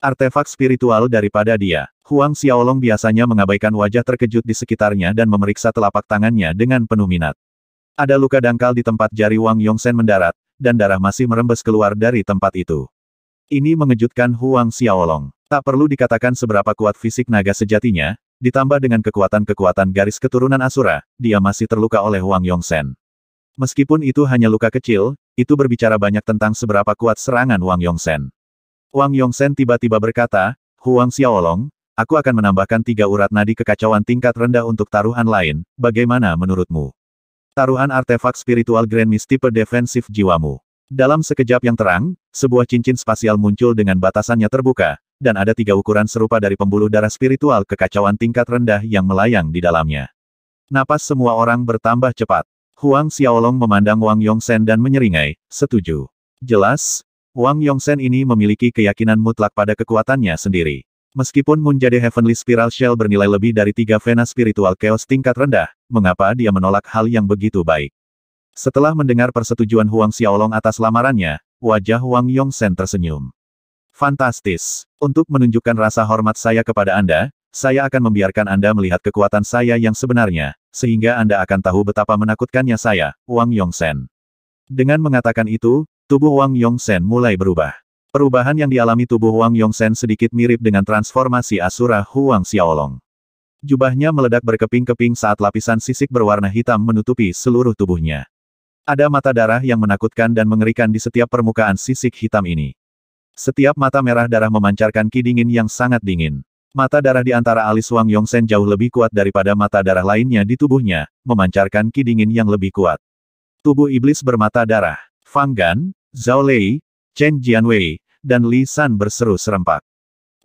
Artefak spiritual daripada dia, Huang Xiaolong biasanya mengabaikan wajah terkejut di sekitarnya dan memeriksa telapak tangannya dengan penuh minat. Ada luka dangkal di tempat jari Wang Yongsen mendarat, dan darah masih merembes keluar dari tempat itu. Ini mengejutkan Huang Xiaolong. Tak perlu dikatakan seberapa kuat fisik naga sejatinya, ditambah dengan kekuatan-kekuatan garis keturunan Asura, dia masih terluka oleh Wang Yongsen. Meskipun itu hanya luka kecil, itu berbicara banyak tentang seberapa kuat serangan Wang Yongsen. Wang Yongsen tiba-tiba berkata, Huang Xiaolong, aku akan menambahkan tiga urat nadi kekacauan tingkat rendah untuk taruhan lain, bagaimana menurutmu? Taruhan artefak spiritual Grand Mist tipe defensif jiwamu. Dalam sekejap yang terang, sebuah cincin spasial muncul dengan batasannya terbuka, dan ada tiga ukuran serupa dari pembuluh darah spiritual kekacauan tingkat rendah yang melayang di dalamnya. Napas semua orang bertambah cepat. Huang Xiaolong memandang Wang Yongsen dan menyeringai, setuju. Jelas, Wang Yongsen ini memiliki keyakinan mutlak pada kekuatannya sendiri. Meskipun menjadi Heavenly Spiral Shell bernilai lebih dari tiga vena spiritual chaos tingkat rendah, mengapa dia menolak hal yang begitu baik? Setelah mendengar persetujuan Huang Xiaolong atas lamarannya, wajah Wang Yongsen tersenyum. Fantastis. Untuk menunjukkan rasa hormat saya kepada Anda, saya akan membiarkan Anda melihat kekuatan saya yang sebenarnya, sehingga Anda akan tahu betapa menakutkannya saya, Wang Yongsen. Dengan mengatakan itu, tubuh Wang Yongsen mulai berubah. Perubahan yang dialami tubuh Wang Yongsen sedikit mirip dengan transformasi Asura Huang Xiaolong. Jubahnya meledak berkeping-keping saat lapisan sisik berwarna hitam menutupi seluruh tubuhnya. Ada mata darah yang menakutkan dan mengerikan di setiap permukaan sisik hitam ini. Setiap mata merah darah memancarkan ki dingin yang sangat dingin. Mata darah di antara alis Wang Yongsen jauh lebih kuat daripada mata darah lainnya di tubuhnya, memancarkan ki dingin yang lebih kuat. Tubuh iblis bermata darah, Fang Gan, Zhao Lei, Chen Jianwei, dan Li San berseru serempak.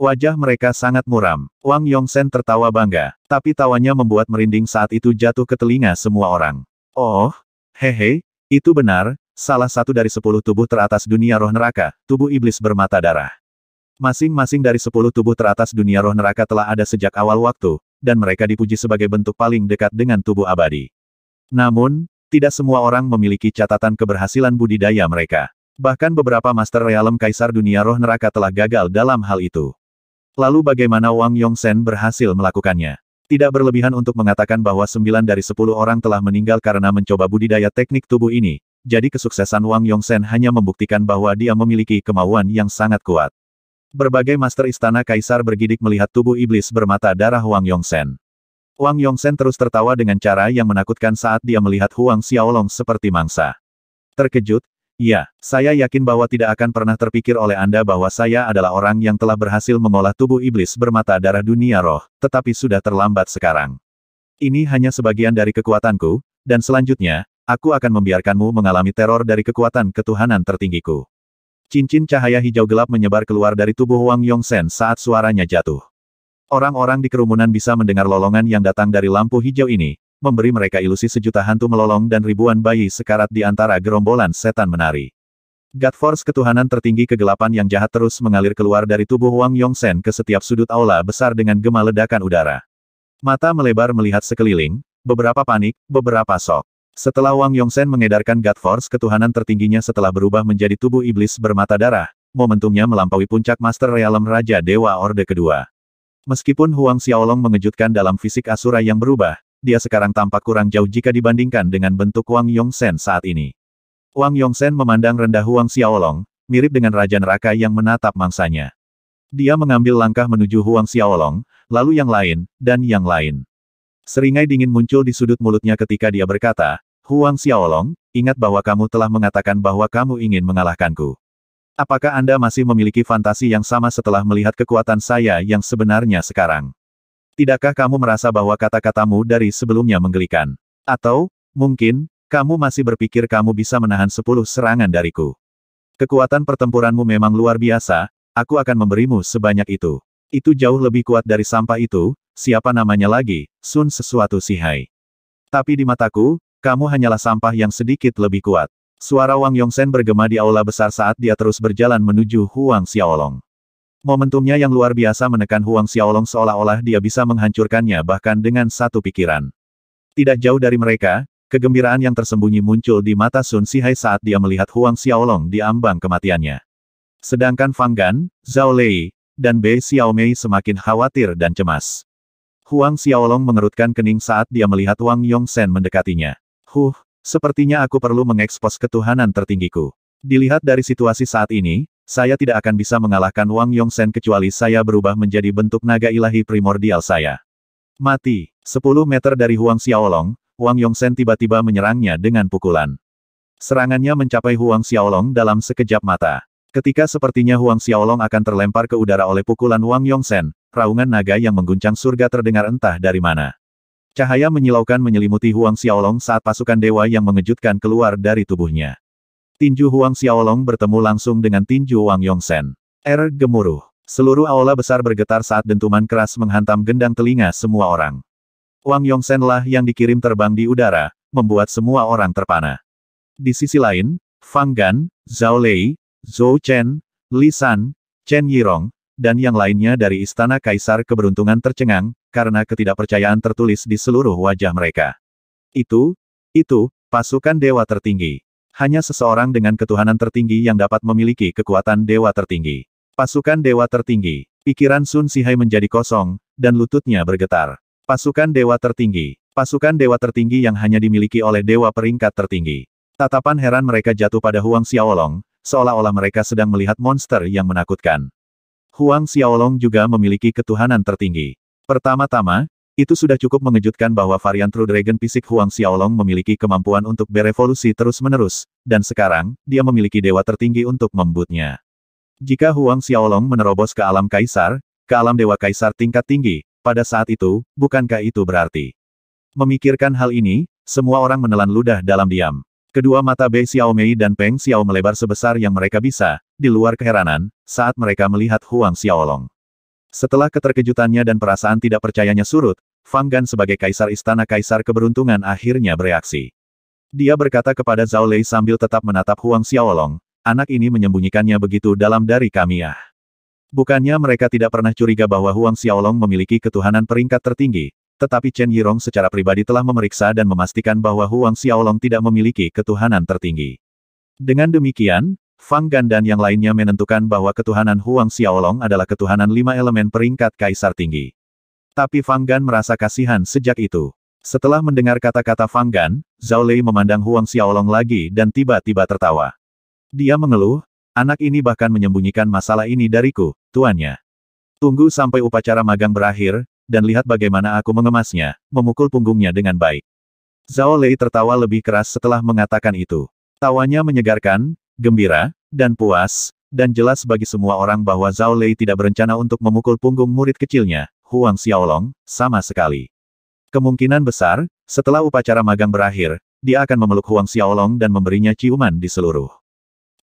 Wajah mereka sangat muram. Wang Yongsen tertawa bangga, tapi tawanya membuat merinding saat itu jatuh ke telinga semua orang. Oh, hehe, itu benar, salah satu dari sepuluh tubuh teratas dunia roh neraka, tubuh iblis bermata darah. Masing-masing dari sepuluh tubuh teratas dunia roh neraka telah ada sejak awal waktu, dan mereka dipuji sebagai bentuk paling dekat dengan tubuh abadi. Namun, tidak semua orang memiliki catatan keberhasilan budidaya mereka. Bahkan beberapa Master Realem Kaisar Dunia Roh Neraka telah gagal dalam hal itu. Lalu bagaimana Wang Yongsen berhasil melakukannya? Tidak berlebihan untuk mengatakan bahwa 9 dari 10 orang telah meninggal karena mencoba budidaya teknik tubuh ini, jadi kesuksesan Wang Yongsen hanya membuktikan bahwa dia memiliki kemauan yang sangat kuat. Berbagai master istana kaisar bergidik melihat tubuh iblis bermata darah Wang Yongsen. Wang Yongsen terus tertawa dengan cara yang menakutkan saat dia melihat Huang Xiaolong seperti mangsa. Terkejut, ya, saya yakin bahwa tidak akan pernah terpikir oleh Anda bahwa saya adalah orang yang telah berhasil mengolah tubuh iblis bermata darah dunia roh, tetapi sudah terlambat sekarang. Ini hanya sebagian dari kekuatanku, dan selanjutnya, aku akan membiarkanmu mengalami teror dari kekuatan ketuhanan tertinggiku. Cincin cahaya hijau gelap menyebar keluar dari tubuh Wang Yongsen saat suaranya jatuh. Orang-orang di kerumunan bisa mendengar lolongan yang datang dari lampu hijau ini, memberi mereka ilusi sejuta hantu melolong dan ribuan bayi sekarat di antara gerombolan setan menari. God Force ketuhanan tertinggi kegelapan yang jahat terus mengalir keluar dari tubuh Wang Yongsen ke setiap sudut aula besar dengan gema ledakan udara. Mata melebar melihat sekeliling, beberapa panik, beberapa sok. Setelah Wang Yongsen mengedarkan God Force ketuhanan tertingginya setelah berubah menjadi tubuh iblis bermata darah, momentumnya melampaui puncak Master Realm Raja Dewa Orde Kedua. Meskipun Huang Xiaolong mengejutkan dalam fisik Asura yang berubah, dia sekarang tampak kurang jauh jika dibandingkan dengan bentuk Wang Yongsen saat ini. Wang Yongsen memandang rendah Huang Xiaolong, mirip dengan Raja Neraka yang menatap mangsanya. Dia mengambil langkah menuju Huang Xiaolong, lalu yang lain, dan yang lain. Seringai dingin muncul di sudut mulutnya ketika dia berkata, Huang Xiaolong, ingat bahwa kamu telah mengatakan bahwa kamu ingin mengalahkanku. Apakah Anda masih memiliki fantasi yang sama setelah melihat kekuatan saya yang sebenarnya sekarang? Tidakkah kamu merasa bahwa kata-katamu dari sebelumnya menggelikan? Atau, mungkin, kamu masih berpikir kamu bisa menahan sepuluh serangan dariku. Kekuatan pertempuranmu memang luar biasa, aku akan memberimu sebanyak itu. Itu jauh lebih kuat dari sampah itu, siapa namanya lagi, Sun sesuatu Sihai. Tapi di mataku, kamu hanyalah sampah yang sedikit lebih kuat. Suara Wang Yongsen bergema di aula besar saat dia terus berjalan menuju Huang Xiaolong. Momentumnya yang luar biasa menekan Huang Xiaolong seolah-olah dia bisa menghancurkannya bahkan dengan satu pikiran. Tidak jauh dari mereka, kegembiraan yang tersembunyi muncul di mata Sun Sihai saat dia melihat Huang Xiaolong di ambang kematiannya. Sedangkan Fang Gan, Zhao Lei, dan Bei Xiaomei semakin khawatir dan cemas. Huang Xiaolong mengerutkan kening saat dia melihat Wang Yongsen mendekatinya. Huh, sepertinya aku perlu mengekspos ketuhanan tertinggiku. Dilihat dari situasi saat ini, saya tidak akan bisa mengalahkan Wang Yongsen kecuali saya berubah menjadi bentuk naga ilahi primordial saya. Mati, 10 meter dari Huang Xiaolong, Wang Yongsen tiba-tiba menyerangnya dengan pukulan. Serangannya mencapai Huang Xiaolong dalam sekejap mata. Ketika sepertinya Huang Xiaolong akan terlempar ke udara oleh pukulan Wang Yongsen, raungan naga yang mengguncang surga terdengar entah dari mana. Cahaya menyilaukan menyelimuti Huang Xiaolong saat pasukan dewa yang mengejutkan keluar dari tubuhnya. Tinju Huang Xiaolong bertemu langsung dengan tinju Wang Yongsen. Er gemuruh. Seluruh aula besar bergetar saat dentuman keras menghantam gendang telinga semua orang. Wang Yongsen lah yang dikirim terbang di udara, membuat semua orang terpana. Di sisi lain, Fang Gan, Zhao Lei, Zhou Chen, Li San, Chen Yirong, dan yang lainnya dari Istana Kaisar keberuntungan tercengang, karena ketidakpercayaan tertulis di seluruh wajah mereka. Itu, itu, pasukan dewa tertinggi. Hanya seseorang dengan ketuhanan tertinggi yang dapat memiliki kekuatan dewa tertinggi. Pasukan dewa tertinggi. Pikiran Sun Sihai menjadi kosong, dan lututnya bergetar. Pasukan dewa tertinggi. Pasukan dewa tertinggi yang hanya dimiliki oleh dewa peringkat tertinggi. Tatapan heran mereka jatuh pada Huang Xiaolong, seolah-olah mereka sedang melihat monster yang menakutkan. Huang Xiaolong juga memiliki ketuhanan tertinggi. Pertama-tama, itu sudah cukup mengejutkan bahwa varian True Dragon fisik Huang Xiaolong memiliki kemampuan untuk berevolusi terus-menerus, dan sekarang, dia memiliki dewa tertinggi untuk membutnya. Jika Huang Xiaolong menerobos ke alam kaisar, ke alam dewa kaisar tingkat tinggi, pada saat itu, bukankah itu berarti? Memikirkan hal ini, semua orang menelan ludah dalam diam. Kedua mata Bei Mei dan Peng Xiao melebar sebesar yang mereka bisa, di luar keheranan, saat mereka melihat Huang Xiaolong. Setelah keterkejutannya dan perasaan tidak percayanya surut, Fang Gan sebagai kaisar istana kaisar keberuntungan akhirnya bereaksi. Dia berkata kepada Zhao Lei sambil tetap menatap Huang Xiaolong, anak ini menyembunyikannya begitu dalam dari kami ah. Bukannya mereka tidak pernah curiga bahwa Huang Xiaolong memiliki ketuhanan peringkat tertinggi, tetapi Chen Yirong secara pribadi telah memeriksa dan memastikan bahwa Huang Xiaolong tidak memiliki ketuhanan tertinggi. Dengan demikian, Fang Gan dan yang lainnya menentukan bahwa ketuhanan Huang Xiaolong adalah ketuhanan lima elemen peringkat kaisar tinggi. Tapi Fang Gan merasa kasihan sejak itu. Setelah mendengar kata-kata Fang Gan, Zhao Lei memandang Huang Xiaolong lagi dan tiba-tiba tertawa. Dia mengeluh, anak ini bahkan menyembunyikan masalah ini dariku, tuannya. Tunggu sampai upacara magang berakhir, dan lihat bagaimana aku mengemasnya, memukul punggungnya dengan baik. Zhao Lei tertawa lebih keras setelah mengatakan itu. Tawanya menyegarkan, gembira, dan puas, dan jelas bagi semua orang bahwa Zhao Lei tidak berencana untuk memukul punggung murid kecilnya, Huang Xiaolong, sama sekali. Kemungkinan besar, setelah upacara magang berakhir, dia akan memeluk Huang Xiaolong dan memberinya ciuman di seluruh.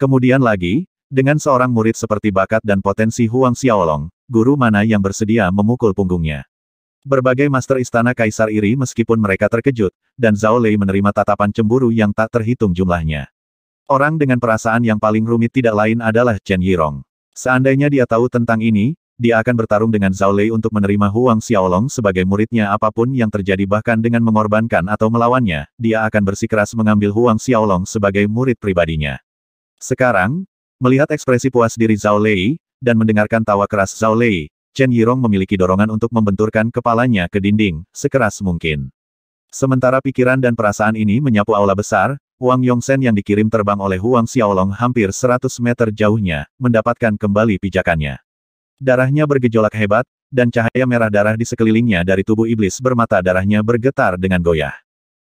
Kemudian lagi, dengan seorang murid seperti bakat dan potensi Huang Xiaolong, guru mana yang bersedia memukul punggungnya? Berbagai master istana kaisar iri meskipun mereka terkejut, dan Zhao Lei menerima tatapan cemburu yang tak terhitung jumlahnya. Orang dengan perasaan yang paling rumit tidak lain adalah Chen Yirong. Seandainya dia tahu tentang ini, dia akan bertarung dengan Zhao Lei untuk menerima Huang Xiaolong sebagai muridnya apapun yang terjadi bahkan dengan mengorbankan atau melawannya, dia akan bersikeras mengambil Huang Xiaolong sebagai murid pribadinya. Sekarang, melihat ekspresi puas diri Zhao Lei, dan mendengarkan tawa keras Zhao Lei, Chen Yirong memiliki dorongan untuk membenturkan kepalanya ke dinding, sekeras mungkin. Sementara pikiran dan perasaan ini menyapu aula besar, Wang Yongsen yang dikirim terbang oleh Huang Xiaolong hampir 100 meter jauhnya, mendapatkan kembali pijakannya. Darahnya bergejolak hebat, dan cahaya merah darah di sekelilingnya dari tubuh iblis bermata darahnya bergetar dengan goyah.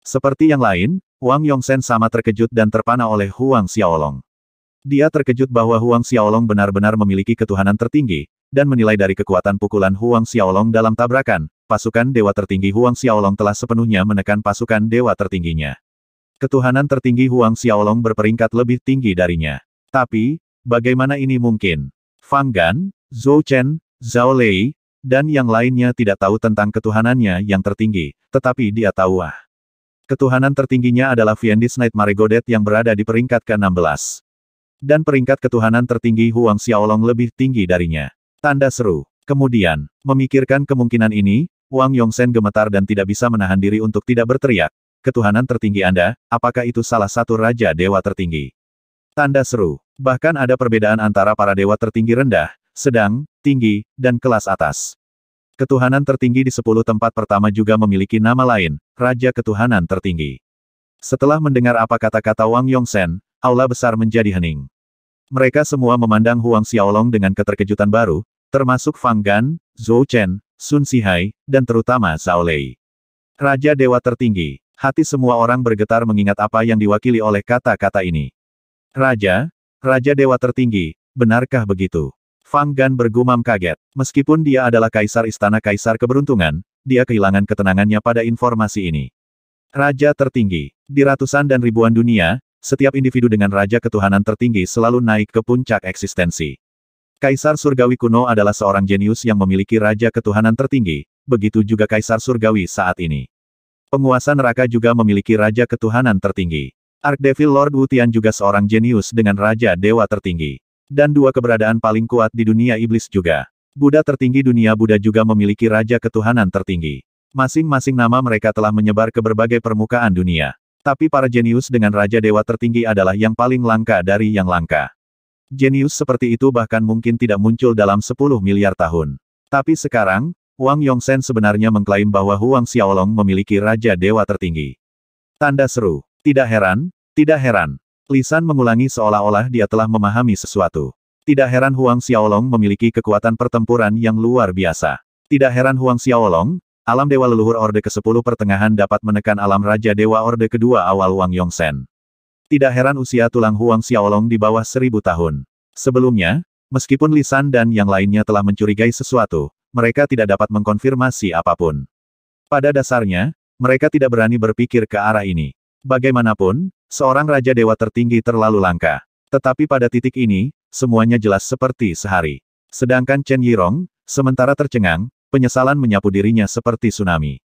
Seperti yang lain, Wang Yongsen sama terkejut dan terpana oleh Huang Xiaolong. Dia terkejut bahwa Huang Xiaolong benar-benar memiliki ketuhanan tertinggi, dan menilai dari kekuatan pukulan Huang Xiaolong dalam tabrakan, pasukan dewa tertinggi Huang Xiaolong telah sepenuhnya menekan pasukan dewa tertingginya. Ketuhanan tertinggi Huang Xiaolong berperingkat lebih tinggi darinya. Tapi, bagaimana ini mungkin? Fang Gan, Zhou Chen, Zhao Lei, dan yang lainnya tidak tahu tentang ketuhanannya yang tertinggi, tetapi dia tahu ah. Ketuhanan tertingginya adalah Viendis Knight Maregodet yang berada di peringkat ke-16. Dan peringkat ketuhanan tertinggi Huang Xiaolong lebih tinggi darinya. Tanda seru. Kemudian, memikirkan kemungkinan ini, Wang Yongsen gemetar dan tidak bisa menahan diri untuk tidak berteriak. Ketuhanan tertinggi Anda, apakah itu salah satu raja dewa tertinggi? Tanda seru. Bahkan ada perbedaan antara para dewa tertinggi rendah, sedang, tinggi, dan kelas atas. Ketuhanan tertinggi di sepuluh tempat pertama juga memiliki nama lain, Raja Ketuhanan Tertinggi. Setelah mendengar apa kata-kata Wang Yongsen, aula besar menjadi hening. Mereka semua memandang Huang Xiaolong dengan keterkejutan baru, termasuk Fang Gan, Zhou Chen, Sun Sihai, dan terutama Zhao Lei. Raja Dewa Tertinggi, hati semua orang bergetar mengingat apa yang diwakili oleh kata-kata ini. Raja, Raja Dewa Tertinggi, benarkah begitu? Fang Gan bergumam kaget. Meskipun dia adalah kaisar istana kaisar keberuntungan, dia kehilangan ketenangannya pada informasi ini. Raja tertinggi. Di ratusan dan ribuan dunia, setiap individu dengan raja ketuhanan tertinggi selalu naik ke puncak eksistensi. Kaisar Surgawi kuno adalah seorang jenius yang memiliki raja ketuhanan tertinggi, begitu juga Kaisar Surgawi saat ini. Penguasa neraka juga memiliki raja ketuhanan tertinggi. Arkdevil Lord Wutian juga seorang jenius dengan raja dewa tertinggi. Dan dua keberadaan paling kuat di dunia iblis juga. Buddha tertinggi dunia Buddha juga memiliki raja ketuhanan tertinggi. Masing-masing nama mereka telah menyebar ke berbagai permukaan dunia. Tapi para jenius dengan raja dewa tertinggi adalah yang paling langka dari yang langka. Jenius seperti itu bahkan mungkin tidak muncul dalam 10 miliar tahun. Tapi sekarang, Wang Yongsen sebenarnya mengklaim bahwa Huang Xiaolong memiliki Raja Dewa tertinggi. Tanda seru. Tidak heran, tidak heran. Lisan mengulangi seolah-olah dia telah memahami sesuatu. Tidak heran Huang Xiaolong memiliki kekuatan pertempuran yang luar biasa. Tidak heran Huang Xiaolong, alam Dewa Leluhur Orde ke-10 pertengahan dapat menekan alam Raja Dewa Orde kedua awal Wang Yongsen. Tidak heran usia tulang Huang Xiaolong di bawah seribu tahun. Sebelumnya, meskipun Lisan dan yang lainnya telah mencurigai sesuatu, mereka tidak dapat mengkonfirmasi apapun. Pada dasarnya, mereka tidak berani berpikir ke arah ini. Bagaimanapun, seorang Raja Dewa tertinggi terlalu langka. Tetapi pada titik ini, semuanya jelas seperti sehari. Sedangkan Chen Yirong, sementara tercengang, penyesalan menyapu dirinya seperti tsunami.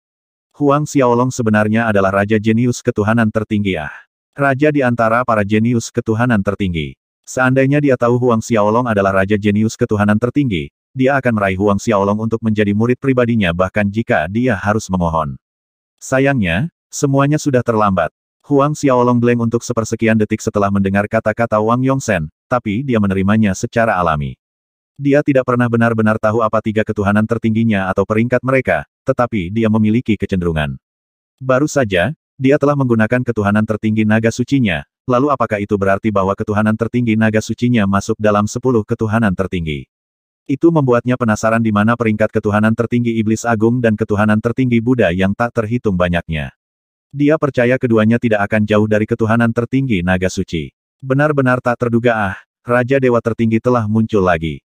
Huang Xiaolong sebenarnya adalah Raja Jenius Ketuhanan Tertinggi Ah. Raja di antara para jenius ketuhanan tertinggi. Seandainya dia tahu Huang Xiaolong adalah raja jenius ketuhanan tertinggi, dia akan meraih Huang Xiaolong untuk menjadi murid pribadinya bahkan jika dia harus memohon. Sayangnya, semuanya sudah terlambat. Huang Xiaolong bleng untuk sepersekian detik setelah mendengar kata-kata Wang Yongsen, tapi dia menerimanya secara alami. Dia tidak pernah benar-benar tahu apa tiga ketuhanan tertingginya atau peringkat mereka, tetapi dia memiliki kecenderungan. Baru saja, dia telah menggunakan ketuhanan tertinggi naga sucinya, lalu apakah itu berarti bahwa ketuhanan tertinggi naga sucinya masuk dalam sepuluh ketuhanan tertinggi? Itu membuatnya penasaran di mana peringkat ketuhanan tertinggi Iblis Agung dan ketuhanan tertinggi Buddha yang tak terhitung banyaknya. Dia percaya keduanya tidak akan jauh dari ketuhanan tertinggi naga suci. Benar-benar tak terduga ah, Raja Dewa tertinggi telah muncul lagi.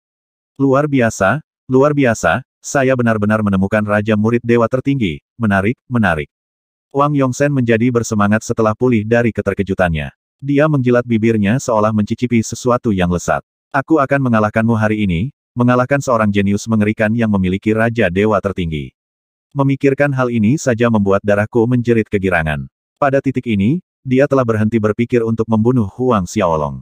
Luar biasa, luar biasa, saya benar-benar menemukan Raja Murid Dewa tertinggi, menarik, menarik. Wang Yongsen menjadi bersemangat setelah pulih dari keterkejutannya. Dia menjilat bibirnya seolah mencicipi sesuatu yang lesat. Aku akan mengalahkanmu hari ini, mengalahkan seorang jenius mengerikan yang memiliki Raja Dewa tertinggi. Memikirkan hal ini saja membuat darahku menjerit kegirangan. Pada titik ini, dia telah berhenti berpikir untuk membunuh Huang Xiaolong.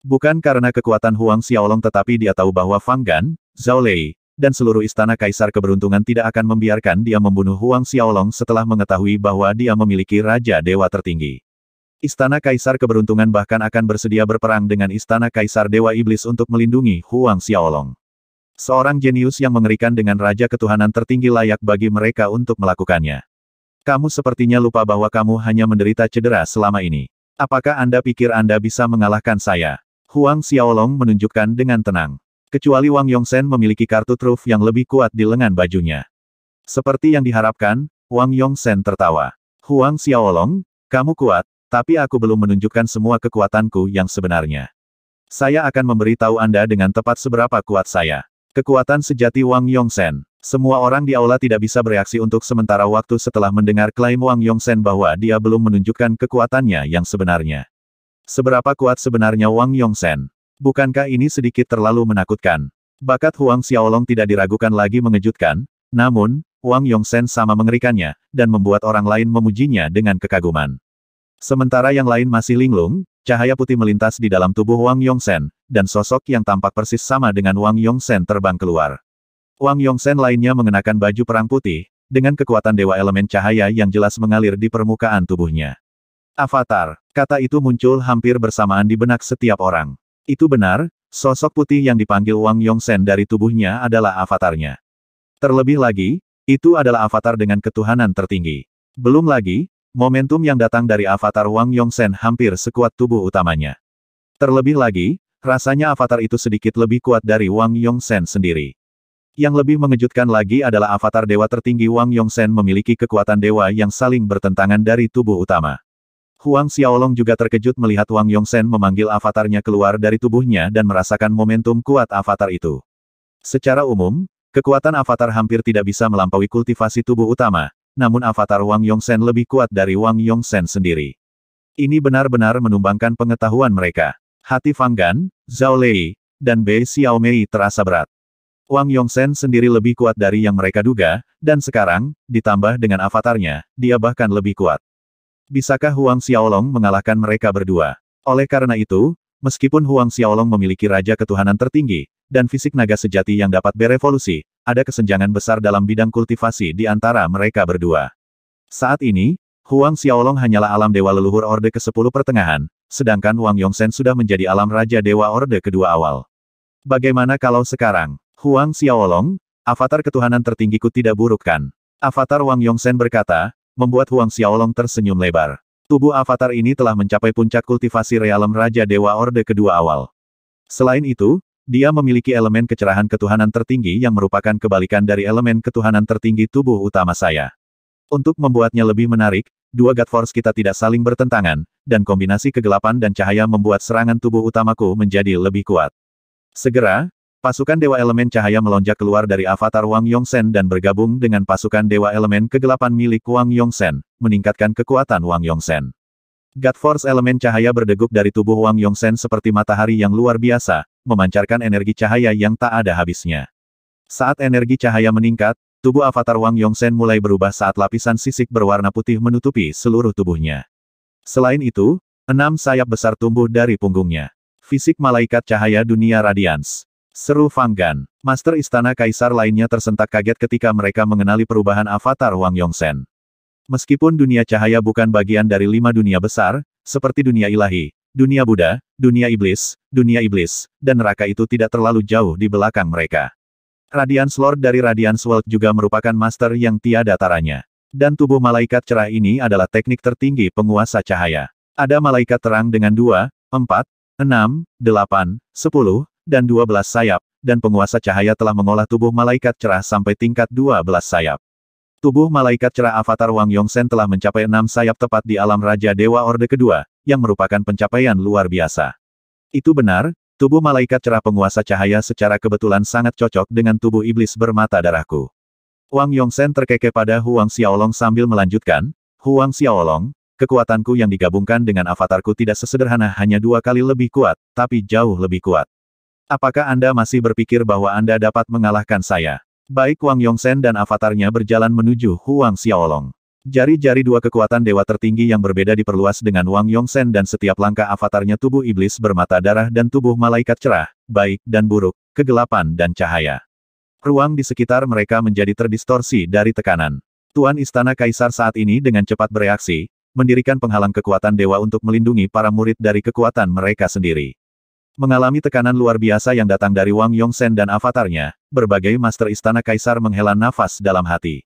Bukan karena kekuatan Huang Xiaolong tetapi dia tahu bahwa Fang Gan, Zhao Lei, dan seluruh istana kaisar keberuntungan tidak akan membiarkan dia membunuh Huang Xiaolong setelah mengetahui bahwa dia memiliki Raja Dewa tertinggi. Istana Kaisar Keberuntungan bahkan akan bersedia berperang dengan Istana Kaisar Dewa Iblis untuk melindungi Huang Xiaolong. Seorang jenius yang mengerikan dengan Raja Ketuhanan tertinggi layak bagi mereka untuk melakukannya. Kamu sepertinya lupa bahwa kamu hanya menderita cedera selama ini. Apakah Anda pikir Anda bisa mengalahkan saya? Huang Xiaolong menunjukkan dengan tenang. Kecuali Wang Yongsen memiliki kartu truf yang lebih kuat di lengan bajunya. Seperti yang diharapkan, Wang Yongsen tertawa. Huang Xiaolong, kamu kuat, tapi aku belum menunjukkan semua kekuatanku yang sebenarnya. Saya akan memberitahu Anda dengan tepat seberapa kuat saya. Kekuatan sejati Wang Yongsen. Semua orang di aula tidak bisa bereaksi untuk sementara waktu setelah mendengar klaim Wang Yongsen bahwa dia belum menunjukkan kekuatannya yang sebenarnya. Seberapa kuat sebenarnya Wang Yongsen? Bukankah ini sedikit terlalu menakutkan? Bakat Huang Xiaolong tidak diragukan lagi mengejutkan, namun, Wang Yongsen sama mengerikannya, dan membuat orang lain memujinya dengan kekaguman. Sementara yang lain masih linglung, cahaya putih melintas di dalam tubuh Wang Yongsen, dan sosok yang tampak persis sama dengan Wang Yongsen terbang keluar. Wang Yongsen lainnya mengenakan baju perang putih, dengan kekuatan dewa elemen cahaya yang jelas mengalir di permukaan tubuhnya. Avatar, kata itu muncul hampir bersamaan di benak setiap orang. Itu benar, sosok putih yang dipanggil Wang Yongsen dari tubuhnya adalah avatarnya. Terlebih lagi, itu adalah avatar dengan ketuhanan tertinggi. Belum lagi, momentum yang datang dari avatar Wang Yongsen hampir sekuat tubuh utamanya. Terlebih lagi, rasanya avatar itu sedikit lebih kuat dari Wang Yongsen sendiri. Yang lebih mengejutkan lagi adalah avatar dewa tertinggi Wang Yongsen memiliki kekuatan dewa yang saling bertentangan dari tubuh utama. Huang Xiaolong juga terkejut melihat Wang Yongsen memanggil avatarnya keluar dari tubuhnya dan merasakan momentum kuat avatar itu. Secara umum, kekuatan avatar hampir tidak bisa melampaui kultivasi tubuh utama, namun avatar Wang Yongsen lebih kuat dari Wang Yongsen sendiri. Ini benar-benar menumbangkan pengetahuan mereka. Hati Fang Gan, Zhao Lei, dan Bei Xiaomei terasa berat. Wang Yongsen sendiri lebih kuat dari yang mereka duga, dan sekarang, ditambah dengan avatarnya, dia bahkan lebih kuat bisakah Huang Xiaolong mengalahkan mereka berdua? Oleh karena itu, meskipun Huang Xiaolong memiliki raja ketuhanan tertinggi, dan fisik naga sejati yang dapat berevolusi, ada kesenjangan besar dalam bidang kultivasi di antara mereka berdua. Saat ini, Huang Xiaolong hanyalah alam dewa leluhur Orde ke-10 pertengahan, sedangkan Wang Yongsen sudah menjadi alam raja dewa Orde kedua awal. Bagaimana kalau sekarang, Huang Xiaolong, avatar ketuhanan tertinggiku tidak buruk kan? Avatar Wang Yongsen berkata, membuat Huang Xiaolong tersenyum lebar. Tubuh avatar ini telah mencapai puncak kultivasi realem Raja Dewa Orde kedua awal. Selain itu, dia memiliki elemen kecerahan ketuhanan tertinggi yang merupakan kebalikan dari elemen ketuhanan tertinggi tubuh utama saya. Untuk membuatnya lebih menarik, dua God Force kita tidak saling bertentangan, dan kombinasi kegelapan dan cahaya membuat serangan tubuh utamaku menjadi lebih kuat. Segera, Pasukan Dewa Elemen Cahaya melonjak keluar dari avatar Wang Yongsen dan bergabung dengan pasukan Dewa Elemen Kegelapan milik Wang Yongsen, meningkatkan kekuatan Wang Yongsen. God Force elemen cahaya berdegup dari tubuh Wang Yongsen seperti matahari yang luar biasa, memancarkan energi cahaya yang tak ada habisnya. Saat energi cahaya meningkat, tubuh avatar Wang Yongsen mulai berubah saat lapisan sisik berwarna putih menutupi seluruh tubuhnya. Selain itu, enam sayap besar tumbuh dari punggungnya. Fisik malaikat cahaya dunia Radiance. Seru Fanggan. Master Istana Kaisar lainnya tersentak kaget ketika mereka mengenali perubahan avatar Wang Yongsen. Meskipun dunia cahaya bukan bagian dari lima dunia besar, seperti dunia ilahi, dunia Buddha, dunia iblis, dunia iblis, dan neraka itu tidak terlalu jauh di belakang mereka. Radiance Lord dari Radiance World juga merupakan master yang tiada taranya. Dan tubuh malaikat cerah ini adalah teknik tertinggi penguasa cahaya. Ada malaikat terang dengan dua, empat, enam, delapan, sepuluh, dan 12 sayap, dan penguasa cahaya telah mengolah tubuh malaikat cerah sampai tingkat 12 sayap. Tubuh malaikat cerah avatar Wang Yongsen telah mencapai enam sayap tepat di alam Raja Dewa Orde Kedua, yang merupakan pencapaian luar biasa. Itu benar, tubuh malaikat cerah penguasa cahaya secara kebetulan sangat cocok dengan tubuh iblis bermata darahku. Wang Yongsen terkekeh pada Huang Xiaolong sambil melanjutkan, Huang Xiaolong, kekuatanku yang digabungkan dengan avatarku tidak sesederhana hanya dua kali lebih kuat, tapi jauh lebih kuat. Apakah Anda masih berpikir bahwa Anda dapat mengalahkan saya? Baik Wang Yongsen dan avatarnya berjalan menuju Huang Xiaolong. Jari-jari dua kekuatan dewa tertinggi yang berbeda diperluas dengan Wang Yongsen dan setiap langkah avatarnya tubuh iblis bermata darah dan tubuh malaikat cerah, baik dan buruk, kegelapan dan cahaya. Ruang di sekitar mereka menjadi terdistorsi dari tekanan. Tuan Istana Kaisar saat ini dengan cepat bereaksi, mendirikan penghalang kekuatan dewa untuk melindungi para murid dari kekuatan mereka sendiri. Mengalami tekanan luar biasa yang datang dari Wang Yongsen dan avatarnya, berbagai master istana kaisar menghela nafas dalam hati.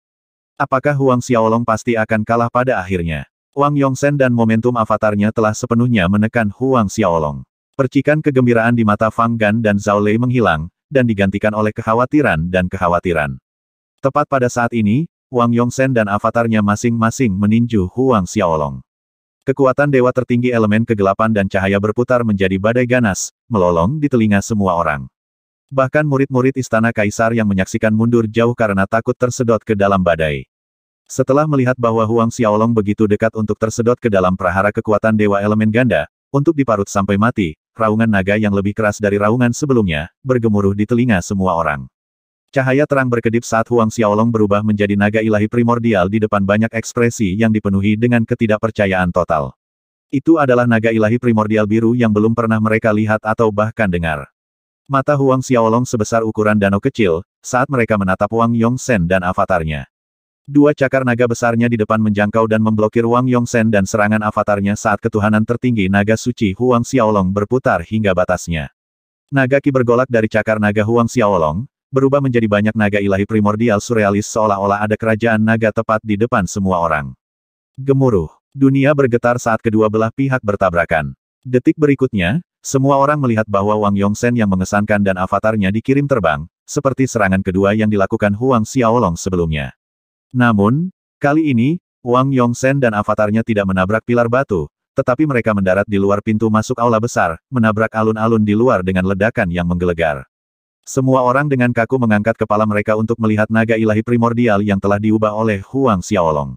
Apakah Huang Xiaolong pasti akan kalah pada akhirnya? Wang Yongsen dan momentum avatarnya telah sepenuhnya menekan Huang Xiaolong. Percikan kegembiraan di mata Fang Gan dan Zhao Lei menghilang, dan digantikan oleh kekhawatiran dan kekhawatiran. Tepat pada saat ini, Wang Yongsen dan avatarnya masing-masing meninju Huang Xiaolong. Kekuatan dewa tertinggi elemen kegelapan dan cahaya berputar menjadi badai ganas, melolong di telinga semua orang. Bahkan murid-murid istana kaisar yang menyaksikan mundur jauh karena takut tersedot ke dalam badai. Setelah melihat bahwa Huang Xiaolong begitu dekat untuk tersedot ke dalam prahara kekuatan dewa elemen ganda, untuk diparut sampai mati, raungan naga yang lebih keras dari raungan sebelumnya, bergemuruh di telinga semua orang. Cahaya terang berkedip saat Huang Xiaolong berubah menjadi naga ilahi primordial di depan banyak ekspresi yang dipenuhi dengan ketidakpercayaan total. Itu adalah naga ilahi primordial biru yang belum pernah mereka lihat atau bahkan dengar. Mata Huang Xiaolong sebesar ukuran danau kecil, saat mereka menatap Wang Yongsen dan avatarnya. Dua cakar naga besarnya di depan menjangkau dan memblokir Wang Yongsen dan serangan avatarnya saat ketuhanan tertinggi naga suci Huang Xiaolong berputar hingga batasnya. Naga ki bergolak dari cakar naga Huang Xiaolong, berubah menjadi banyak naga ilahi primordial surrealis seolah-olah ada kerajaan naga tepat di depan semua orang. Gemuruh. Dunia bergetar saat kedua belah pihak bertabrakan. Detik berikutnya, semua orang melihat bahwa Wang Yongsen yang mengesankan dan avatarnya dikirim terbang, seperti serangan kedua yang dilakukan Huang Xiaolong sebelumnya. Namun, kali ini, Wang Yongsen dan avatarnya tidak menabrak pilar batu, tetapi mereka mendarat di luar pintu masuk aula besar, menabrak alun-alun di luar dengan ledakan yang menggelegar. Semua orang dengan kaku mengangkat kepala mereka untuk melihat naga ilahi primordial yang telah diubah oleh Huang Xiaolong.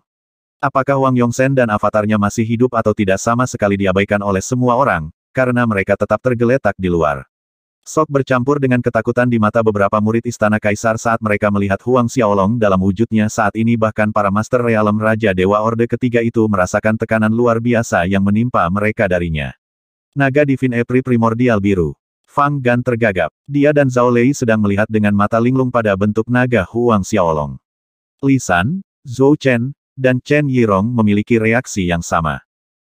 Apakah Huang Yongsen dan avatarnya masih hidup atau tidak sama sekali diabaikan oleh semua orang, karena mereka tetap tergeletak di luar. Sok bercampur dengan ketakutan di mata beberapa murid Istana Kaisar saat mereka melihat Huang Xiaolong dalam wujudnya saat ini bahkan para Master Realem Raja Dewa Orde ketiga itu merasakan tekanan luar biasa yang menimpa mereka darinya. Naga Divine Epri Primordial Biru Fang Gan tergagap. Dia dan Zhao Lei sedang melihat dengan mata linglung pada bentuk naga Huang Xiaolong. Li San, Zhou Chen, dan Chen Yirong memiliki reaksi yang sama.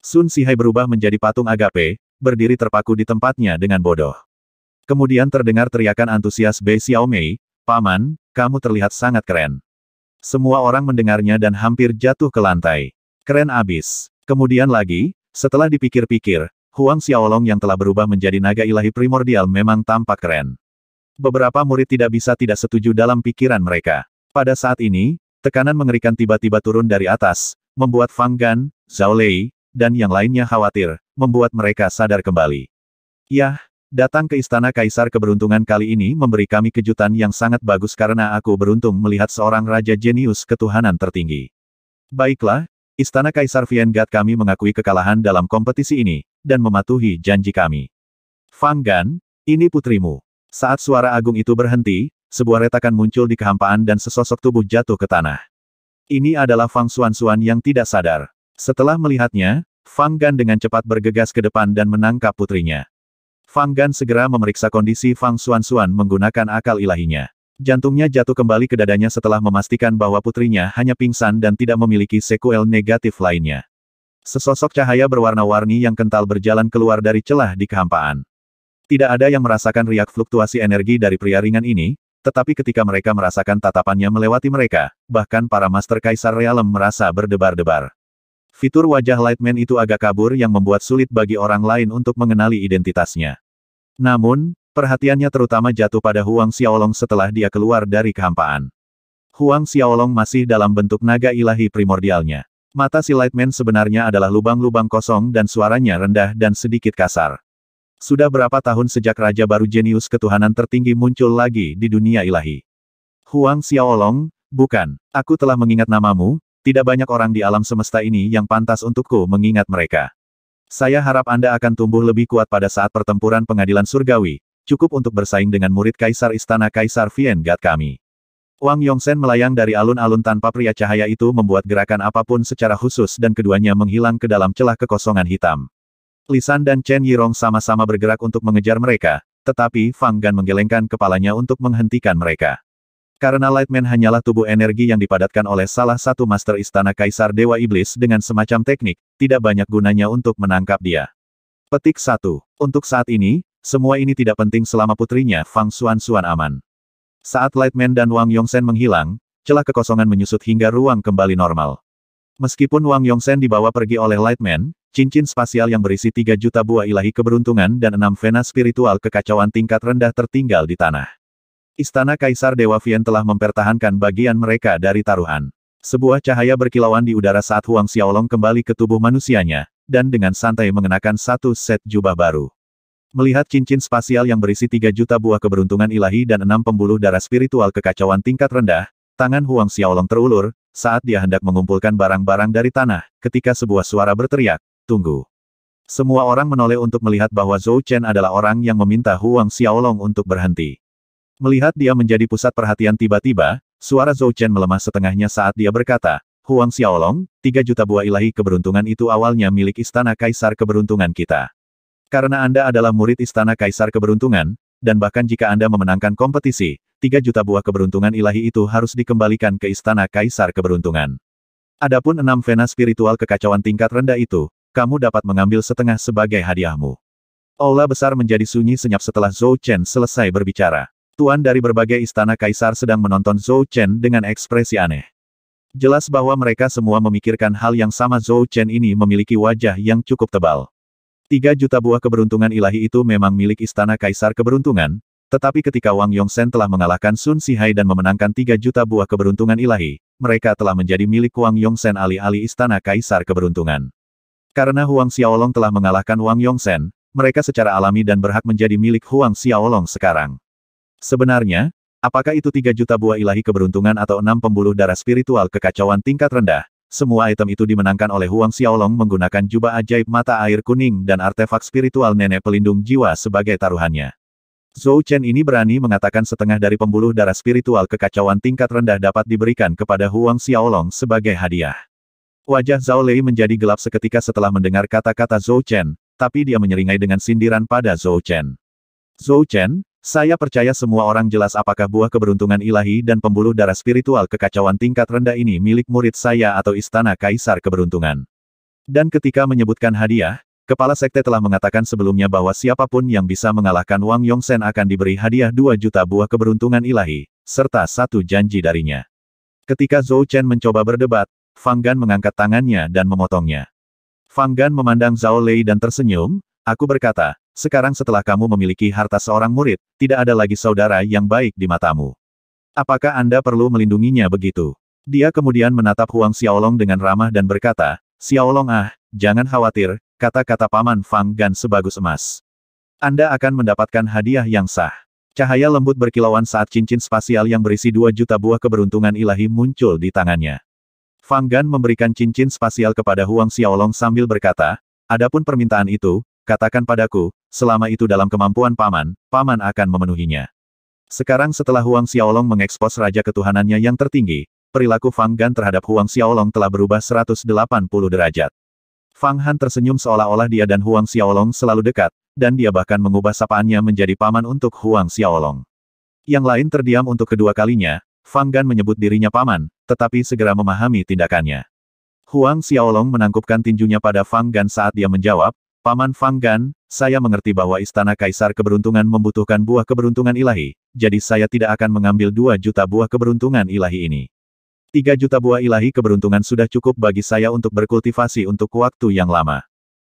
Sun Sihai berubah menjadi patung agape, berdiri terpaku di tempatnya dengan bodoh. Kemudian terdengar teriakan antusias Bei Xiaomei, Paman, kamu terlihat sangat keren. Semua orang mendengarnya dan hampir jatuh ke lantai. Keren abis. Kemudian lagi, setelah dipikir-pikir, Huang Xiaolong yang telah berubah menjadi naga ilahi primordial memang tampak keren. Beberapa murid tidak bisa tidak setuju dalam pikiran mereka. Pada saat ini, tekanan mengerikan tiba-tiba turun dari atas, membuat Fang Gan, Zhao Lei, dan yang lainnya khawatir, membuat mereka sadar kembali. Yah, datang ke Istana Kaisar keberuntungan kali ini memberi kami kejutan yang sangat bagus karena aku beruntung melihat seorang Raja Jenius ketuhanan tertinggi. Baiklah, Istana Kaisar Viengat kami mengakui kekalahan dalam kompetisi ini, dan mematuhi janji kami. Fang Gan, ini putrimu. Saat suara agung itu berhenti, sebuah retakan muncul di kehampaan dan sesosok tubuh jatuh ke tanah. Ini adalah Fang Xuan Xuan yang tidak sadar. Setelah melihatnya, Fang Gan dengan cepat bergegas ke depan dan menangkap putrinya. Fang Gan segera memeriksa kondisi Fang Xuan Xuan menggunakan akal ilahinya. Jantungnya jatuh kembali ke dadanya setelah memastikan bahwa putrinya hanya pingsan dan tidak memiliki sekuel negatif lainnya. Sesosok cahaya berwarna-warni yang kental berjalan keluar dari celah di kehampaan. Tidak ada yang merasakan riak fluktuasi energi dari pria ringan ini, tetapi ketika mereka merasakan tatapannya melewati mereka, bahkan para Master Kaisar Realem merasa berdebar-debar. Fitur wajah Lightman itu agak kabur yang membuat sulit bagi orang lain untuk mengenali identitasnya. Namun, perhatiannya terutama jatuh pada Huang Xiaolong setelah dia keluar dari kehampaan. Huang Xiaolong masih dalam bentuk naga ilahi primordialnya. Mata si Lightman sebenarnya adalah lubang-lubang kosong dan suaranya rendah dan sedikit kasar. Sudah berapa tahun sejak Raja Baru Jenius Ketuhanan Tertinggi muncul lagi di dunia ilahi? Huang Xiaolong, bukan. Aku telah mengingat namamu, tidak banyak orang di alam semesta ini yang pantas untukku mengingat mereka. Saya harap Anda akan tumbuh lebih kuat pada saat pertempuran pengadilan surgawi, cukup untuk bersaing dengan murid Kaisar Istana Kaisar Vien kami. Wang Yongsen melayang dari alun-alun tanpa pria cahaya itu membuat gerakan apapun secara khusus dan keduanya menghilang ke dalam celah kekosongan hitam. Lisan dan Chen Yirong sama-sama bergerak untuk mengejar mereka, tetapi Fang Gan menggelengkan kepalanya untuk menghentikan mereka. Karena Lightman hanyalah tubuh energi yang dipadatkan oleh salah satu master istana Kaisar Dewa Iblis dengan semacam teknik, tidak banyak gunanya untuk menangkap dia. Petik satu. Untuk saat ini, semua ini tidak penting selama putrinya Fang Xuan Xuan aman. Saat Lightman dan Wang Yongsen menghilang, celah kekosongan menyusut hingga ruang kembali normal. Meskipun Wang Yongsen dibawa pergi oleh Lightman, cincin spasial yang berisi 3 juta buah ilahi keberuntungan dan 6 vena spiritual kekacauan tingkat rendah tertinggal di tanah. Istana Kaisar Dewa Vian telah mempertahankan bagian mereka dari taruhan. Sebuah cahaya berkilauan di udara saat Huang Xiaolong kembali ke tubuh manusianya, dan dengan santai mengenakan satu set jubah baru. Melihat cincin spasial yang berisi 3 juta buah keberuntungan ilahi dan enam pembuluh darah spiritual kekacauan tingkat rendah, tangan Huang Xiaolong terulur, saat dia hendak mengumpulkan barang-barang dari tanah, ketika sebuah suara berteriak, tunggu. Semua orang menoleh untuk melihat bahwa Zhou Chen adalah orang yang meminta Huang Xiaolong untuk berhenti. Melihat dia menjadi pusat perhatian tiba-tiba, suara Zhou Chen melemah setengahnya saat dia berkata, Huang Xiaolong, tiga juta buah ilahi keberuntungan itu awalnya milik istana kaisar keberuntungan kita. Karena Anda adalah murid Istana Kaisar Keberuntungan, dan bahkan jika Anda memenangkan kompetisi, 3 juta buah keberuntungan ilahi itu harus dikembalikan ke Istana Kaisar Keberuntungan. Adapun enam vena spiritual kekacauan tingkat rendah itu, kamu dapat mengambil setengah sebagai hadiahmu. Ola besar menjadi sunyi senyap setelah Zhou Chen selesai berbicara. Tuan dari berbagai istana kaisar sedang menonton Zhou Chen dengan ekspresi aneh. Jelas bahwa mereka semua memikirkan hal yang sama Zhou Chen ini memiliki wajah yang cukup tebal. Tiga juta buah keberuntungan ilahi itu memang milik Istana Kaisar Keberuntungan, tetapi ketika Wang Yongsen telah mengalahkan Sun Sihai dan memenangkan tiga juta buah keberuntungan ilahi, mereka telah menjadi milik Wang Yongsen alih-alih Istana Kaisar Keberuntungan. Karena Huang Xiaolong telah mengalahkan Wang Yongsen, mereka secara alami dan berhak menjadi milik Huang Xiaolong sekarang. Sebenarnya, apakah itu tiga juta buah ilahi keberuntungan atau enam pembuluh darah spiritual kekacauan tingkat rendah, semua item itu dimenangkan oleh Huang Xiaolong menggunakan jubah ajaib mata air kuning dan artefak spiritual nenek pelindung jiwa sebagai taruhannya. Zhou Chen ini berani mengatakan setengah dari pembuluh darah spiritual kekacauan tingkat rendah dapat diberikan kepada Huang Xiaolong sebagai hadiah. Wajah Zhao Lei menjadi gelap seketika setelah mendengar kata-kata Zhou Chen, tapi dia menyeringai dengan sindiran pada Zhou Chen. Zhou Chen, saya percaya semua orang jelas apakah buah keberuntungan ilahi dan pembuluh darah spiritual kekacauan tingkat rendah ini milik murid saya atau istana kaisar keberuntungan. Dan ketika menyebutkan hadiah, kepala sekte telah mengatakan sebelumnya bahwa siapapun yang bisa mengalahkan Wang Yongsen akan diberi hadiah 2 juta buah keberuntungan ilahi, serta satu janji darinya. Ketika Zhou Chen mencoba berdebat, Fang Gan mengangkat tangannya dan memotongnya. Fang Gan memandang Zhao Lei dan tersenyum, aku berkata, sekarang setelah kamu memiliki harta seorang murid, tidak ada lagi saudara yang baik di matamu. Apakah Anda perlu melindunginya begitu? Dia kemudian menatap Huang Xiaolong dengan ramah dan berkata, Xiaolong ah, jangan khawatir, kata-kata paman Fang Gan sebagus emas. Anda akan mendapatkan hadiah yang sah. Cahaya lembut berkilauan saat cincin spasial yang berisi dua juta buah keberuntungan ilahi muncul di tangannya. Fang Gan memberikan cincin spasial kepada Huang Xiaolong sambil berkata, Adapun permintaan itu, katakan padaku, selama itu dalam kemampuan paman, paman akan memenuhinya. Sekarang setelah Huang Xiaolong mengekspos Raja Ketuhanannya yang tertinggi, perilaku Fang Gan terhadap Huang Xiaolong telah berubah 180 derajat. Fang Han tersenyum seolah-olah dia dan Huang Xiaolong selalu dekat, dan dia bahkan mengubah sapaannya menjadi paman untuk Huang Xiaolong. Yang lain terdiam untuk kedua kalinya, Fang Gan menyebut dirinya paman, tetapi segera memahami tindakannya. Huang Xiaolong menangkupkan tinjunya pada Fang Gan saat dia menjawab, Paman Fang Gan, saya mengerti bahwa Istana Kaisar Keberuntungan membutuhkan buah keberuntungan ilahi, jadi saya tidak akan mengambil 2 juta buah keberuntungan ilahi ini. 3 juta buah ilahi keberuntungan sudah cukup bagi saya untuk berkultivasi untuk waktu yang lama.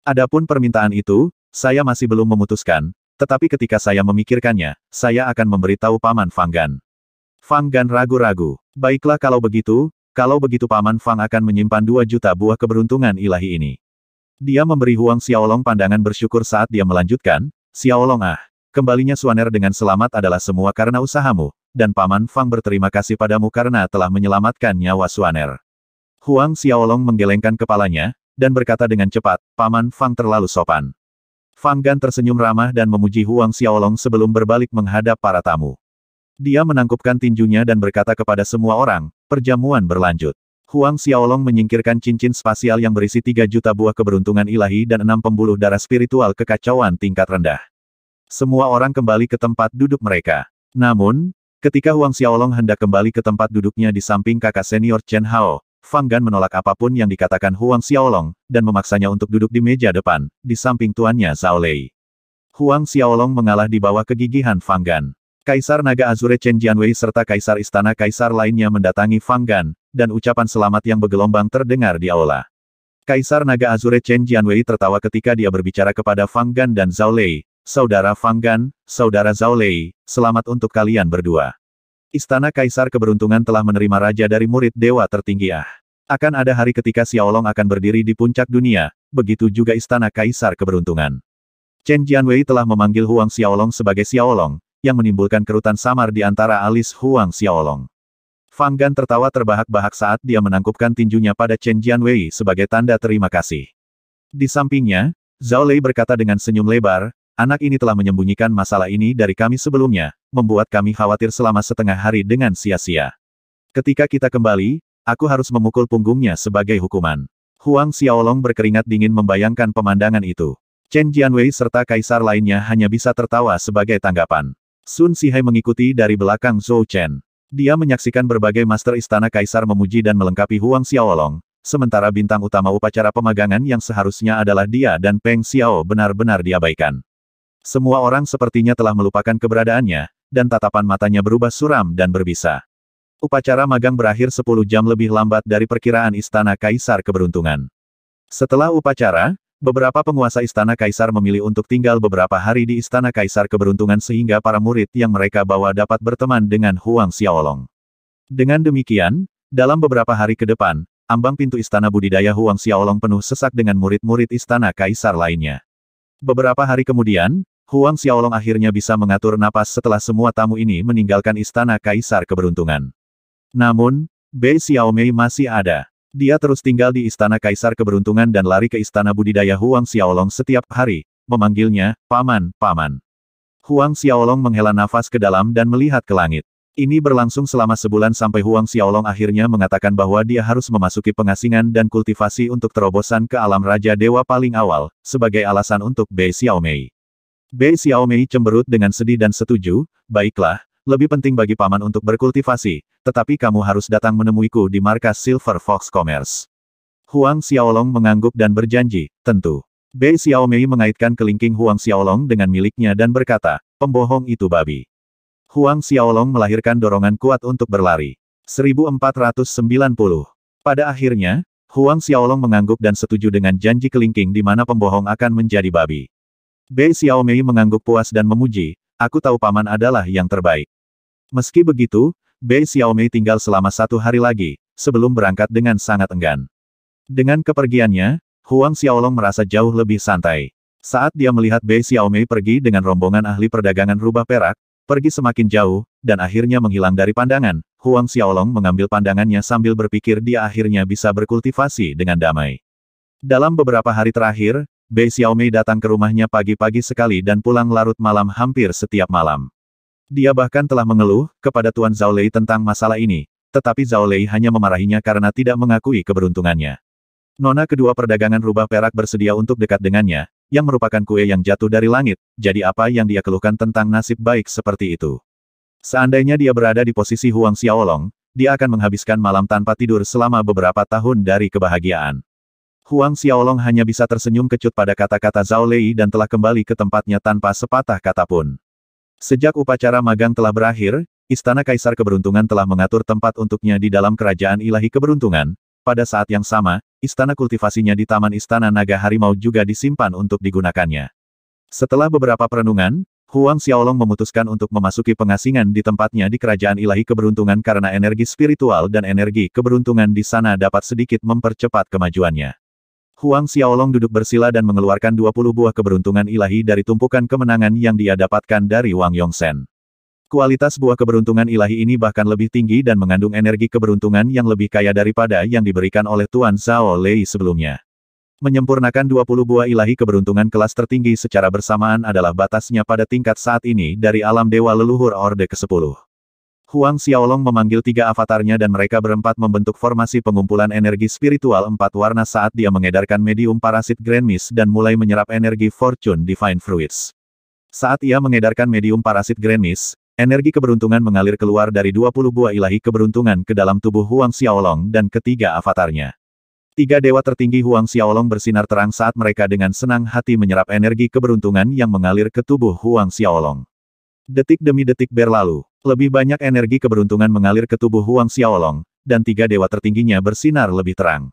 Adapun permintaan itu, saya masih belum memutuskan, tetapi ketika saya memikirkannya, saya akan memberitahu Paman Fang Gan. Fang Gan ragu-ragu. Baiklah kalau begitu, kalau begitu Paman Fang akan menyimpan 2 juta buah keberuntungan ilahi ini. Dia memberi Huang Xiaolong pandangan bersyukur saat dia melanjutkan, Xiaolong ah, kembalinya Suaner dengan selamat adalah semua karena usahamu, dan Paman Fang berterima kasih padamu karena telah menyelamatkan nyawa Suaner. Huang Xiaolong menggelengkan kepalanya, dan berkata dengan cepat, Paman Fang terlalu sopan. Fang Gan tersenyum ramah dan memuji Huang Xiaolong sebelum berbalik menghadap para tamu. Dia menangkupkan tinjunya dan berkata kepada semua orang, perjamuan berlanjut. Huang Xiaolong menyingkirkan cincin spasial yang berisi 3 juta buah keberuntungan ilahi dan enam pembuluh darah spiritual kekacauan tingkat rendah. Semua orang kembali ke tempat duduk mereka. Namun, ketika Huang Xiaolong hendak kembali ke tempat duduknya di samping kakak senior Chen Hao, Fang Gan menolak apapun yang dikatakan Huang Xiaolong, dan memaksanya untuk duduk di meja depan, di samping tuannya Zhao Lei. Huang Xiaolong mengalah di bawah kegigihan Fang Gan. Kaisar Naga Azure Chen Jianwei serta Kaisar Istana Kaisar lainnya mendatangi Fang Gan dan ucapan selamat yang bergelombang terdengar di aula. Kaisar Naga Azure Chen Jianwei tertawa ketika dia berbicara kepada Fang Gan dan Zhao Lei, Saudara Fang Gan, Saudara Zhao Lei, selamat untuk kalian berdua. Istana Kaisar Keberuntungan telah menerima raja dari murid dewa tertinggi Ah. Akan ada hari ketika Xiaolong akan berdiri di puncak dunia, begitu juga Istana Kaisar Keberuntungan. Chen Jianwei telah memanggil Huang Xiaolong sebagai Xiaolong, yang menimbulkan kerutan samar di antara alis Huang Xiaolong. Fang Gan tertawa terbahak-bahak saat dia menangkupkan tinjunya pada Chen Jianwei sebagai tanda terima kasih. Di sampingnya, Zhao Lei berkata dengan senyum lebar, anak ini telah menyembunyikan masalah ini dari kami sebelumnya, membuat kami khawatir selama setengah hari dengan sia-sia. Ketika kita kembali, aku harus memukul punggungnya sebagai hukuman. Huang Xiaolong berkeringat dingin membayangkan pemandangan itu. Chen Jianwei serta kaisar lainnya hanya bisa tertawa sebagai tanggapan. Sun Sihai mengikuti dari belakang Zhou Chen. Dia menyaksikan berbagai master istana kaisar memuji dan melengkapi Huang Xiaolong, sementara bintang utama upacara pemagangan yang seharusnya adalah dia dan Peng Xiao benar-benar diabaikan. Semua orang sepertinya telah melupakan keberadaannya, dan tatapan matanya berubah suram dan berbisa. Upacara magang berakhir 10 jam lebih lambat dari perkiraan istana kaisar keberuntungan. Setelah upacara, Beberapa penguasa istana kaisar memilih untuk tinggal beberapa hari di istana kaisar keberuntungan sehingga para murid yang mereka bawa dapat berteman dengan Huang Xiaolong. Dengan demikian, dalam beberapa hari ke depan, ambang pintu istana budidaya Huang Xiaolong penuh sesak dengan murid-murid istana kaisar lainnya. Beberapa hari kemudian, Huang Xiaolong akhirnya bisa mengatur napas setelah semua tamu ini meninggalkan istana kaisar keberuntungan. Namun, Bei Xiaomei masih ada. Dia terus tinggal di Istana Kaisar Keberuntungan dan lari ke Istana Budidaya Huang Xiaolong setiap hari, memanggilnya, Paman, Paman. Huang Xiaolong menghela nafas ke dalam dan melihat ke langit. Ini berlangsung selama sebulan sampai Huang Xiaolong akhirnya mengatakan bahwa dia harus memasuki pengasingan dan kultivasi untuk terobosan ke alam Raja Dewa paling awal, sebagai alasan untuk Bei Xiaomei. Bei Xiaomei cemberut dengan sedih dan setuju, baiklah, lebih penting bagi paman untuk berkultivasi, tetapi kamu harus datang menemuiku di markas Silver Fox Commerce. Huang Xiaolong mengangguk dan berjanji, tentu. Bei Xiaomei mengaitkan kelingking Huang Xiaolong dengan miliknya dan berkata, pembohong itu babi. Huang Xiaolong melahirkan dorongan kuat untuk berlari. 1490. Pada akhirnya, Huang Xiaolong mengangguk dan setuju dengan janji kelingking di mana pembohong akan menjadi babi. Bei Xiaomei mengangguk puas dan memuji, aku tahu paman adalah yang terbaik. Meski begitu, Bei Xiaomei tinggal selama satu hari lagi, sebelum berangkat dengan sangat enggan. Dengan kepergiannya, Huang Xiaolong merasa jauh lebih santai. Saat dia melihat Bei Xiaomei pergi dengan rombongan ahli perdagangan rubah perak, pergi semakin jauh, dan akhirnya menghilang dari pandangan, Huang Xiaolong mengambil pandangannya sambil berpikir dia akhirnya bisa berkultivasi dengan damai. Dalam beberapa hari terakhir, Bei Xiaomei datang ke rumahnya pagi-pagi sekali dan pulang larut malam hampir setiap malam. Dia bahkan telah mengeluh kepada Tuan Zhao Lei tentang masalah ini, tetapi Zhao Lei hanya memarahinya karena tidak mengakui keberuntungannya. Nona kedua perdagangan rubah perak bersedia untuk dekat dengannya, yang merupakan kue yang jatuh dari langit, jadi apa yang dia keluhkan tentang nasib baik seperti itu. Seandainya dia berada di posisi Huang Xiaolong, dia akan menghabiskan malam tanpa tidur selama beberapa tahun dari kebahagiaan. Huang Xiaolong hanya bisa tersenyum kecut pada kata-kata Zhao Lei dan telah kembali ke tempatnya tanpa sepatah kata pun. Sejak upacara magang telah berakhir, Istana Kaisar Keberuntungan telah mengatur tempat untuknya di dalam Kerajaan Ilahi Keberuntungan. Pada saat yang sama, istana kultivasinya di Taman Istana Naga Harimau juga disimpan untuk digunakannya. Setelah beberapa perenungan, Huang Xiaolong memutuskan untuk memasuki pengasingan di tempatnya di Kerajaan Ilahi Keberuntungan karena energi spiritual dan energi keberuntungan di sana dapat sedikit mempercepat kemajuannya. Huang Xiaolong duduk bersila dan mengeluarkan 20 buah keberuntungan ilahi dari tumpukan kemenangan yang dia dapatkan dari Wang Yongsen. Kualitas buah keberuntungan ilahi ini bahkan lebih tinggi dan mengandung energi keberuntungan yang lebih kaya daripada yang diberikan oleh Tuan Zhao Lei sebelumnya. Menyempurnakan 20 buah ilahi keberuntungan kelas tertinggi secara bersamaan adalah batasnya pada tingkat saat ini dari alam dewa leluhur Orde ke-10. Huang Xiaolong memanggil tiga avatarnya dan mereka berempat membentuk formasi pengumpulan energi spiritual empat warna saat dia mengedarkan medium parasit Grand Mist dan mulai menyerap energi Fortune Divine Fruits. Saat ia mengedarkan medium parasit Grand Mist, energi keberuntungan mengalir keluar dari 20 buah ilahi keberuntungan ke dalam tubuh Huang Xiaolong dan ketiga avatarnya. Tiga dewa tertinggi Huang Xiaolong bersinar terang saat mereka dengan senang hati menyerap energi keberuntungan yang mengalir ke tubuh Huang Xiaolong. Detik demi detik berlalu. Lebih banyak energi keberuntungan mengalir ke tubuh Huang Xiaolong, dan tiga dewa tertingginya bersinar lebih terang.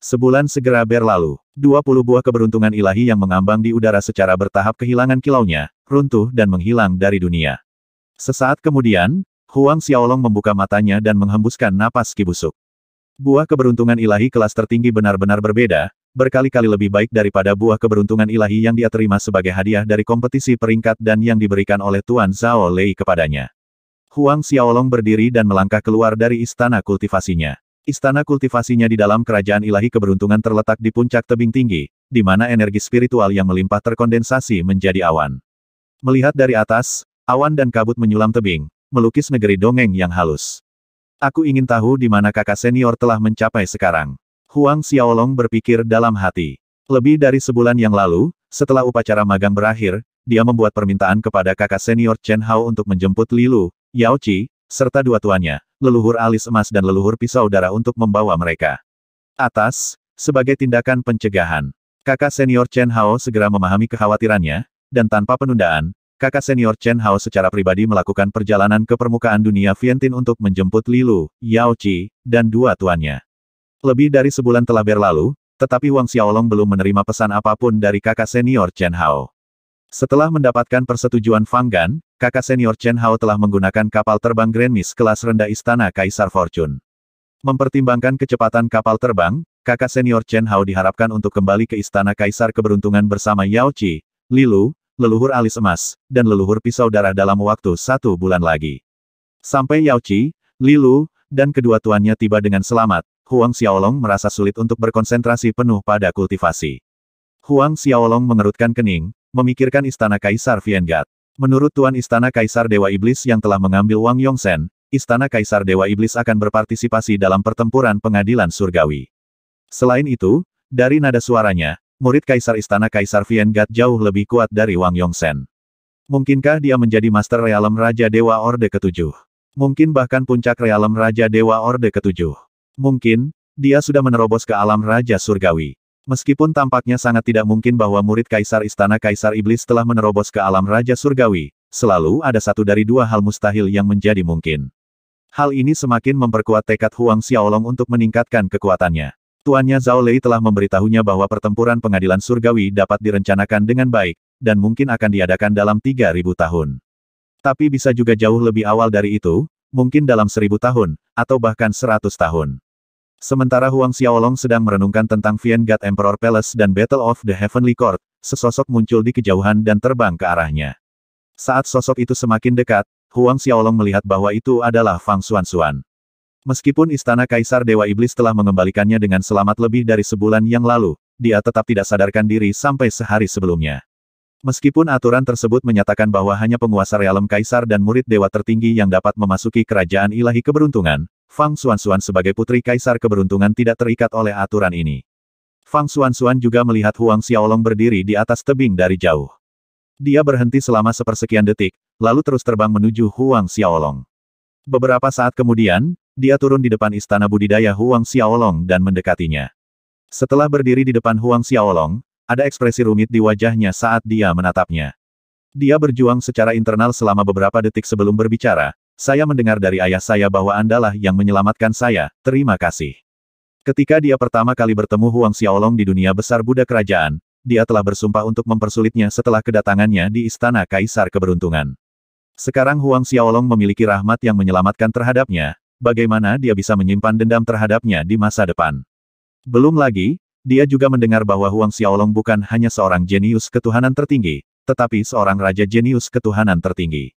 Sebulan segera berlalu, 20 buah keberuntungan ilahi yang mengambang di udara secara bertahap kehilangan kilaunya, runtuh dan menghilang dari dunia. Sesaat kemudian, Huang Xiaolong membuka matanya dan menghembuskan napas kibusuk. Buah keberuntungan ilahi kelas tertinggi benar-benar berbeda, berkali-kali lebih baik daripada buah keberuntungan ilahi yang dia terima sebagai hadiah dari kompetisi peringkat dan yang diberikan oleh Tuan Zhao Lei kepadanya. Huang Xiaolong berdiri dan melangkah keluar dari istana kultivasinya. Istana kultivasinya di dalam kerajaan ilahi keberuntungan terletak di puncak tebing tinggi, di mana energi spiritual yang melimpah terkondensasi menjadi awan. Melihat dari atas, awan dan kabut menyulam tebing, melukis negeri dongeng yang halus. Aku ingin tahu di mana kakak senior telah mencapai sekarang. Huang Xiaolong berpikir dalam hati. Lebih dari sebulan yang lalu, setelah upacara magang berakhir, dia membuat permintaan kepada kakak senior Chen Hao untuk menjemput Lilu, Yao Qi, serta dua tuannya, leluhur alis emas dan leluhur pisau darah untuk membawa mereka. Atas, sebagai tindakan pencegahan, kakak senior Chen Hao segera memahami kekhawatirannya, dan tanpa penundaan, kakak senior Chen Hao secara pribadi melakukan perjalanan ke permukaan dunia Vientin untuk menjemput Lilu, Yao Qi, dan dua tuannya. Lebih dari sebulan telah berlalu, tetapi Wang Xiaolong belum menerima pesan apapun dari kakak senior Chen Hao. Setelah mendapatkan persetujuan Fang Gan, kakak senior Chen Hao telah menggunakan kapal terbang Grand Miss kelas rendah Istana Kaisar Fortune. Mempertimbangkan kecepatan kapal terbang, kakak senior Chen Hao diharapkan untuk kembali ke Istana Kaisar Keberuntungan bersama Yao Qi, Lilu, leluhur alis emas, dan leluhur pisau darah dalam waktu satu bulan lagi. Sampai Yao Qi, Lilu, dan kedua tuannya tiba dengan selamat, Huang Xiaolong merasa sulit untuk berkonsentrasi penuh pada kultivasi. Huang Xiaolong mengerutkan kening, memikirkan Istana Kaisar Viengat. Menurut Tuan Istana Kaisar Dewa Iblis yang telah mengambil Wang Yongsen, Istana Kaisar Dewa Iblis akan berpartisipasi dalam pertempuran pengadilan surgawi. Selain itu, dari nada suaranya, murid Kaisar Istana Kaisar Viengat jauh lebih kuat dari Wang Yongsen. Mungkinkah dia menjadi Master Realem Raja Dewa Orde Ketujuh? Mungkin bahkan puncak Realem Raja Dewa Orde Ketujuh. Mungkin, dia sudah menerobos ke alam Raja Surgawi. Meskipun tampaknya sangat tidak mungkin bahwa murid Kaisar Istana Kaisar Iblis telah menerobos ke alam Raja Surgawi, selalu ada satu dari dua hal mustahil yang menjadi mungkin. Hal ini semakin memperkuat tekad Huang Xiaolong untuk meningkatkan kekuatannya. Tuannya Zhao Lei telah memberitahunya bahwa pertempuran pengadilan surgawi dapat direncanakan dengan baik, dan mungkin akan diadakan dalam 3.000 tahun. Tapi bisa juga jauh lebih awal dari itu, mungkin dalam seribu tahun, atau bahkan seratus tahun. Sementara Huang Xiaolong sedang merenungkan tentang Vian God Emperor Palace dan Battle of the Heavenly Court, sesosok muncul di kejauhan dan terbang ke arahnya. Saat sosok itu semakin dekat, Huang Xiaolong melihat bahwa itu adalah Fang Xuanxuan. Meskipun Istana Kaisar Dewa Iblis telah mengembalikannya dengan selamat lebih dari sebulan yang lalu, dia tetap tidak sadarkan diri sampai sehari sebelumnya. Meskipun aturan tersebut menyatakan bahwa hanya penguasa realem kaisar dan murid dewa tertinggi yang dapat memasuki kerajaan ilahi keberuntungan, Fang Suan Suan sebagai putri kaisar keberuntungan tidak terikat oleh aturan ini. Fang Suan Suan juga melihat Huang Xiaolong berdiri di atas tebing dari jauh. Dia berhenti selama sepersekian detik, lalu terus terbang menuju Huang Xiaolong. Beberapa saat kemudian, dia turun di depan istana budidaya Huang Xiaolong dan mendekatinya. Setelah berdiri di depan Huang Xiaolong, ada ekspresi rumit di wajahnya saat dia menatapnya. Dia berjuang secara internal selama beberapa detik sebelum berbicara, saya mendengar dari ayah saya bahwa Andalah yang menyelamatkan saya, terima kasih. Ketika dia pertama kali bertemu Huang Xiaolong di dunia besar Buddha Kerajaan, dia telah bersumpah untuk mempersulitnya setelah kedatangannya di Istana Kaisar Keberuntungan. Sekarang Huang Xiaolong memiliki rahmat yang menyelamatkan terhadapnya, bagaimana dia bisa menyimpan dendam terhadapnya di masa depan. Belum lagi, dia juga mendengar bahwa Huang Xiaolong bukan hanya seorang jenius ketuhanan tertinggi, tetapi seorang raja jenius ketuhanan tertinggi.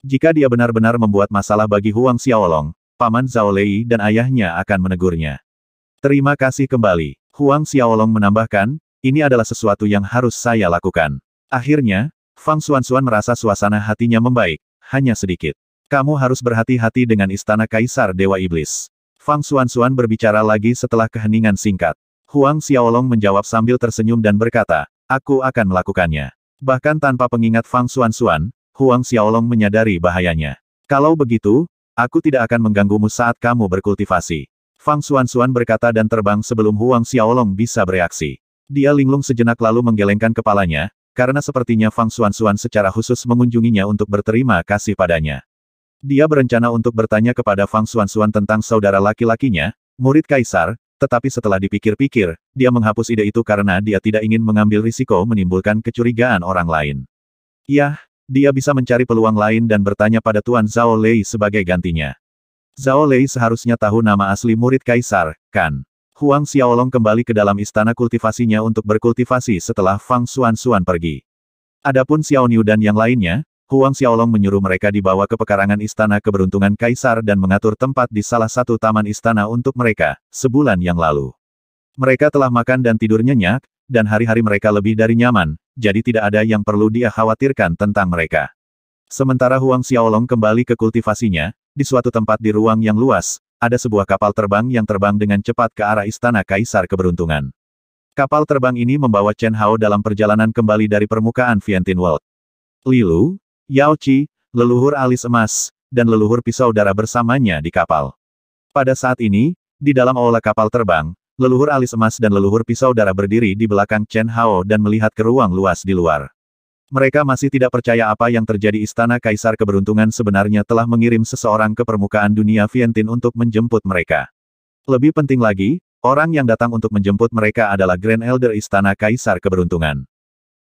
Jika dia benar-benar membuat masalah bagi Huang Xiaolong, Paman Zhao Lei dan ayahnya akan menegurnya. Terima kasih kembali. Huang Xiaolong menambahkan, ini adalah sesuatu yang harus saya lakukan. Akhirnya, Fang Xuanxuan merasa suasana hatinya membaik, hanya sedikit. Kamu harus berhati-hati dengan istana Kaisar Dewa Iblis. Fang Xuanxuan berbicara lagi setelah keheningan singkat. Huang Xiaolong menjawab sambil tersenyum dan berkata, aku akan melakukannya. Bahkan tanpa pengingat Fang Xuanxuan, Huang Xiaolong menyadari bahayanya. Kalau begitu, aku tidak akan mengganggumu saat kamu berkultivasi. Fang Xuan-Xuan berkata dan terbang sebelum Huang Xiaolong bisa bereaksi. Dia linglung sejenak lalu menggelengkan kepalanya, karena sepertinya Fang Xuan-Xuan secara khusus mengunjunginya untuk berterima kasih padanya. Dia berencana untuk bertanya kepada Fang Xuan-Xuan tentang saudara laki-lakinya, murid kaisar, tetapi setelah dipikir-pikir, dia menghapus ide itu karena dia tidak ingin mengambil risiko menimbulkan kecurigaan orang lain. Yah, dia bisa mencari peluang lain dan bertanya pada Tuan Zhao Lei sebagai gantinya. Zhao Lei seharusnya tahu nama asli murid kaisar, kan? Huang Xiaolong kembali ke dalam istana kultivasinya untuk berkultivasi setelah Fang Xuan Xuan pergi. Adapun Xiao Niu dan yang lainnya, Huang Xiaolong menyuruh mereka dibawa ke pekarangan istana keberuntungan kaisar dan mengatur tempat di salah satu taman istana untuk mereka, sebulan yang lalu. Mereka telah makan dan tidur nyenyak, dan hari-hari mereka lebih dari nyaman, jadi tidak ada yang perlu dia khawatirkan tentang mereka. Sementara Huang Xiaolong kembali ke kultivasinya, di suatu tempat di ruang yang luas, ada sebuah kapal terbang yang terbang dengan cepat ke arah Istana Kaisar Keberuntungan. Kapal terbang ini membawa Chen Hao dalam perjalanan kembali dari permukaan Vientin World. Lilu, Yao Qi, leluhur alis emas, dan leluhur pisau darah bersamanya di kapal. Pada saat ini, di dalam aula kapal terbang, leluhur alis emas dan leluhur pisau darah berdiri di belakang Chen Hao dan melihat ke ruang luas di luar. Mereka masih tidak percaya apa yang terjadi Istana Kaisar Keberuntungan sebenarnya telah mengirim seseorang ke permukaan dunia Vientin untuk menjemput mereka. Lebih penting lagi, orang yang datang untuk menjemput mereka adalah Grand Elder Istana Kaisar Keberuntungan.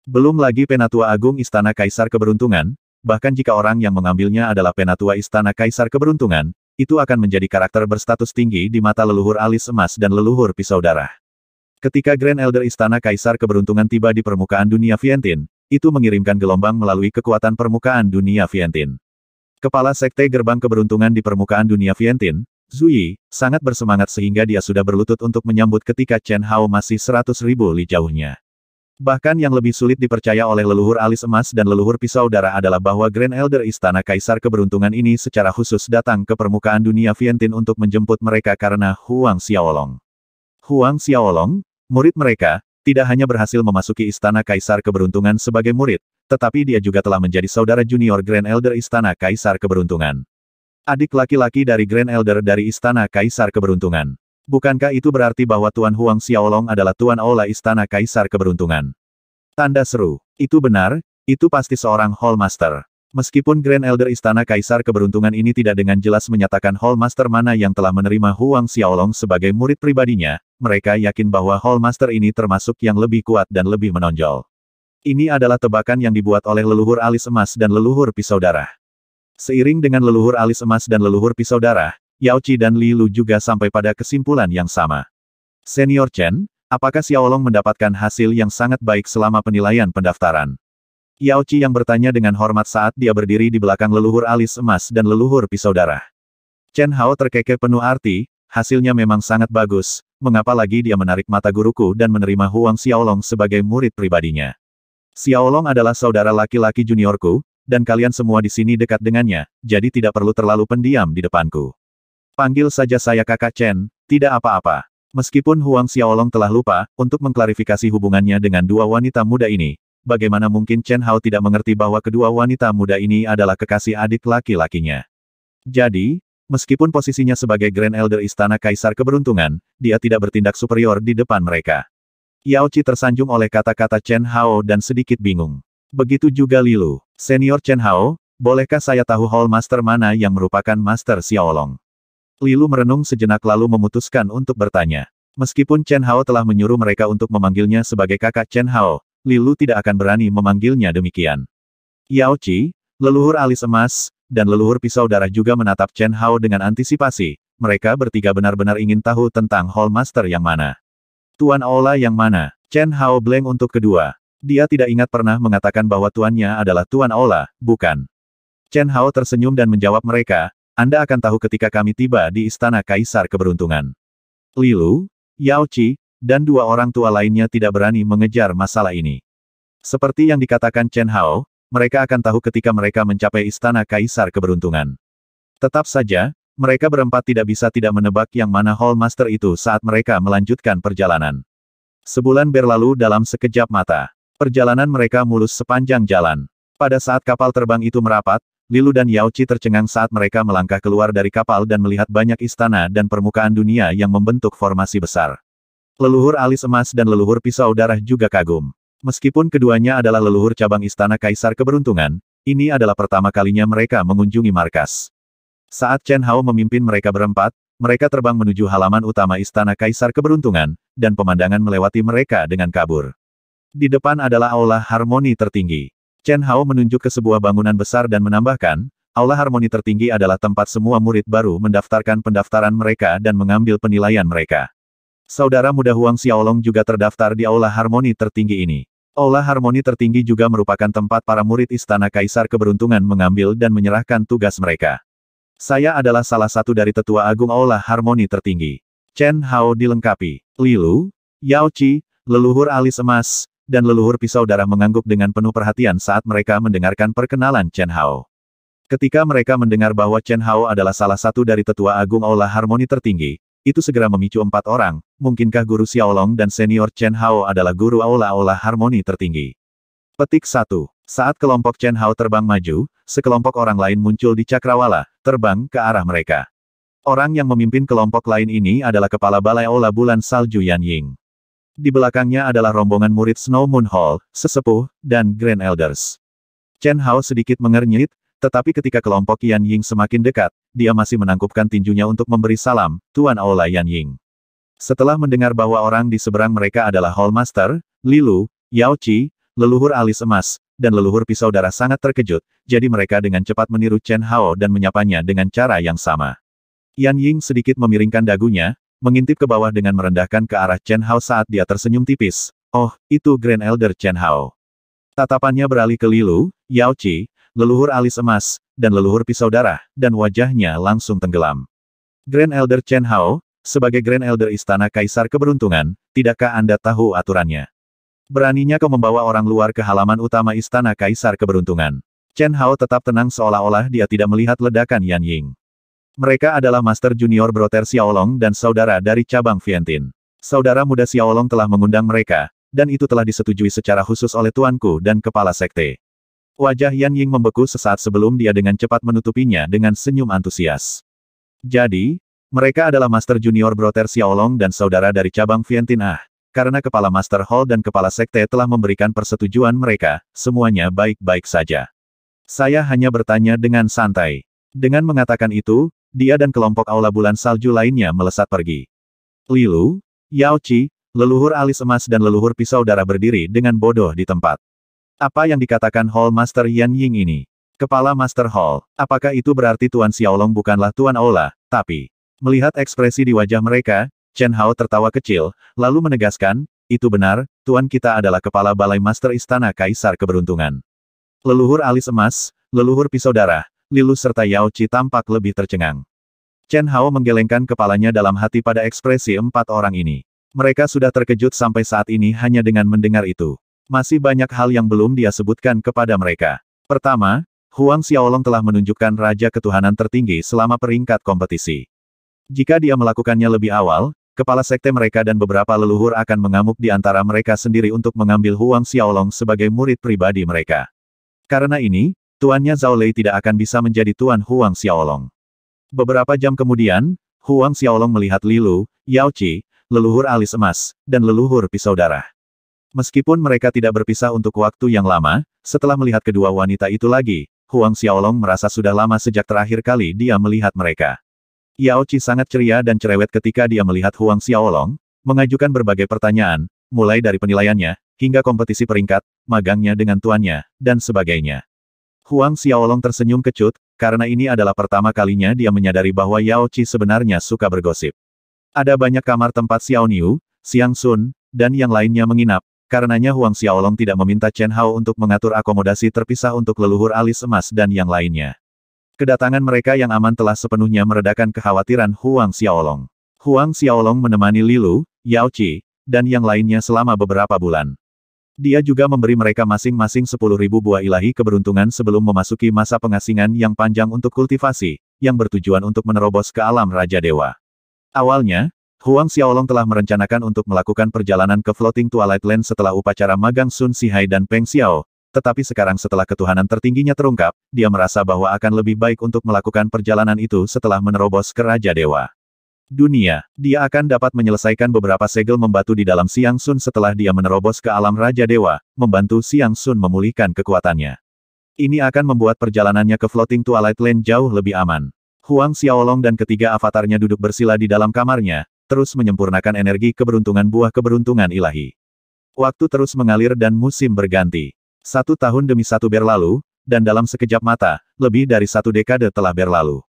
Belum lagi Penatua Agung Istana Kaisar Keberuntungan, bahkan jika orang yang mengambilnya adalah Penatua Istana Kaisar Keberuntungan, itu akan menjadi karakter berstatus tinggi di mata leluhur alis emas dan leluhur pisau darah. Ketika Grand Elder Istana Kaisar keberuntungan tiba di permukaan dunia Vientin, itu mengirimkan gelombang melalui kekuatan permukaan dunia Vientin. Kepala Sekte Gerbang Keberuntungan di permukaan dunia Vientin, Zui, sangat bersemangat sehingga dia sudah berlutut untuk menyambut ketika Chen Hao masih seratus ribu li jauhnya. Bahkan yang lebih sulit dipercaya oleh leluhur alis emas dan leluhur pisau darah adalah bahwa Grand Elder Istana Kaisar keberuntungan ini secara khusus datang ke permukaan dunia Vientin untuk menjemput mereka karena Huang Xiaolong. Huang Xiaolong, murid mereka, tidak hanya berhasil memasuki Istana Kaisar keberuntungan sebagai murid, tetapi dia juga telah menjadi saudara junior Grand Elder Istana Kaisar keberuntungan. Adik laki-laki dari Grand Elder dari Istana Kaisar keberuntungan. Bukankah itu berarti bahwa Tuan Huang Xiaolong adalah Tuan Aula Istana Kaisar Keberuntungan? Tanda seru. Itu benar, itu pasti seorang Hallmaster. Meskipun Grand Elder Istana Kaisar Keberuntungan ini tidak dengan jelas menyatakan Hallmaster mana yang telah menerima Huang Xiaolong sebagai murid pribadinya, mereka yakin bahwa Hallmaster ini termasuk yang lebih kuat dan lebih menonjol. Ini adalah tebakan yang dibuat oleh leluhur alis emas dan leluhur pisau darah. Seiring dengan leluhur alis emas dan leluhur pisau darah, Yao Qi dan Li Lu juga sampai pada kesimpulan yang sama. Senior Chen, apakah Xiao Long mendapatkan hasil yang sangat baik selama penilaian pendaftaran? Yao Qi yang bertanya dengan hormat saat dia berdiri di belakang leluhur alis emas dan leluhur pisau darah. Chen Hao terkekeh penuh arti, hasilnya memang sangat bagus, mengapa lagi dia menarik mata guruku dan menerima Huang Xiaolong sebagai murid pribadinya. Xiaolong adalah saudara laki-laki juniorku, dan kalian semua di sini dekat dengannya, jadi tidak perlu terlalu pendiam di depanku. Panggil saja saya kakak Chen, tidak apa-apa. Meskipun Huang Xiaolong telah lupa, untuk mengklarifikasi hubungannya dengan dua wanita muda ini, bagaimana mungkin Chen Hao tidak mengerti bahwa kedua wanita muda ini adalah kekasih adik laki-lakinya. Jadi, meskipun posisinya sebagai Grand Elder Istana Kaisar Keberuntungan, dia tidak bertindak superior di depan mereka. Yao Chi tersanjung oleh kata-kata Chen Hao dan sedikit bingung. Begitu juga Lilu. Senior Chen Hao, bolehkah saya tahu Hall Master mana yang merupakan Master Xiaolong? Lilu merenung sejenak lalu memutuskan untuk bertanya. Meskipun Chen Hao telah menyuruh mereka untuk memanggilnya sebagai kakak Chen Hao, Lilu tidak akan berani memanggilnya demikian. Yao Qi, leluhur alis emas, dan leluhur pisau darah juga menatap Chen Hao dengan antisipasi, mereka bertiga benar-benar ingin tahu tentang Hall Master yang mana. Tuan Aula yang mana? Chen Hao blank untuk kedua. Dia tidak ingat pernah mengatakan bahwa tuannya adalah Tuan Aula, bukan. Chen Hao tersenyum dan menjawab mereka, anda akan tahu ketika kami tiba di Istana Kaisar Keberuntungan. Lilu, Yao Qi, dan dua orang tua lainnya tidak berani mengejar masalah ini. Seperti yang dikatakan Chen Hao, mereka akan tahu ketika mereka mencapai Istana Kaisar Keberuntungan. Tetap saja, mereka berempat tidak bisa tidak menebak yang mana Hall Master itu saat mereka melanjutkan perjalanan. Sebulan berlalu dalam sekejap mata. Perjalanan mereka mulus sepanjang jalan. Pada saat kapal terbang itu merapat, Lilu dan Yao Qi tercengang saat mereka melangkah keluar dari kapal dan melihat banyak istana dan permukaan dunia yang membentuk formasi besar. Leluhur alis emas dan leluhur pisau darah juga kagum. Meskipun keduanya adalah leluhur cabang istana kaisar keberuntungan, ini adalah pertama kalinya mereka mengunjungi markas. Saat Chen Hao memimpin mereka berempat, mereka terbang menuju halaman utama istana kaisar keberuntungan, dan pemandangan melewati mereka dengan kabur. Di depan adalah aula harmoni tertinggi. Chen Hao menunjuk ke sebuah bangunan besar dan menambahkan, Aula Harmoni tertinggi adalah tempat semua murid baru mendaftarkan pendaftaran mereka dan mengambil penilaian mereka. Saudara muda Huang Xiaolong juga terdaftar di Aula Harmoni tertinggi ini. Aula Harmoni tertinggi juga merupakan tempat para murid Istana Kaisar keberuntungan mengambil dan menyerahkan tugas mereka. Saya adalah salah satu dari tetua agung Aula Harmoni tertinggi. Chen Hao dilengkapi. Lilu, Yao Qi, leluhur alis emas, dan leluhur pisau darah mengangguk dengan penuh perhatian saat mereka mendengarkan perkenalan Chen Hao. Ketika mereka mendengar bahwa Chen Hao adalah salah satu dari tetua agung Aula Harmoni tertinggi, itu segera memicu empat orang, mungkinkah guru Xiaolong dan senior Chen Hao adalah guru Aula Aula Harmoni tertinggi. Petik 1. Saat kelompok Chen Hao terbang maju, sekelompok orang lain muncul di Cakrawala, terbang ke arah mereka. Orang yang memimpin kelompok lain ini adalah Kepala Balai Aula Bulan Salju Yan Ying di belakangnya adalah rombongan murid Snow Moon Hall, sesepuh, dan Grand Elders. Chen Hao sedikit mengernyit, tetapi ketika kelompok Yan Ying semakin dekat, dia masih menangkupkan tinjunya untuk memberi salam, Tuan Aula Yan Ying. Setelah mendengar bahwa orang di seberang mereka adalah Hall Master, Lilu, Yao Chi, leluhur alis emas, dan leluhur pisau darah sangat terkejut, jadi mereka dengan cepat meniru Chen Hao dan menyapanya dengan cara yang sama. Yan Ying sedikit memiringkan dagunya, mengintip ke bawah dengan merendahkan ke arah Chen Hao saat dia tersenyum tipis. Oh, itu Grand Elder Chen Hao. Tatapannya beralih ke Lilu, Yao Qi, leluhur alis emas, dan leluhur pisau darah, dan wajahnya langsung tenggelam. Grand Elder Chen Hao, sebagai Grand Elder Istana Kaisar Keberuntungan, tidakkah Anda tahu aturannya? Beraninya kau membawa orang luar ke halaman utama Istana Kaisar Keberuntungan. Chen Hao tetap tenang seolah-olah dia tidak melihat ledakan Yan Ying. Mereka adalah Master Junior Broter Xiaolong dan saudara dari cabang Vientin. Saudara muda Xiaolong telah mengundang mereka, dan itu telah disetujui secara khusus oleh tuanku dan kepala sekte. Wajah Yan Ying membeku sesaat sebelum dia dengan cepat menutupinya dengan senyum antusias. Jadi, mereka adalah Master Junior Broter Xiaolong dan saudara dari cabang Vientin Ah. Karena Kepala Master Hall dan Kepala Sekte telah memberikan persetujuan mereka, semuanya baik-baik saja. Saya hanya bertanya dengan santai. Dengan mengatakan itu, dia dan kelompok aula bulan salju lainnya melesat pergi. Lilu, Yao Qi, leluhur alis emas dan leluhur pisau darah berdiri dengan bodoh di tempat. Apa yang dikatakan Hall Master Yan Ying ini? Kepala Master Hall, apakah itu berarti Tuan Xiaolong bukanlah Tuan Aula, tapi... Melihat ekspresi di wajah mereka, Chen Hao tertawa kecil, lalu menegaskan, itu benar, Tuan kita adalah Kepala Balai Master Istana Kaisar Keberuntungan. Leluhur alis emas, leluhur pisau darah, Lilu serta Yao Chi tampak lebih tercengang. Chen Hao menggelengkan kepalanya dalam hati pada ekspresi empat orang ini. Mereka sudah terkejut sampai saat ini hanya dengan mendengar itu. Masih banyak hal yang belum dia sebutkan kepada mereka. Pertama, Huang Xiaolong telah menunjukkan Raja Ketuhanan tertinggi selama peringkat kompetisi. Jika dia melakukannya lebih awal, kepala sekte mereka dan beberapa leluhur akan mengamuk di antara mereka sendiri untuk mengambil Huang Xiaolong sebagai murid pribadi mereka. Karena ini, tuannya Zhao Lei tidak akan bisa menjadi tuan Huang Xiaolong. Beberapa jam kemudian, Huang Xiaolong melihat Lilu, Yao Qi, leluhur alis emas, dan leluhur pisau darah. Meskipun mereka tidak berpisah untuk waktu yang lama, setelah melihat kedua wanita itu lagi, Huang Xiaolong merasa sudah lama sejak terakhir kali dia melihat mereka. Yao Qi sangat ceria dan cerewet ketika dia melihat Huang Xiaolong, mengajukan berbagai pertanyaan, mulai dari penilaiannya, hingga kompetisi peringkat, magangnya dengan tuannya, dan sebagainya. Huang Xiaolong tersenyum kecut, karena ini adalah pertama kalinya dia menyadari bahwa Yao Qi sebenarnya suka bergosip. Ada banyak kamar tempat Xiao Niu, Xiang Sun, dan yang lainnya menginap, karenanya Huang Xiaolong tidak meminta Chen Hao untuk mengatur akomodasi terpisah untuk leluhur alis emas dan yang lainnya. Kedatangan mereka yang aman telah sepenuhnya meredakan kekhawatiran Huang Xiaolong. Huang Xiaolong menemani Lilu, Yao Qi, dan yang lainnya selama beberapa bulan. Dia juga memberi mereka masing-masing ribu buah ilahi keberuntungan sebelum memasuki masa pengasingan yang panjang untuk kultivasi, yang bertujuan untuk menerobos ke alam Raja Dewa. Awalnya, Huang Xiaolong telah merencanakan untuk melakukan perjalanan ke Floating Twilight Land setelah upacara magang Sun Sihai dan Peng Xiao, tetapi sekarang setelah ketuhanan tertingginya terungkap, dia merasa bahwa akan lebih baik untuk melakukan perjalanan itu setelah menerobos ke Raja Dewa dunia, dia akan dapat menyelesaikan beberapa segel membatu di dalam Siang Sun setelah dia menerobos ke alam Raja Dewa, membantu Siang Sun memulihkan kekuatannya. Ini akan membuat perjalanannya ke Floating Twilight Land jauh lebih aman. Huang Xiaolong dan ketiga avatarnya duduk bersila di dalam kamarnya, terus menyempurnakan energi keberuntungan buah keberuntungan ilahi. Waktu terus mengalir dan musim berganti. Satu tahun demi satu berlalu, dan dalam sekejap mata, lebih dari satu dekade telah berlalu.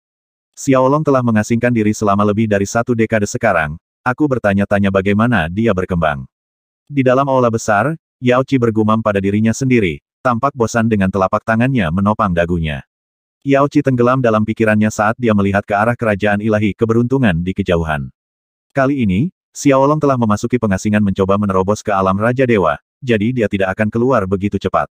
Xiaolong telah mengasingkan diri selama lebih dari satu dekade sekarang, aku bertanya-tanya bagaimana dia berkembang. Di dalam aula besar, Yao Qi bergumam pada dirinya sendiri, tampak bosan dengan telapak tangannya menopang dagunya. Yao Qi tenggelam dalam pikirannya saat dia melihat ke arah kerajaan ilahi keberuntungan di kejauhan. Kali ini, Xiaolong telah memasuki pengasingan mencoba menerobos ke alam Raja Dewa, jadi dia tidak akan keluar begitu cepat.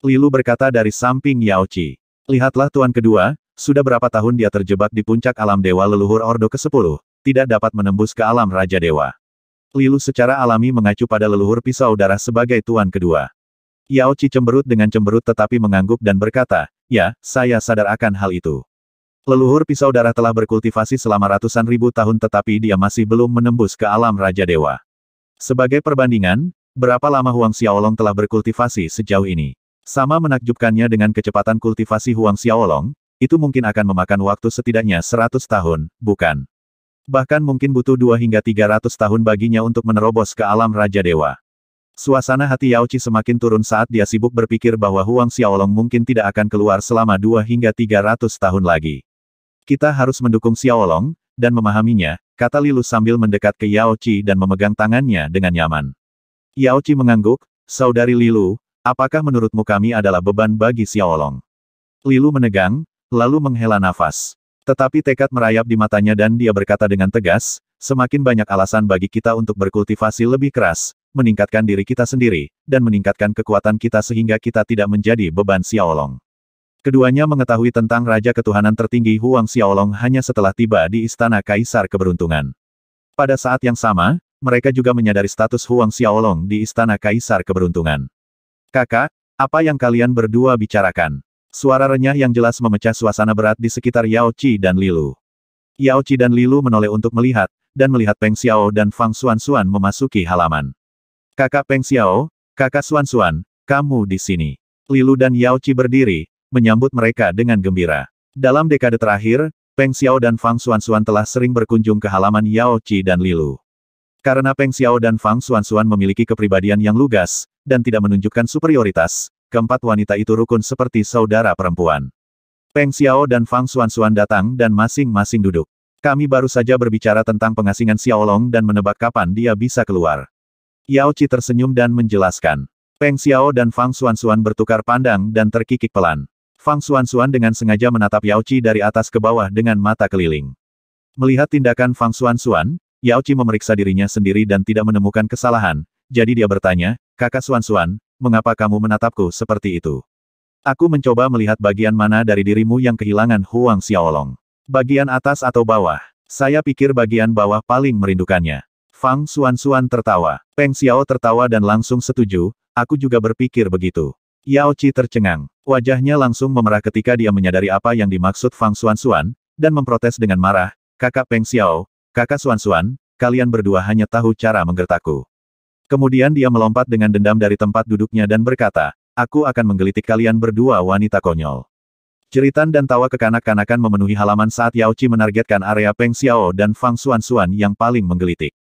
Lilu berkata dari samping Yao Qi. Lihatlah tuan kedua, sudah berapa tahun dia terjebak di puncak alam dewa leluhur Ordo ke-10, tidak dapat menembus ke alam Raja Dewa. Lilu secara alami mengacu pada leluhur pisau darah sebagai tuan kedua. Yao Chi cemberut dengan cemberut tetapi mengangguk dan berkata, Ya, saya sadar akan hal itu. Leluhur pisau darah telah berkultivasi selama ratusan ribu tahun tetapi dia masih belum menembus ke alam Raja Dewa. Sebagai perbandingan, berapa lama Huang Xiaolong telah berkultivasi sejauh ini? Sama menakjubkannya dengan kecepatan kultivasi Huang Xiaolong, itu mungkin akan memakan waktu setidaknya 100 tahun, bukan? Bahkan mungkin butuh dua hingga tiga ratus tahun baginya untuk menerobos ke alam Raja Dewa. Suasana hati Yao Qi semakin turun saat dia sibuk berpikir bahwa Huang Xiaolong mungkin tidak akan keluar selama dua hingga tiga ratus tahun lagi. Kita harus mendukung Xiaolong, dan memahaminya, kata Lilu sambil mendekat ke Yao Qi dan memegang tangannya dengan nyaman. Yao Qi mengangguk, Saudari Lilu, apakah menurutmu kami adalah beban bagi Xiaolong? Lilu menegang, lalu menghela nafas. Tetapi tekad merayap di matanya dan dia berkata dengan tegas, semakin banyak alasan bagi kita untuk berkultivasi lebih keras, meningkatkan diri kita sendiri, dan meningkatkan kekuatan kita sehingga kita tidak menjadi beban Xiaolong. Keduanya mengetahui tentang Raja Ketuhanan Tertinggi Huang Xiaolong hanya setelah tiba di Istana Kaisar Keberuntungan. Pada saat yang sama, mereka juga menyadari status Huang Xiaolong di Istana Kaisar Keberuntungan. Kakak, apa yang kalian berdua bicarakan? Suara renyah yang jelas memecah suasana berat di sekitar Yao Qi dan Lilu. Yao Qi dan Lilu menoleh untuk melihat, dan melihat Peng Xiao dan Fang Xuan Xuan memasuki halaman. Kakak Peng Xiao, kakak Xuan Xuan, kamu di sini. Lilu dan Yao Qi berdiri, menyambut mereka dengan gembira. Dalam dekade terakhir, Peng Xiao dan Fang Xuan Xuan telah sering berkunjung ke halaman Yao Qi dan Lilu. Karena Peng Xiao dan Fang Xuan Xuan memiliki kepribadian yang lugas, dan tidak menunjukkan superioritas, keempat wanita itu rukun seperti saudara perempuan. Peng Xiao dan Fang Xuan Xuan datang dan masing-masing duduk. Kami baru saja berbicara tentang pengasingan Xiao Long dan menebak kapan dia bisa keluar. Yao Chi tersenyum dan menjelaskan. Peng Xiao dan Fang Xuan Xuan bertukar pandang dan terkikik pelan. Fang Xuan Xuan dengan sengaja menatap Yao Chi dari atas ke bawah dengan mata keliling. Melihat tindakan Fang Xuan Xuan, Yao Chi memeriksa dirinya sendiri dan tidak menemukan kesalahan, jadi dia bertanya, kakak Xuan Xuan mengapa kamu menatapku seperti itu? Aku mencoba melihat bagian mana dari dirimu yang kehilangan Huang Xiaolong. Bagian atas atau bawah? Saya pikir bagian bawah paling merindukannya. Fang Xuanxuan tertawa. Peng Xiao tertawa dan langsung setuju, aku juga berpikir begitu. Yao Chi tercengang. Wajahnya langsung memerah ketika dia menyadari apa yang dimaksud Fang Xuanxuan, dan memprotes dengan marah, kakak Peng Xiao, kakak Xuanxuan, kalian berdua hanya tahu cara menggertaku. Kemudian dia melompat dengan dendam dari tempat duduknya dan berkata, Aku akan menggelitik kalian berdua wanita konyol. Ceritan dan tawa kekanak-kanakan memenuhi halaman saat Yao Qi menargetkan area Peng Xiao dan Fang Xuanxuan yang paling menggelitik.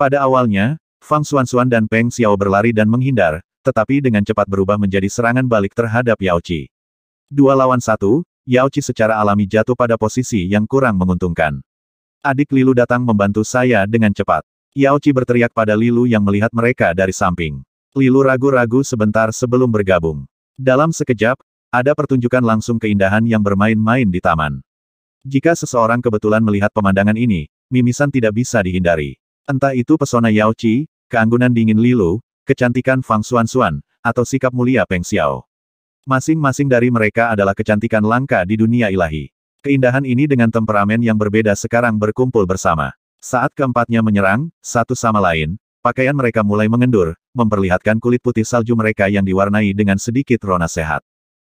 Pada awalnya, Fang Xuanxuan dan Peng Xiao berlari dan menghindar, tetapi dengan cepat berubah menjadi serangan balik terhadap Yao Qi. Dua lawan satu, Yao Qi secara alami jatuh pada posisi yang kurang menguntungkan. Adik Lilu datang membantu saya dengan cepat. Yao Qi berteriak pada Lilu yang melihat mereka dari samping. Lilu ragu-ragu sebentar sebelum bergabung. Dalam sekejap, ada pertunjukan langsung keindahan yang bermain-main di taman. Jika seseorang kebetulan melihat pemandangan ini, mimisan tidak bisa dihindari. Entah itu pesona Yao Qi, keanggunan dingin Lilu, kecantikan Fang Xuan-Xuan, atau sikap mulia Peng Xiao. Masing-masing dari mereka adalah kecantikan langka di dunia ilahi. Keindahan ini dengan temperamen yang berbeda sekarang berkumpul bersama. Saat keempatnya menyerang, satu sama lain, pakaian mereka mulai mengendur, memperlihatkan kulit putih salju mereka yang diwarnai dengan sedikit rona sehat.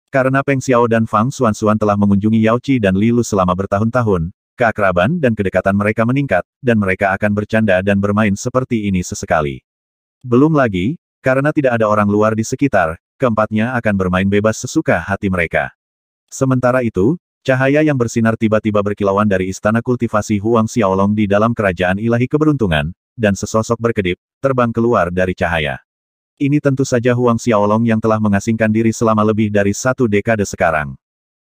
Karena Peng Xiao dan Fang Xuan Xuan telah mengunjungi Yao Qi dan Lu selama bertahun-tahun, keakraban dan kedekatan mereka meningkat, dan mereka akan bercanda dan bermain seperti ini sesekali. Belum lagi, karena tidak ada orang luar di sekitar, keempatnya akan bermain bebas sesuka hati mereka. Sementara itu, Cahaya yang bersinar tiba-tiba berkilauan dari istana kultivasi Huang Xiaolong di dalam kerajaan ilahi keberuntungan, dan sesosok berkedip, terbang keluar dari cahaya. Ini tentu saja Huang Xiaolong yang telah mengasingkan diri selama lebih dari satu dekade sekarang.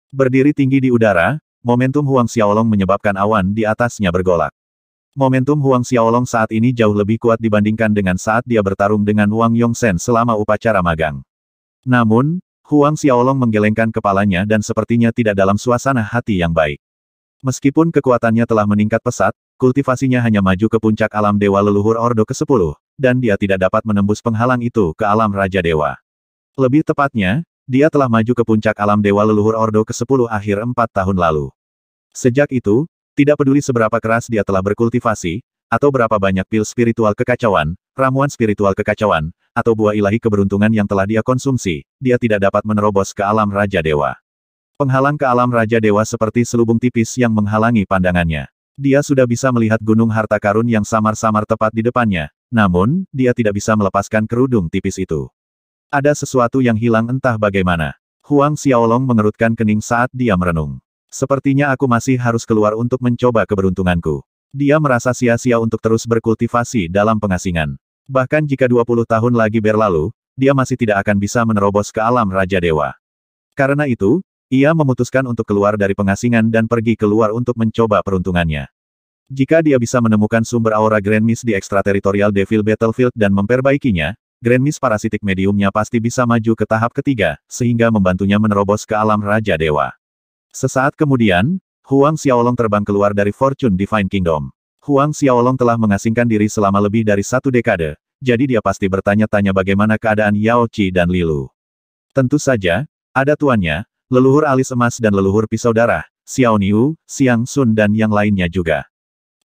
Berdiri tinggi di udara, momentum Huang Xiaolong menyebabkan awan di atasnya bergolak. Momentum Huang Xiaolong saat ini jauh lebih kuat dibandingkan dengan saat dia bertarung dengan Wang Yongsen selama upacara magang. Namun, Huang Xiaolong menggelengkan kepalanya dan sepertinya tidak dalam suasana hati yang baik. Meskipun kekuatannya telah meningkat pesat, kultivasinya hanya maju ke puncak alam Dewa Leluhur Ordo ke-10, dan dia tidak dapat menembus penghalang itu ke alam Raja Dewa. Lebih tepatnya, dia telah maju ke puncak alam Dewa Leluhur Ordo ke-10 akhir empat tahun lalu. Sejak itu, tidak peduli seberapa keras dia telah berkultivasi, atau berapa banyak pil spiritual kekacauan, ramuan spiritual kekacauan, atau buah ilahi keberuntungan yang telah dia konsumsi, dia tidak dapat menerobos ke alam Raja Dewa. Penghalang ke alam Raja Dewa seperti selubung tipis yang menghalangi pandangannya. Dia sudah bisa melihat gunung harta karun yang samar-samar tepat di depannya, namun, dia tidak bisa melepaskan kerudung tipis itu. Ada sesuatu yang hilang entah bagaimana. Huang Xiaolong mengerutkan kening saat dia merenung. Sepertinya aku masih harus keluar untuk mencoba keberuntunganku. Dia merasa sia-sia untuk terus berkultivasi dalam pengasingan. Bahkan jika 20 tahun lagi berlalu, dia masih tidak akan bisa menerobos ke alam Raja Dewa. Karena itu, ia memutuskan untuk keluar dari pengasingan dan pergi keluar untuk mencoba peruntungannya. Jika dia bisa menemukan sumber aura Grand Miss di ekstrateritorial Devil Battlefield dan memperbaikinya, Grand Miss parasitik mediumnya pasti bisa maju ke tahap ketiga, sehingga membantunya menerobos ke alam Raja Dewa. Sesaat kemudian, Huang Xiaolong terbang keluar dari Fortune Divine Kingdom. Huang Xiaolong telah mengasingkan diri selama lebih dari satu dekade, jadi dia pasti bertanya-tanya bagaimana keadaan Yao Qi dan Lilu. Tentu saja, ada tuannya, leluhur alis emas dan leluhur pisau darah, Xiao Niu, Xiang Sun dan yang lainnya juga.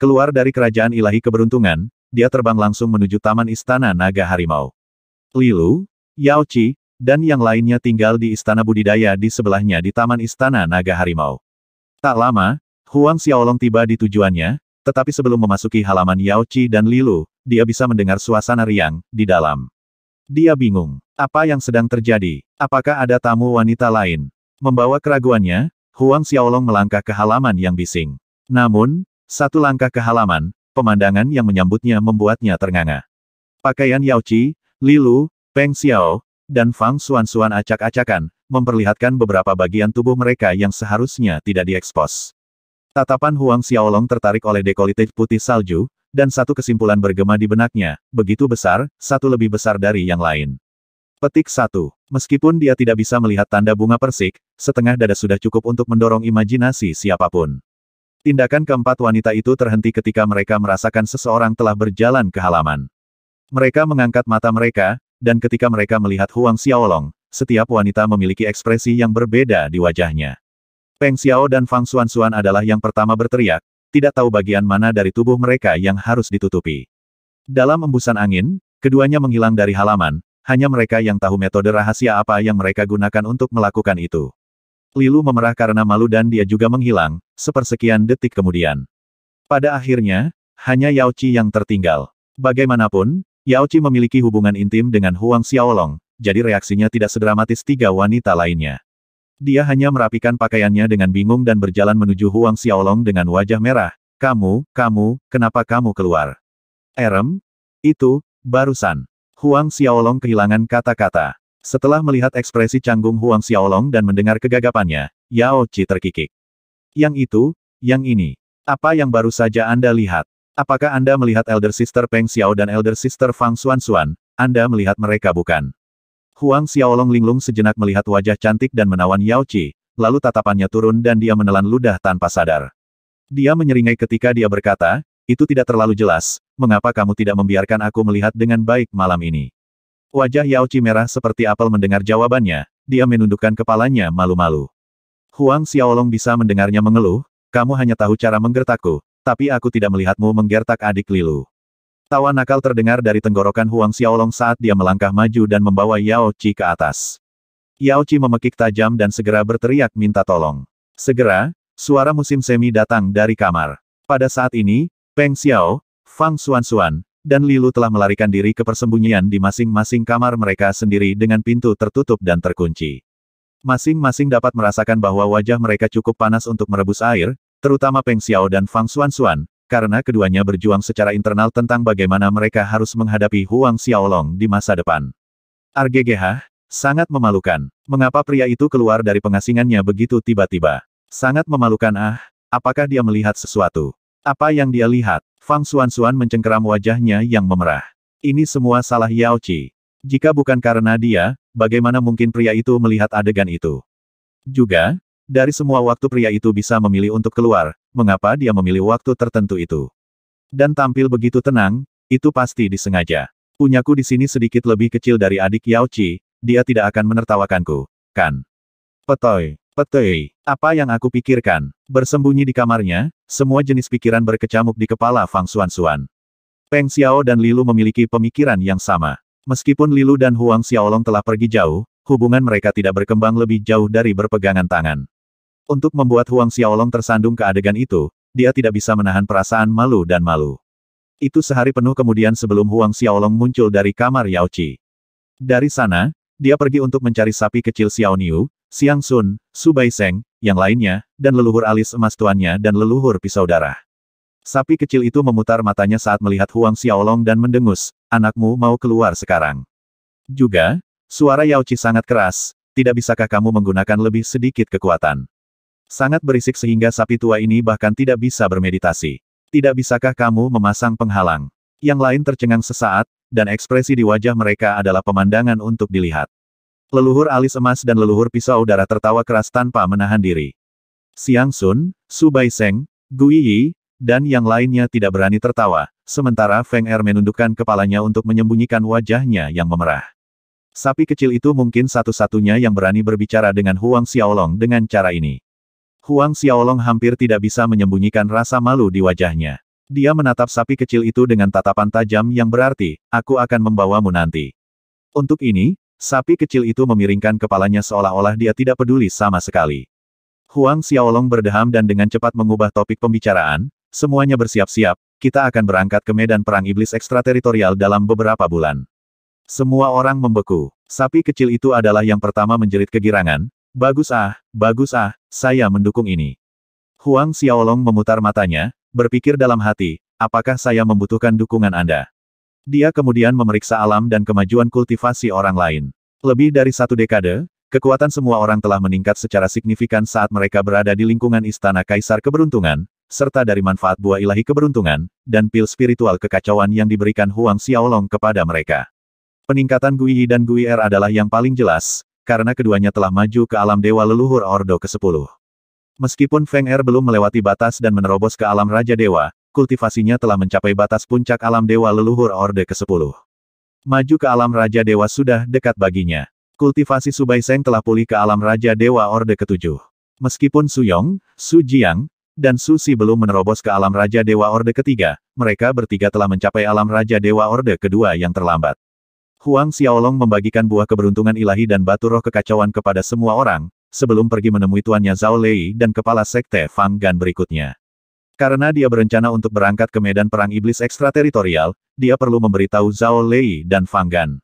Keluar dari kerajaan ilahi keberuntungan, dia terbang langsung menuju Taman Istana Naga Harimau. Lilu, Yao Qi, dan yang lainnya tinggal di Istana Budidaya di sebelahnya di Taman Istana Naga Harimau. Tak lama, Huang Xiaolong tiba di tujuannya, tetapi sebelum memasuki halaman Yao Qi dan Lilu, dia bisa mendengar suasana riang, di dalam. Dia bingung. Apa yang sedang terjadi? Apakah ada tamu wanita lain? Membawa keraguannya, Huang Xiaolong melangkah ke halaman yang bising. Namun, satu langkah ke halaman, pemandangan yang menyambutnya membuatnya ternganga. Pakaian Yao Qi, Lilu, Peng Xiao, dan Fang Xuan-Xuan acak-acakan, memperlihatkan beberapa bagian tubuh mereka yang seharusnya tidak diekspos. Tatapan Huang Xiaolong tertarik oleh dekolite putih salju, dan satu kesimpulan bergema di benaknya, begitu besar, satu lebih besar dari yang lain. Petik 1. Meskipun dia tidak bisa melihat tanda bunga persik, setengah dada sudah cukup untuk mendorong imajinasi siapapun. Tindakan keempat wanita itu terhenti ketika mereka merasakan seseorang telah berjalan ke halaman. Mereka mengangkat mata mereka, dan ketika mereka melihat Huang Xiaolong, setiap wanita memiliki ekspresi yang berbeda di wajahnya. Peng Xiao dan Fang Xuan Xuan adalah yang pertama berteriak, tidak tahu bagian mana dari tubuh mereka yang harus ditutupi. Dalam embusan angin, keduanya menghilang dari halaman, hanya mereka yang tahu metode rahasia apa yang mereka gunakan untuk melakukan itu. Lilu memerah karena malu dan dia juga menghilang, sepersekian detik kemudian. Pada akhirnya, hanya Yao Qi yang tertinggal. Bagaimanapun, Yao Qi memiliki hubungan intim dengan Huang Xiaolong, jadi reaksinya tidak sedramatis tiga wanita lainnya. Dia hanya merapikan pakaiannya dengan bingung dan berjalan menuju Huang Xiaolong dengan wajah merah. Kamu, kamu, kenapa kamu keluar? Erem? Itu, barusan. Huang Xiaolong kehilangan kata-kata. Setelah melihat ekspresi canggung Huang Xiaolong dan mendengar kegagapannya, Yao Qi terkikik. Yang itu, yang ini. Apa yang baru saja Anda lihat? Apakah Anda melihat Elder Sister Peng Xiao dan Elder Sister Fang Xuan Xuan? Anda melihat mereka bukan? Huang Xiaolong linglung sejenak melihat wajah cantik dan menawan Yao Qi, lalu tatapannya turun dan dia menelan ludah tanpa sadar. Dia menyeringai ketika dia berkata, itu tidak terlalu jelas, mengapa kamu tidak membiarkan aku melihat dengan baik malam ini. Wajah Yao Qi merah seperti apel mendengar jawabannya, dia menundukkan kepalanya malu-malu. Huang Xiaolong bisa mendengarnya mengeluh, kamu hanya tahu cara menggertakku, tapi aku tidak melihatmu menggertak adik Lilu. Tawa nakal terdengar dari tenggorokan Huang Xiaolong saat dia melangkah maju dan membawa Yao Qi ke atas. Yao Qi memekik tajam dan segera berteriak minta tolong. Segera, suara musim semi datang dari kamar. Pada saat ini, Peng Xiao, Fang Xuan Xuan, dan Lilu telah melarikan diri ke persembunyian di masing-masing kamar mereka sendiri dengan pintu tertutup dan terkunci. Masing-masing dapat merasakan bahwa wajah mereka cukup panas untuk merebus air, terutama Peng Xiao dan Fang Xuan Xuan, karena keduanya berjuang secara internal tentang bagaimana mereka harus menghadapi Huang Xiaolong di masa depan. RGGH, sangat memalukan. Mengapa pria itu keluar dari pengasingannya begitu tiba-tiba? Sangat memalukan ah, apakah dia melihat sesuatu? Apa yang dia lihat? Fang Suan Suan mencengkeram wajahnya yang memerah. Ini semua salah Yao Qi. Jika bukan karena dia, bagaimana mungkin pria itu melihat adegan itu? Juga, dari semua waktu pria itu bisa memilih untuk keluar, mengapa dia memilih waktu tertentu itu. Dan tampil begitu tenang, itu pasti disengaja. Punyaku di sini sedikit lebih kecil dari adik Yao Chi, dia tidak akan menertawakanku, kan? Petoy, petoi, apa yang aku pikirkan? Bersembunyi di kamarnya, semua jenis pikiran berkecamuk di kepala Fang Xuan-Xuan. Peng Xiao dan Lilu memiliki pemikiran yang sama. Meskipun Lilu dan Huang Xiaolong telah pergi jauh, hubungan mereka tidak berkembang lebih jauh dari berpegangan tangan. Untuk membuat Huang Xiaolong tersandung ke adegan itu, dia tidak bisa menahan perasaan malu dan malu. Itu sehari penuh kemudian sebelum Huang Xiaolong muncul dari kamar Yao Qi. Dari sana, dia pergi untuk mencari sapi kecil Xiao Niu, Xiang Sun, Su Bai Seng, yang lainnya, dan leluhur alis emas tuannya dan leluhur pisau darah. Sapi kecil itu memutar matanya saat melihat Huang Xiaolong dan mendengus, anakmu mau keluar sekarang. Juga, suara Yao Qi sangat keras, tidak bisakah kamu menggunakan lebih sedikit kekuatan? Sangat berisik sehingga sapi tua ini bahkan tidak bisa bermeditasi. Tidak bisakah kamu memasang penghalang? Yang lain tercengang sesaat, dan ekspresi di wajah mereka adalah pemandangan untuk dilihat. Leluhur alis emas dan leluhur pisau darah tertawa keras tanpa menahan diri. Siang Sun, Su Bai Seng, Gui Yi, dan yang lainnya tidak berani tertawa, sementara Feng Er menundukkan kepalanya untuk menyembunyikan wajahnya yang memerah. Sapi kecil itu mungkin satu-satunya yang berani berbicara dengan Huang Xiaolong dengan cara ini. Huang Xiaolong hampir tidak bisa menyembunyikan rasa malu di wajahnya. Dia menatap sapi kecil itu dengan tatapan tajam yang berarti, aku akan membawamu nanti. Untuk ini, sapi kecil itu memiringkan kepalanya seolah-olah dia tidak peduli sama sekali. Huang Xiaolong berdeham dan dengan cepat mengubah topik pembicaraan, semuanya bersiap-siap, kita akan berangkat ke medan perang iblis ekstrateritorial dalam beberapa bulan. Semua orang membeku. Sapi kecil itu adalah yang pertama menjerit kegirangan, Bagus ah, bagus ah, saya mendukung ini. Huang Xiaolong memutar matanya, berpikir dalam hati, apakah saya membutuhkan dukungan Anda? Dia kemudian memeriksa alam dan kemajuan kultivasi orang lain. Lebih dari satu dekade, kekuatan semua orang telah meningkat secara signifikan saat mereka berada di lingkungan Istana Kaisar Keberuntungan, serta dari manfaat buah ilahi keberuntungan, dan pil spiritual kekacauan yang diberikan Huang Xiaolong kepada mereka. Peningkatan Gui Yi dan Gui Er adalah yang paling jelas, karena keduanya telah maju ke alam Dewa Leluhur Ordo ke-10. Meskipun Feng Er belum melewati batas dan menerobos ke alam Raja Dewa, kultivasinya telah mencapai batas puncak alam Dewa Leluhur Orde ke-10. Maju ke alam Raja Dewa sudah dekat baginya. Kultivasi Subai Seng telah pulih ke alam Raja Dewa Orde ke-7. Meskipun Su Yong, Su Jiang, dan Su Si belum menerobos ke alam Raja Dewa Orde ke-3, mereka bertiga telah mencapai alam Raja Dewa Orde ke-2 yang terlambat. Huang Xiaolong membagikan buah keberuntungan ilahi dan batu roh kekacauan kepada semua orang, sebelum pergi menemui tuannya Zhao Lei dan kepala sekte Fang Gan berikutnya. Karena dia berencana untuk berangkat ke medan perang iblis ekstrateritorial, dia perlu memberitahu Zhao Lei dan Fang Gan.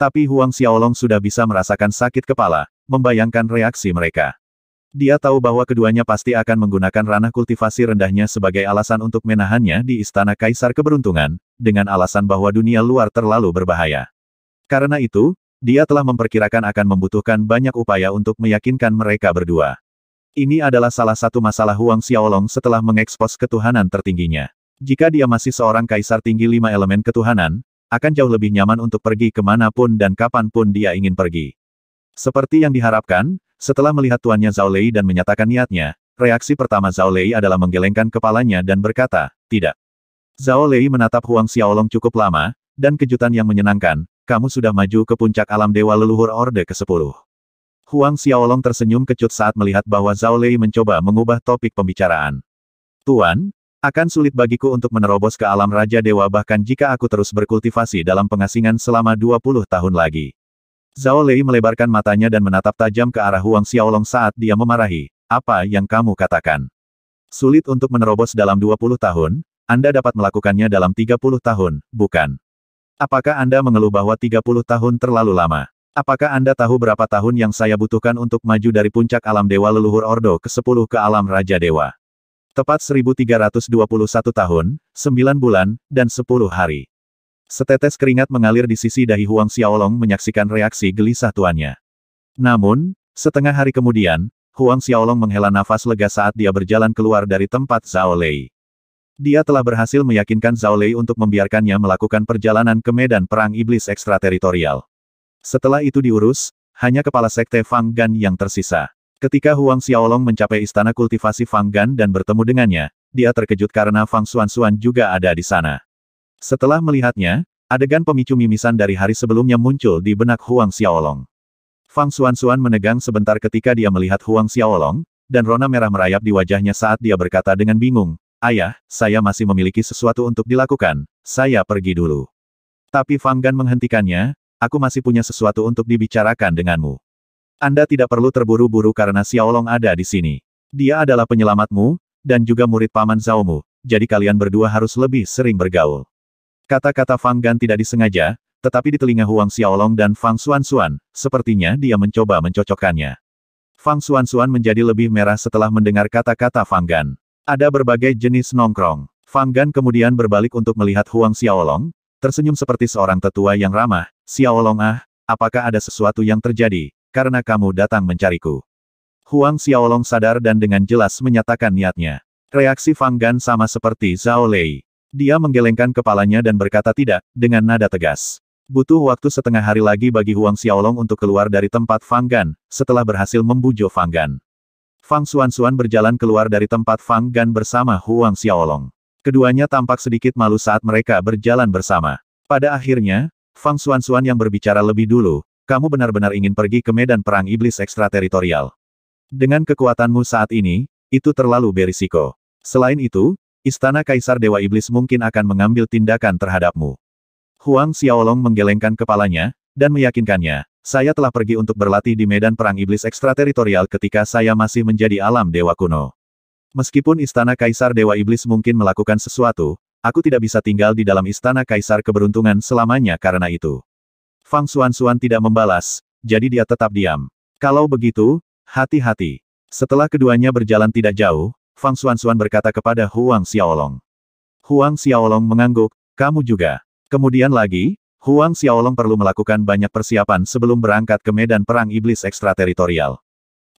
Tapi Huang Xiaolong sudah bisa merasakan sakit kepala, membayangkan reaksi mereka. Dia tahu bahwa keduanya pasti akan menggunakan ranah kultivasi rendahnya sebagai alasan untuk menahannya di Istana Kaisar Keberuntungan, dengan alasan bahwa dunia luar terlalu berbahaya. Karena itu, dia telah memperkirakan akan membutuhkan banyak upaya untuk meyakinkan mereka berdua. Ini adalah salah satu masalah Huang Xiaolong setelah mengekspos ketuhanan tertingginya. Jika dia masih seorang kaisar tinggi lima elemen ketuhanan, akan jauh lebih nyaman untuk pergi kemanapun dan kapanpun dia ingin pergi. Seperti yang diharapkan, setelah melihat tuannya Zhao Lei dan menyatakan niatnya, reaksi pertama Zhao Lei adalah menggelengkan kepalanya dan berkata, tidak. Zhao Lei menatap Huang Xiaolong cukup lama, dan kejutan yang menyenangkan, kamu sudah maju ke puncak alam Dewa Leluhur Orde ke-10. Huang Xiaolong tersenyum kecut saat melihat bahwa Zhao Lei mencoba mengubah topik pembicaraan. Tuan, akan sulit bagiku untuk menerobos ke alam Raja Dewa bahkan jika aku terus berkultivasi dalam pengasingan selama 20 tahun lagi. Zhao Lei melebarkan matanya dan menatap tajam ke arah Huang Xiaolong saat dia memarahi, apa yang kamu katakan? Sulit untuk menerobos dalam 20 tahun, Anda dapat melakukannya dalam 30 tahun, bukan? Apakah Anda mengeluh bahwa 30 tahun terlalu lama? Apakah Anda tahu berapa tahun yang saya butuhkan untuk maju dari puncak alam dewa leluhur Ordo ke-10 ke alam Raja Dewa? Tepat 1321 tahun, 9 bulan, dan 10 hari. Setetes keringat mengalir di sisi dahi Huang Xiaolong menyaksikan reaksi gelisah tuannya. Namun, setengah hari kemudian, Huang Xiaolong menghela nafas lega saat dia berjalan keluar dari tempat Zhao Lei. Dia telah berhasil meyakinkan Zhao Lei untuk membiarkannya melakukan perjalanan ke medan perang iblis ekstrateritorial. Setelah itu diurus, hanya kepala sekte Fang Gan yang tersisa. Ketika Huang Xiaolong mencapai istana kultivasi Fang Gan dan bertemu dengannya, dia terkejut karena Fang Xuan Xuan juga ada di sana. Setelah melihatnya, adegan pemicu mimisan dari hari sebelumnya muncul di benak Huang Xiaolong. Fang Xuan Xuan menegang sebentar ketika dia melihat Huang Xiaolong, dan rona merah merayap di wajahnya saat dia berkata dengan bingung, Ayah, saya masih memiliki sesuatu untuk dilakukan, saya pergi dulu. Tapi Fang Gan menghentikannya, aku masih punya sesuatu untuk dibicarakan denganmu. Anda tidak perlu terburu-buru karena Xiaolong ada di sini. Dia adalah penyelamatmu, dan juga murid paman Zhaomu, jadi kalian berdua harus lebih sering bergaul. Kata-kata Fang Gan tidak disengaja, tetapi di telinga Huang Xiaolong dan Fang Xuan Xuan, sepertinya dia mencoba mencocokkannya. Fang Xuan Xuan menjadi lebih merah setelah mendengar kata-kata Fang Gan. Ada berbagai jenis nongkrong. Fang Gan kemudian berbalik untuk melihat Huang Xiaolong, tersenyum seperti seorang tetua yang ramah. Xiaolong ah, apakah ada sesuatu yang terjadi, karena kamu datang mencariku? Huang Xiaolong sadar dan dengan jelas menyatakan niatnya. Reaksi Fang Gan sama seperti Zhao Lei. Dia menggelengkan kepalanya dan berkata tidak, dengan nada tegas. Butuh waktu setengah hari lagi bagi Huang Xiaolong untuk keluar dari tempat Fang Gan, setelah berhasil membujuk Fang Gan. Fang Xuan-Xuan berjalan keluar dari tempat Fang Gan bersama Huang Xiaolong. Keduanya tampak sedikit malu saat mereka berjalan bersama. Pada akhirnya, Fang Xuan-Xuan yang berbicara lebih dulu, kamu benar-benar ingin pergi ke medan perang iblis ekstrateritorial. Dengan kekuatanmu saat ini, itu terlalu berisiko. Selain itu, Istana Kaisar Dewa Iblis mungkin akan mengambil tindakan terhadapmu. Huang Xiaolong menggelengkan kepalanya, dan meyakinkannya, saya telah pergi untuk berlatih di medan perang iblis ekstrateritorial ketika saya masih menjadi alam dewa kuno. Meskipun istana kaisar dewa iblis mungkin melakukan sesuatu, aku tidak bisa tinggal di dalam istana kaisar keberuntungan selamanya karena itu. Fang Xuan-Xuan tidak membalas, jadi dia tetap diam. Kalau begitu, hati-hati. Setelah keduanya berjalan tidak jauh, Fang Xuan-Xuan berkata kepada Huang Xiaolong. Huang Xiaolong mengangguk, kamu juga. Kemudian lagi, Huang Xiaolong perlu melakukan banyak persiapan sebelum berangkat ke medan perang iblis ekstrateritorial.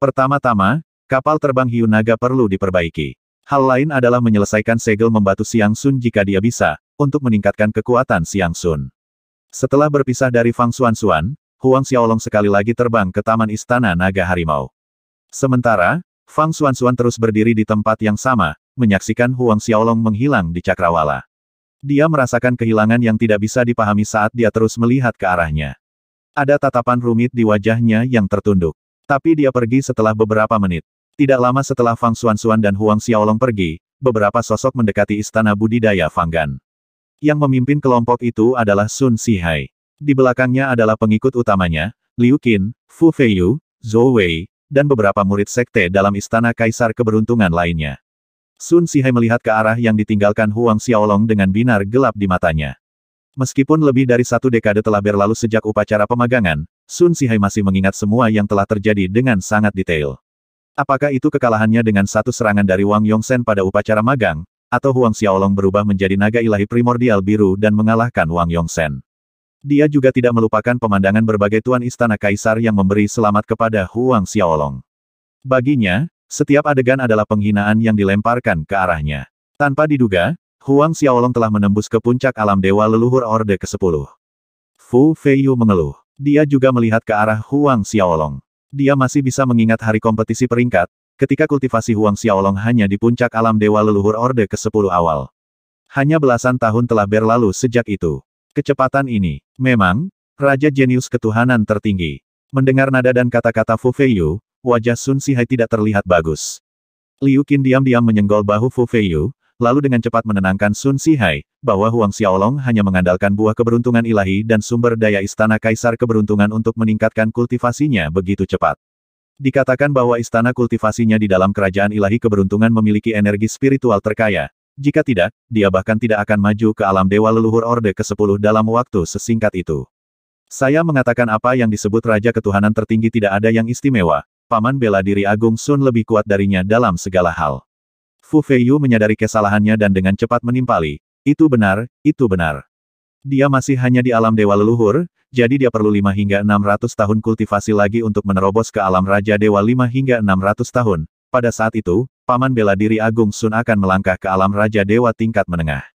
Pertama-tama, kapal terbang hiu naga perlu diperbaiki. Hal lain adalah menyelesaikan segel membatu Siang Sun jika dia bisa, untuk meningkatkan kekuatan Siang Sun. Setelah berpisah dari Fang Xuan Xuan, Huang Xiaolong sekali lagi terbang ke Taman Istana Naga Harimau. Sementara, Fang Xuan Xuan terus berdiri di tempat yang sama, menyaksikan Huang Xiaolong menghilang di Cakrawala. Dia merasakan kehilangan yang tidak bisa dipahami saat dia terus melihat ke arahnya. Ada tatapan rumit di wajahnya yang tertunduk. Tapi dia pergi setelah beberapa menit. Tidak lama setelah Fang Xuanxuan dan Huang Xiaolong pergi, beberapa sosok mendekati istana budidaya Fanggan. Yang memimpin kelompok itu adalah Sun Sihai. Di belakangnya adalah pengikut utamanya, Liu Qin, Fu Feiyu, Zhou Wei, dan beberapa murid sekte dalam istana kaisar keberuntungan lainnya. Sun Sihai melihat ke arah yang ditinggalkan Huang Xiaolong dengan binar gelap di matanya. Meskipun lebih dari satu dekade telah berlalu sejak upacara pemagangan, Sun Sihai masih mengingat semua yang telah terjadi dengan sangat detail. Apakah itu kekalahannya dengan satu serangan dari Wang Yongsen pada upacara magang, atau Huang Xiaolong berubah menjadi naga ilahi primordial biru dan mengalahkan Wang Yongsen. Dia juga tidak melupakan pemandangan berbagai tuan istana kaisar yang memberi selamat kepada Huang Xiaolong. Baginya, setiap adegan adalah penghinaan yang dilemparkan ke arahnya. Tanpa diduga, Huang Xiaolong telah menembus ke puncak alam dewa leluhur Orde ke-10. Fu Feiyu mengeluh. Dia juga melihat ke arah Huang Xiaolong. Dia masih bisa mengingat hari kompetisi peringkat, ketika kultivasi Huang Xiaolong hanya di puncak alam dewa leluhur Orde ke-10 awal. Hanya belasan tahun telah berlalu sejak itu. Kecepatan ini, memang, Raja Jenius Ketuhanan tertinggi. Mendengar nada dan kata-kata Fu Feiyu, wajah Sun Sihai tidak terlihat bagus. Liu Qin diam-diam menyenggol bahu Fu Feiyu, lalu dengan cepat menenangkan Sun Sihai, bahwa Huang Xiaolong hanya mengandalkan buah keberuntungan ilahi dan sumber daya istana kaisar keberuntungan untuk meningkatkan kultivasinya begitu cepat. Dikatakan bahwa istana kultivasinya di dalam kerajaan ilahi keberuntungan memiliki energi spiritual terkaya. Jika tidak, dia bahkan tidak akan maju ke alam dewa leluhur orde ke-10 dalam waktu sesingkat itu. Saya mengatakan apa yang disebut Raja Ketuhanan tertinggi tidak ada yang istimewa, paman bela diri Agung Sun lebih kuat darinya dalam segala hal. Fu Feiyu menyadari kesalahannya dan dengan cepat menimpali, itu benar, itu benar. Dia masih hanya di alam dewa leluhur, jadi dia perlu 5 hingga 600 tahun kultivasi lagi untuk menerobos ke alam Raja Dewa 5 hingga 600 tahun. Pada saat itu, Paman Bela Diri Agung Sun akan melangkah ke alam Raja Dewa tingkat menengah.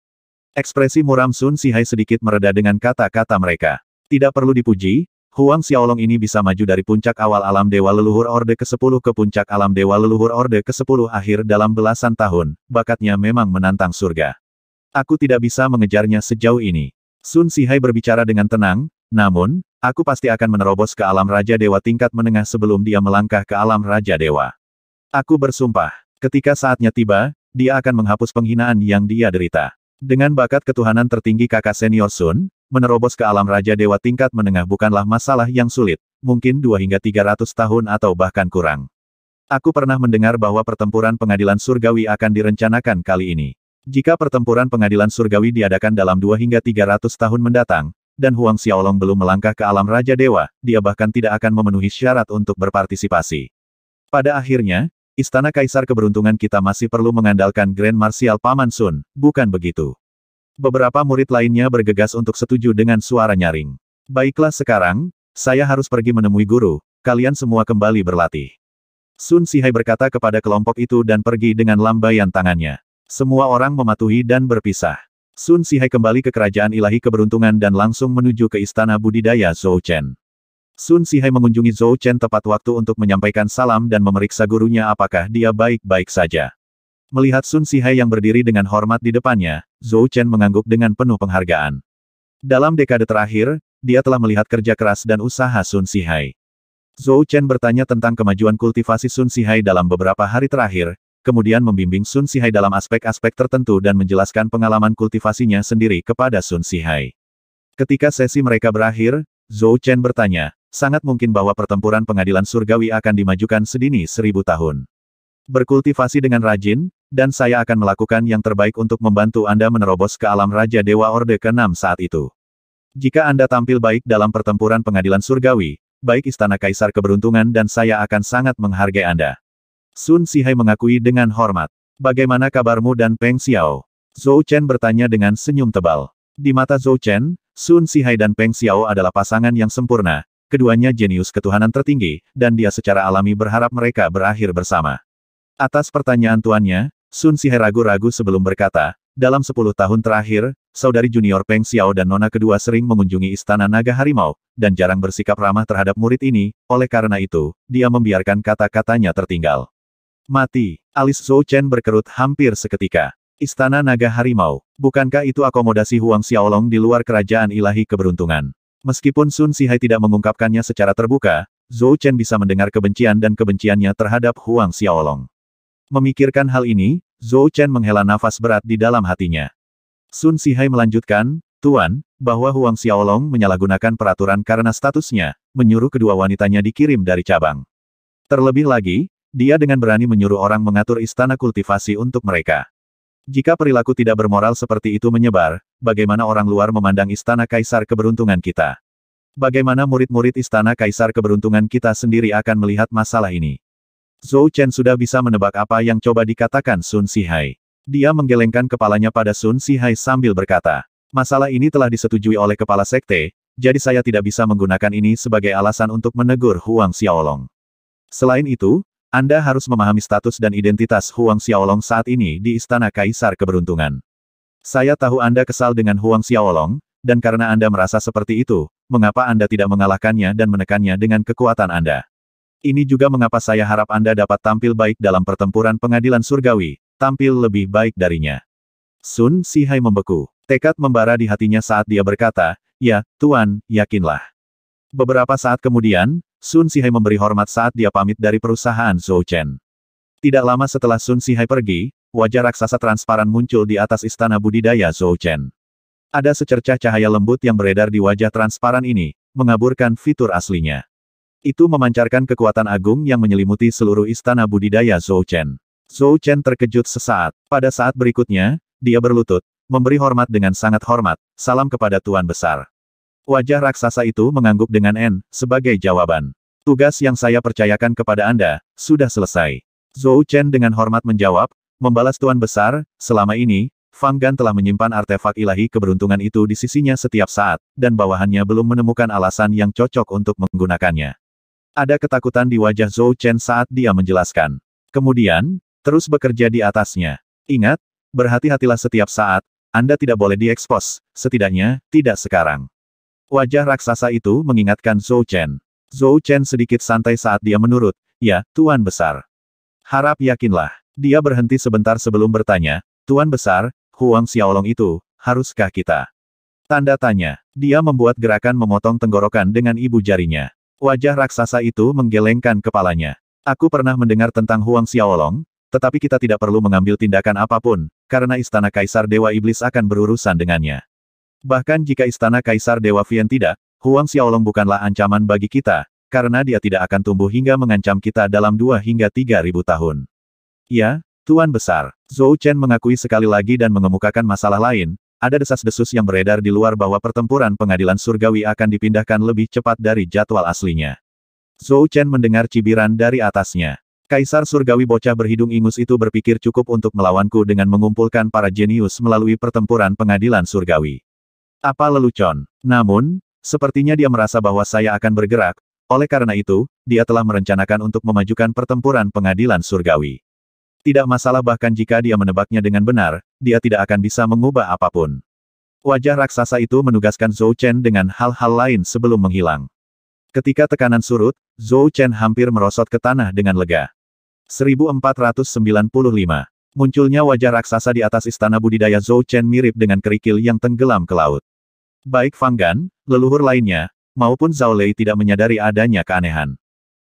Ekspresi muram Sun Sihai sedikit mereda dengan kata-kata mereka. Tidak perlu dipuji, Huang Xiaolong ini bisa maju dari puncak awal alam Dewa Leluhur Orde ke-10 ke puncak alam Dewa Leluhur Orde ke-10 akhir dalam belasan tahun, bakatnya memang menantang surga. Aku tidak bisa mengejarnya sejauh ini. Sun Sihai berbicara dengan tenang, namun, aku pasti akan menerobos ke alam Raja Dewa tingkat menengah sebelum dia melangkah ke alam Raja Dewa. Aku bersumpah, ketika saatnya tiba, dia akan menghapus penghinaan yang dia derita. Dengan bakat ketuhanan tertinggi kakak senior Sun, menerobos ke alam Raja Dewa tingkat menengah bukanlah masalah yang sulit, mungkin dua hingga tiga ratus tahun atau bahkan kurang. Aku pernah mendengar bahwa pertempuran pengadilan surgawi akan direncanakan kali ini. Jika pertempuran pengadilan surgawi diadakan dalam dua hingga tiga ratus tahun mendatang, dan Huang Xiaolong belum melangkah ke alam Raja Dewa, dia bahkan tidak akan memenuhi syarat untuk berpartisipasi. Pada akhirnya, Istana Kaisar keberuntungan kita masih perlu mengandalkan Grand Marshal Paman Sun, bukan begitu? Beberapa murid lainnya bergegas untuk setuju dengan suara nyaring. Baiklah sekarang, saya harus pergi menemui guru, kalian semua kembali berlatih. Sun Sihai berkata kepada kelompok itu dan pergi dengan lambaian tangannya. Semua orang mematuhi dan berpisah. Sun Sihai kembali ke kerajaan ilahi keberuntungan dan langsung menuju ke istana budidaya Zhou Chen. Sun Sihai mengunjungi Zhou Chen tepat waktu untuk menyampaikan salam dan memeriksa gurunya apakah dia baik-baik saja. Melihat Sun Sihai yang berdiri dengan hormat di depannya, Zhou Chen mengangguk dengan penuh penghargaan. Dalam dekade terakhir, dia telah melihat kerja keras dan usaha Sun Sihai. Zhou Chen bertanya tentang kemajuan kultivasi Sun Sihai dalam beberapa hari terakhir, kemudian membimbing Sun Sihai dalam aspek-aspek tertentu dan menjelaskan pengalaman kultivasinya sendiri kepada Sun Sihai. Ketika sesi mereka berakhir, Zhou Chen bertanya, sangat mungkin bahwa pertempuran pengadilan surgawi akan dimajukan sedini seribu tahun. Berkultivasi dengan rajin, dan saya akan melakukan yang terbaik untuk membantu Anda menerobos ke alam Raja Dewa Orde ke-6 saat itu. Jika Anda tampil baik dalam pertempuran pengadilan surgawi, baik Istana Kaisar Keberuntungan dan saya akan sangat menghargai Anda. Sun Sihai mengakui dengan hormat. Bagaimana kabarmu dan Peng Xiao? Zhou Chen bertanya dengan senyum tebal. Di mata Zhou Chen, Sun Sihai dan Peng Xiao adalah pasangan yang sempurna, keduanya jenius ketuhanan tertinggi, dan dia secara alami berharap mereka berakhir bersama. Atas pertanyaan tuannya, Sun Sihe ragu-ragu sebelum berkata, dalam sepuluh tahun terakhir, saudari junior Peng Xiao dan nona kedua sering mengunjungi istana naga harimau, dan jarang bersikap ramah terhadap murid ini, oleh karena itu, dia membiarkan kata-katanya tertinggal. Mati, alis Zhou Chen berkerut hampir seketika. Istana Naga Harimau, bukankah itu akomodasi Huang Xiaolong di luar kerajaan ilahi keberuntungan? Meskipun Sun Sihai tidak mengungkapkannya secara terbuka, Zhou Chen bisa mendengar kebencian dan kebenciannya terhadap Huang Xiaolong. Memikirkan hal ini, Zhou Chen menghela nafas berat di dalam hatinya. Sun Sihai melanjutkan, Tuan, bahwa Huang Xiaolong menyalahgunakan peraturan karena statusnya, menyuruh kedua wanitanya dikirim dari cabang. Terlebih lagi, dia dengan berani menyuruh orang mengatur istana kultivasi untuk mereka. Jika perilaku tidak bermoral seperti itu menyebar, bagaimana orang luar memandang istana kaisar keberuntungan kita? Bagaimana murid-murid istana kaisar keberuntungan kita sendiri akan melihat masalah ini? Zhou Chen sudah bisa menebak apa yang coba dikatakan Sun Sihai. Dia menggelengkan kepalanya pada Sun Sihai sambil berkata, Masalah ini telah disetujui oleh kepala sekte, jadi saya tidak bisa menggunakan ini sebagai alasan untuk menegur Huang Xiaolong. Selain itu, Anda harus memahami status dan identitas Huang Xiaolong saat ini di Istana Kaisar Keberuntungan. Saya tahu Anda kesal dengan Huang Xiaolong, dan karena Anda merasa seperti itu, mengapa Anda tidak mengalahkannya dan menekannya dengan kekuatan Anda? Ini juga mengapa saya harap Anda dapat tampil baik dalam pertempuran pengadilan surgawi, tampil lebih baik darinya. Sun Si Hai membeku. Tekad membara di hatinya saat dia berkata, Ya, Tuan, yakinlah. Beberapa saat kemudian, Sun Si Hai memberi hormat saat dia pamit dari perusahaan Zhou Chen. Tidak lama setelah Sun Si Hai pergi, wajah raksasa transparan muncul di atas istana budidaya Zhou Chen. Ada secercah cahaya lembut yang beredar di wajah transparan ini, mengaburkan fitur aslinya. Itu memancarkan kekuatan agung yang menyelimuti seluruh istana budidaya Zhou Chen. Zhou Chen terkejut sesaat. Pada saat berikutnya, dia berlutut, memberi hormat dengan sangat hormat, salam kepada Tuan Besar. Wajah raksasa itu mengangguk dengan N, sebagai jawaban. Tugas yang saya percayakan kepada Anda, sudah selesai. Zhou Chen dengan hormat menjawab, membalas Tuan Besar, selama ini, Fang Gan telah menyimpan artefak ilahi keberuntungan itu di sisinya setiap saat, dan bawahannya belum menemukan alasan yang cocok untuk menggunakannya. Ada ketakutan di wajah Zhou Chen saat dia menjelaskan. Kemudian, terus bekerja di atasnya. Ingat, berhati-hatilah setiap saat, Anda tidak boleh diekspos, setidaknya, tidak sekarang. Wajah raksasa itu mengingatkan Zhou Chen. Zhou Chen sedikit santai saat dia menurut, ya, Tuan Besar. Harap yakinlah. Dia berhenti sebentar sebelum bertanya, Tuan Besar, Huang Xiaolong itu, haruskah kita? Tanda tanya, dia membuat gerakan memotong tenggorokan dengan ibu jarinya. Wajah raksasa itu menggelengkan kepalanya. Aku pernah mendengar tentang Huang Xiaolong, tetapi kita tidak perlu mengambil tindakan apapun, karena istana Kaisar Dewa Iblis akan berurusan dengannya. Bahkan jika istana Kaisar Dewa Vian tidak, Huang Xiaolong bukanlah ancaman bagi kita, karena dia tidak akan tumbuh hingga mengancam kita dalam dua hingga tiga ribu tahun. Ya, Tuan Besar, Zhou Chen mengakui sekali lagi dan mengemukakan masalah lain, ada desas-desus yang beredar di luar bahwa pertempuran pengadilan surgawi akan dipindahkan lebih cepat dari jadwal aslinya. Zhou Chen mendengar cibiran dari atasnya. Kaisar surgawi bocah berhidung ingus itu berpikir cukup untuk melawanku dengan mengumpulkan para jenius melalui pertempuran pengadilan surgawi. Apa lelucon? Namun, sepertinya dia merasa bahwa saya akan bergerak, oleh karena itu, dia telah merencanakan untuk memajukan pertempuran pengadilan surgawi. Tidak masalah bahkan jika dia menebaknya dengan benar, dia tidak akan bisa mengubah apapun. Wajah raksasa itu menugaskan Zhou Chen dengan hal-hal lain sebelum menghilang. Ketika tekanan surut, Zhou Chen hampir merosot ke tanah dengan lega. 1495. Munculnya wajah raksasa di atas istana budidaya Zhou Chen mirip dengan kerikil yang tenggelam ke laut. Baik Fang Gan, leluhur lainnya, maupun Zhao Lei tidak menyadari adanya keanehan.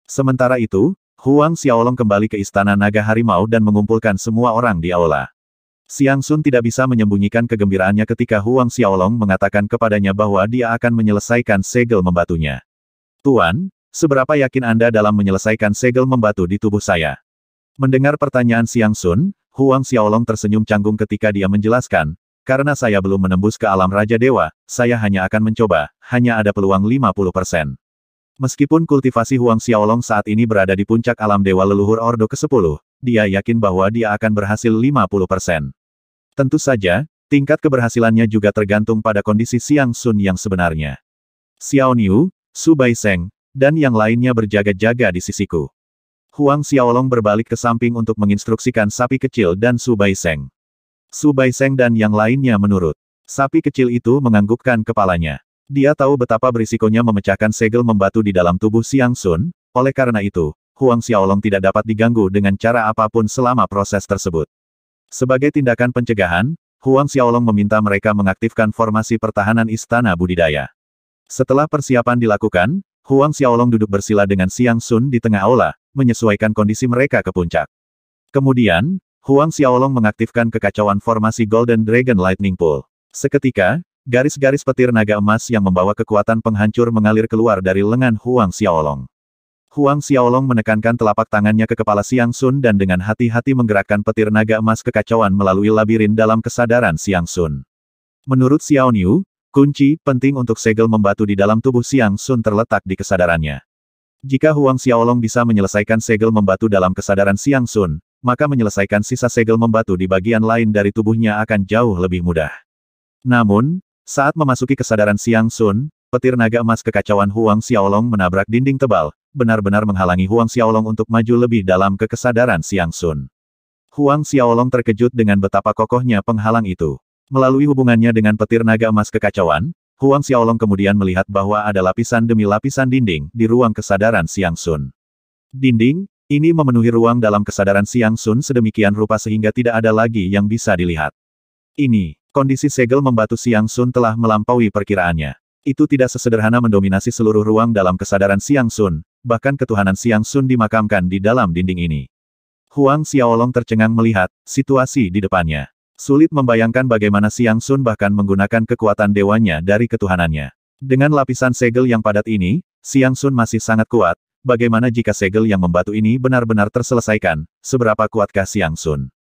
Sementara itu, Huang Xiaolong kembali ke Istana Naga Harimau dan mengumpulkan semua orang di aula. Siang Sun tidak bisa menyembunyikan kegembiraannya ketika Huang Xiaolong mengatakan kepadanya bahwa dia akan menyelesaikan segel membatunya. Tuan, seberapa yakin Anda dalam menyelesaikan segel membatu di tubuh saya? Mendengar pertanyaan Siang Sun, Huang Xiaolong tersenyum canggung ketika dia menjelaskan, karena saya belum menembus ke alam Raja Dewa, saya hanya akan mencoba, hanya ada peluang 50%. Meskipun kultivasi Huang Xiaolong saat ini berada di puncak alam Dewa Leluhur Ordo ke-10, dia yakin bahwa dia akan berhasil 50%. Tentu saja, tingkat keberhasilannya juga tergantung pada kondisi Siang Sun yang sebenarnya. Xiao Niu, Su Bai Baiseng, dan yang lainnya berjaga-jaga di sisiku. Huang Xiaolong berbalik ke samping untuk menginstruksikan sapi kecil dan Su Bai Baiseng. Su Bai Baiseng dan yang lainnya menurut. Sapi kecil itu menganggukkan kepalanya. Dia tahu betapa berisikonya memecahkan segel membatu di dalam tubuh Xiang Sun, oleh karena itu, Huang Xiaolong tidak dapat diganggu dengan cara apapun selama proses tersebut. Sebagai tindakan pencegahan, Huang Xiaolong meminta mereka mengaktifkan formasi pertahanan Istana Budidaya. Setelah persiapan dilakukan, Huang Xiaolong duduk bersila dengan Xiang Sun di tengah aula, menyesuaikan kondisi mereka ke puncak. Kemudian, Huang Xiaolong mengaktifkan kekacauan formasi Golden Dragon Lightning Pool. Seketika, Garis-garis petir naga emas yang membawa kekuatan penghancur mengalir keluar dari lengan Huang Xiaolong. Huang Xiaolong menekankan telapak tangannya ke kepala Siang Sun dan dengan hati-hati menggerakkan petir naga emas kekacauan melalui labirin dalam kesadaran Siang Sun. Menurut Xiao Niu, kunci penting untuk segel membatu di dalam tubuh Siang Sun terletak di kesadarannya. Jika Huang Xiaolong bisa menyelesaikan segel membatu dalam kesadaran Siang Sun, maka menyelesaikan sisa segel membatu di bagian lain dari tubuhnya akan jauh lebih mudah. Namun, saat memasuki kesadaran Siang Sun, petir naga emas kekacauan Huang Xiaolong menabrak dinding tebal, benar-benar menghalangi Huang Xiaolong untuk maju lebih dalam ke kesadaran Siang Sun. Huang Xiaolong terkejut dengan betapa kokohnya penghalang itu. Melalui hubungannya dengan petir naga emas kekacauan, Huang Xiaolong kemudian melihat bahwa ada lapisan demi lapisan dinding di ruang kesadaran Siang Sun. Dinding, ini memenuhi ruang dalam kesadaran Siang Sun sedemikian rupa sehingga tidak ada lagi yang bisa dilihat. Ini, Kondisi segel membatu Siang Sun telah melampaui perkiraannya. Itu tidak sesederhana mendominasi seluruh ruang dalam kesadaran Siang Sun, bahkan ketuhanan Siang Sun dimakamkan di dalam dinding ini. Huang Xiaolong tercengang melihat situasi di depannya. Sulit membayangkan bagaimana Siang Sun bahkan menggunakan kekuatan dewanya dari ketuhanannya. Dengan lapisan segel yang padat ini, Siang Sun masih sangat kuat, bagaimana jika segel yang membatu ini benar-benar terselesaikan, seberapa kuatkah Siang Sun?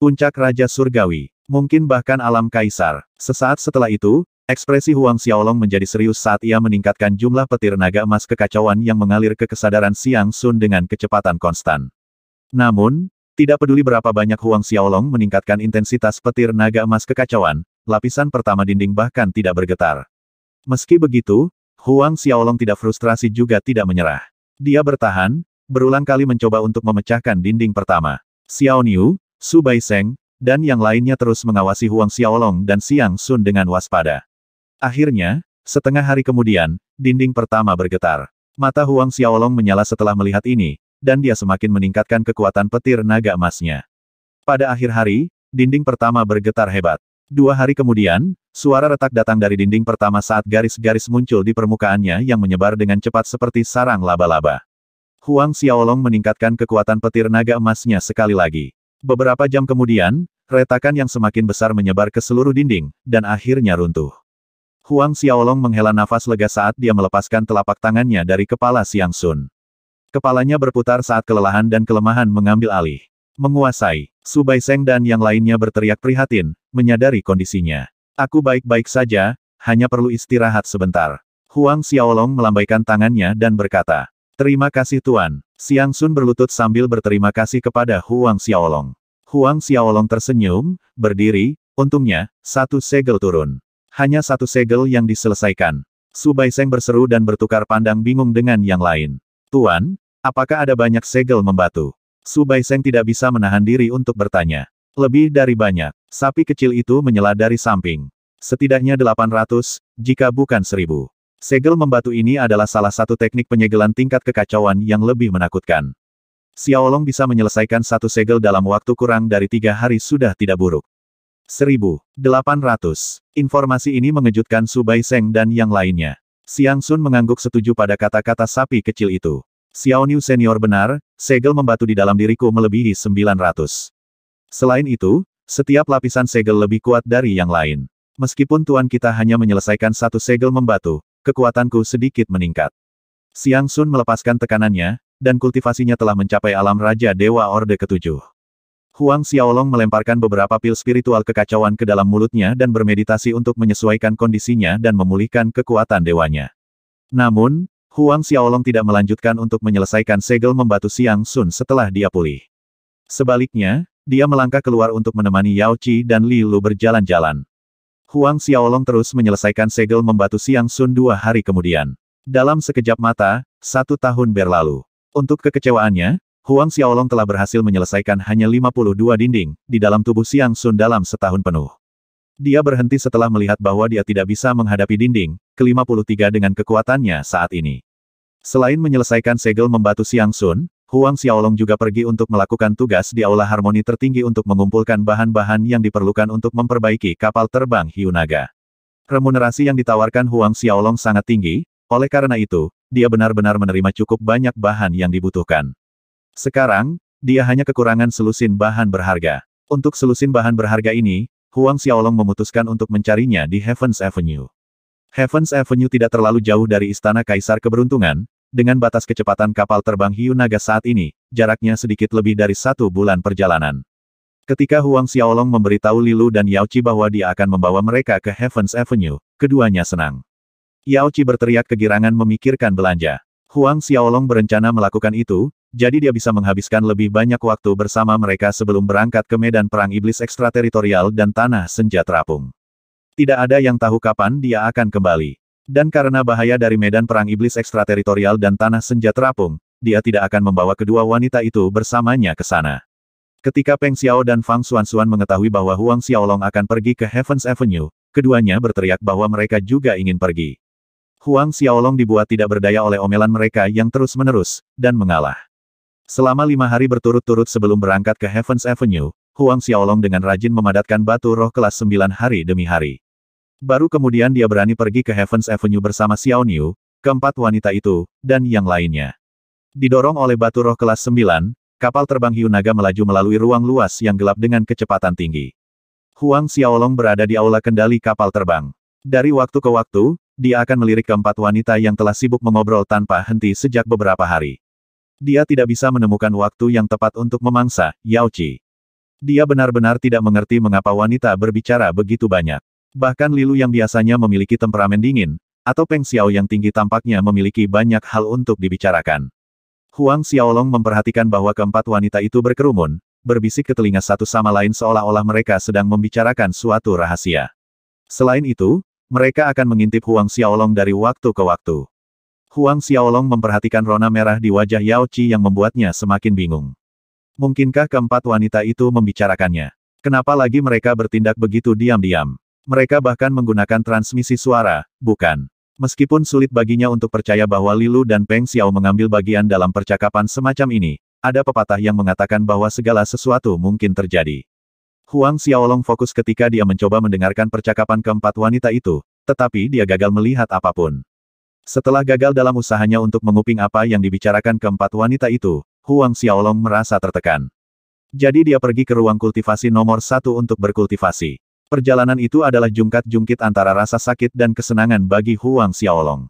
Puncak Raja Surgawi. Mungkin bahkan alam kaisar. Sesaat setelah itu, ekspresi Huang Xiaolong menjadi serius saat ia meningkatkan jumlah petir naga emas kekacauan yang mengalir ke kesadaran Siang Sun dengan kecepatan konstan. Namun, tidak peduli berapa banyak Huang Xiaolong meningkatkan intensitas petir naga emas kekacauan, lapisan pertama dinding bahkan tidak bergetar. Meski begitu, Huang Xiaolong tidak frustrasi juga tidak menyerah. Dia bertahan, berulang kali mencoba untuk memecahkan dinding pertama. Xiao Niu, Su Bai Seng, dan yang lainnya terus mengawasi Huang Xiaolong dan Siang Sun dengan waspada. Akhirnya, setengah hari kemudian, dinding pertama bergetar. Mata Huang Xiaolong menyala setelah melihat ini, dan dia semakin meningkatkan kekuatan petir naga emasnya. Pada akhir hari, dinding pertama bergetar hebat. Dua hari kemudian, suara retak datang dari dinding pertama saat garis-garis muncul di permukaannya yang menyebar dengan cepat seperti sarang laba-laba. Huang Xiaolong meningkatkan kekuatan petir naga emasnya sekali lagi. Beberapa jam kemudian, retakan yang semakin besar menyebar ke seluruh dinding, dan akhirnya runtuh. Huang Xiaolong menghela nafas lega saat dia melepaskan telapak tangannya dari kepala Xiang Sun. Kepalanya berputar saat kelelahan dan kelemahan mengambil alih. Menguasai, Su Seng dan yang lainnya berteriak prihatin, menyadari kondisinya. Aku baik-baik saja, hanya perlu istirahat sebentar. Huang Xiaolong melambaikan tangannya dan berkata, Terima kasih Tuan. Siang Sun berlutut sambil berterima kasih kepada Huang Xiaolong. Huang Xiaolong tersenyum, berdiri, untungnya, satu segel turun. Hanya satu segel yang diselesaikan. Su Baiseng berseru dan bertukar pandang bingung dengan yang lain. Tuan, apakah ada banyak segel membatu? Su Baiseng tidak bisa menahan diri untuk bertanya. Lebih dari banyak, sapi kecil itu menyela dari samping. Setidaknya 800, jika bukan 1000. Segel membatu ini adalah salah satu teknik penyegelan tingkat kekacauan yang lebih menakutkan. Xiaolong bisa menyelesaikan satu segel dalam waktu kurang dari tiga hari sudah tidak buruk. 1800. Informasi ini mengejutkan Su Bai Seng dan yang lainnya. Siang Sun mengangguk setuju pada kata-kata sapi kecil itu. Xiao Niu senior benar, segel membatu di dalam diriku melebihi 900. Selain itu, setiap lapisan segel lebih kuat dari yang lain. Meskipun tuan kita hanya menyelesaikan satu segel membatu, kekuatanku sedikit meningkat. Siang Sun melepaskan tekanannya, dan kultivasinya telah mencapai alam Raja Dewa Orde Ketujuh. Huang Xiaolong melemparkan beberapa pil spiritual kekacauan ke dalam mulutnya dan bermeditasi untuk menyesuaikan kondisinya dan memulihkan kekuatan dewanya. Namun, Huang Xiaolong tidak melanjutkan untuk menyelesaikan segel membatu Siang Sun setelah dia pulih. Sebaliknya, dia melangkah keluar untuk menemani Yao Qi dan Li Lu berjalan-jalan. Huang Xiaolong terus menyelesaikan segel membatu siang Sun dua hari kemudian. Dalam sekejap mata, satu tahun berlalu. Untuk kekecewaannya, Huang Xiaolong telah berhasil menyelesaikan hanya 52 dinding di dalam tubuh Siang Sun dalam setahun penuh. Dia berhenti setelah melihat bahwa dia tidak bisa menghadapi dinding ke-53 dengan kekuatannya saat ini. Selain menyelesaikan segel membatu Siang Sun, Huang Xiaolong juga pergi untuk melakukan tugas di Aula Harmoni tertinggi untuk mengumpulkan bahan-bahan yang diperlukan untuk memperbaiki kapal terbang Hyunaga. Remunerasi yang ditawarkan Huang Xiaolong sangat tinggi, oleh karena itu, dia benar-benar menerima cukup banyak bahan yang dibutuhkan. Sekarang, dia hanya kekurangan selusin bahan berharga. Untuk selusin bahan berharga ini, Huang Xiaolong memutuskan untuk mencarinya di Heaven's Avenue. Heaven's Avenue tidak terlalu jauh dari Istana Kaisar Keberuntungan, dengan batas kecepatan kapal terbang hiu naga saat ini, jaraknya sedikit lebih dari satu bulan perjalanan. Ketika Huang Xiaolong memberitahu Lilu dan Yao Qi bahwa dia akan membawa mereka ke Heaven's Avenue, keduanya senang. Yao Qi berteriak kegirangan memikirkan belanja. Huang Xiaolong berencana melakukan itu, jadi dia bisa menghabiskan lebih banyak waktu bersama mereka sebelum berangkat ke medan perang iblis ekstrateritorial dan tanah senja terapung. Tidak ada yang tahu kapan dia akan kembali. Dan karena bahaya dari medan perang iblis ekstrateritorial dan tanah senja terapung, dia tidak akan membawa kedua wanita itu bersamanya ke sana. Ketika Peng Xiao dan Fang Xuanxuan mengetahui bahwa Huang Xiaolong akan pergi ke Heavens Avenue, keduanya berteriak bahwa mereka juga ingin pergi. Huang Xiaolong dibuat tidak berdaya oleh omelan mereka yang terus-menerus, dan mengalah. Selama lima hari berturut-turut sebelum berangkat ke Heavens Avenue, Huang Xiaolong dengan rajin memadatkan batu roh kelas sembilan hari demi hari. Baru kemudian dia berani pergi ke Heaven's Avenue bersama Xiao Niu, keempat wanita itu, dan yang lainnya. Didorong oleh batu roh kelas 9, kapal terbang hiu naga melaju melalui ruang luas yang gelap dengan kecepatan tinggi. Huang Xiaolong berada di aula kendali kapal terbang. Dari waktu ke waktu, dia akan melirik keempat wanita yang telah sibuk mengobrol tanpa henti sejak beberapa hari. Dia tidak bisa menemukan waktu yang tepat untuk memangsa, Yao Qi. Dia benar-benar tidak mengerti mengapa wanita berbicara begitu banyak. Bahkan Lilu yang biasanya memiliki temperamen dingin, atau Peng Xiao yang tinggi tampaknya memiliki banyak hal untuk dibicarakan. Huang Xiaolong memperhatikan bahwa keempat wanita itu berkerumun, berbisik ke telinga satu sama lain seolah-olah mereka sedang membicarakan suatu rahasia. Selain itu, mereka akan mengintip Huang Xiaolong dari waktu ke waktu. Huang Xiaolong memperhatikan rona merah di wajah Yao Qi yang membuatnya semakin bingung. Mungkinkah keempat wanita itu membicarakannya? Kenapa lagi mereka bertindak begitu diam-diam? Mereka bahkan menggunakan transmisi suara, bukan. Meskipun sulit baginya untuk percaya bahwa Lilu dan Peng Xiao mengambil bagian dalam percakapan semacam ini, ada pepatah yang mengatakan bahwa segala sesuatu mungkin terjadi. Huang Xiaolong fokus ketika dia mencoba mendengarkan percakapan keempat wanita itu, tetapi dia gagal melihat apapun. Setelah gagal dalam usahanya untuk menguping apa yang dibicarakan keempat wanita itu, Huang Xiaolong merasa tertekan. Jadi dia pergi ke ruang kultivasi nomor satu untuk berkultivasi. Perjalanan itu adalah jungkat-jungkit antara rasa sakit dan kesenangan bagi Huang Xiaolong.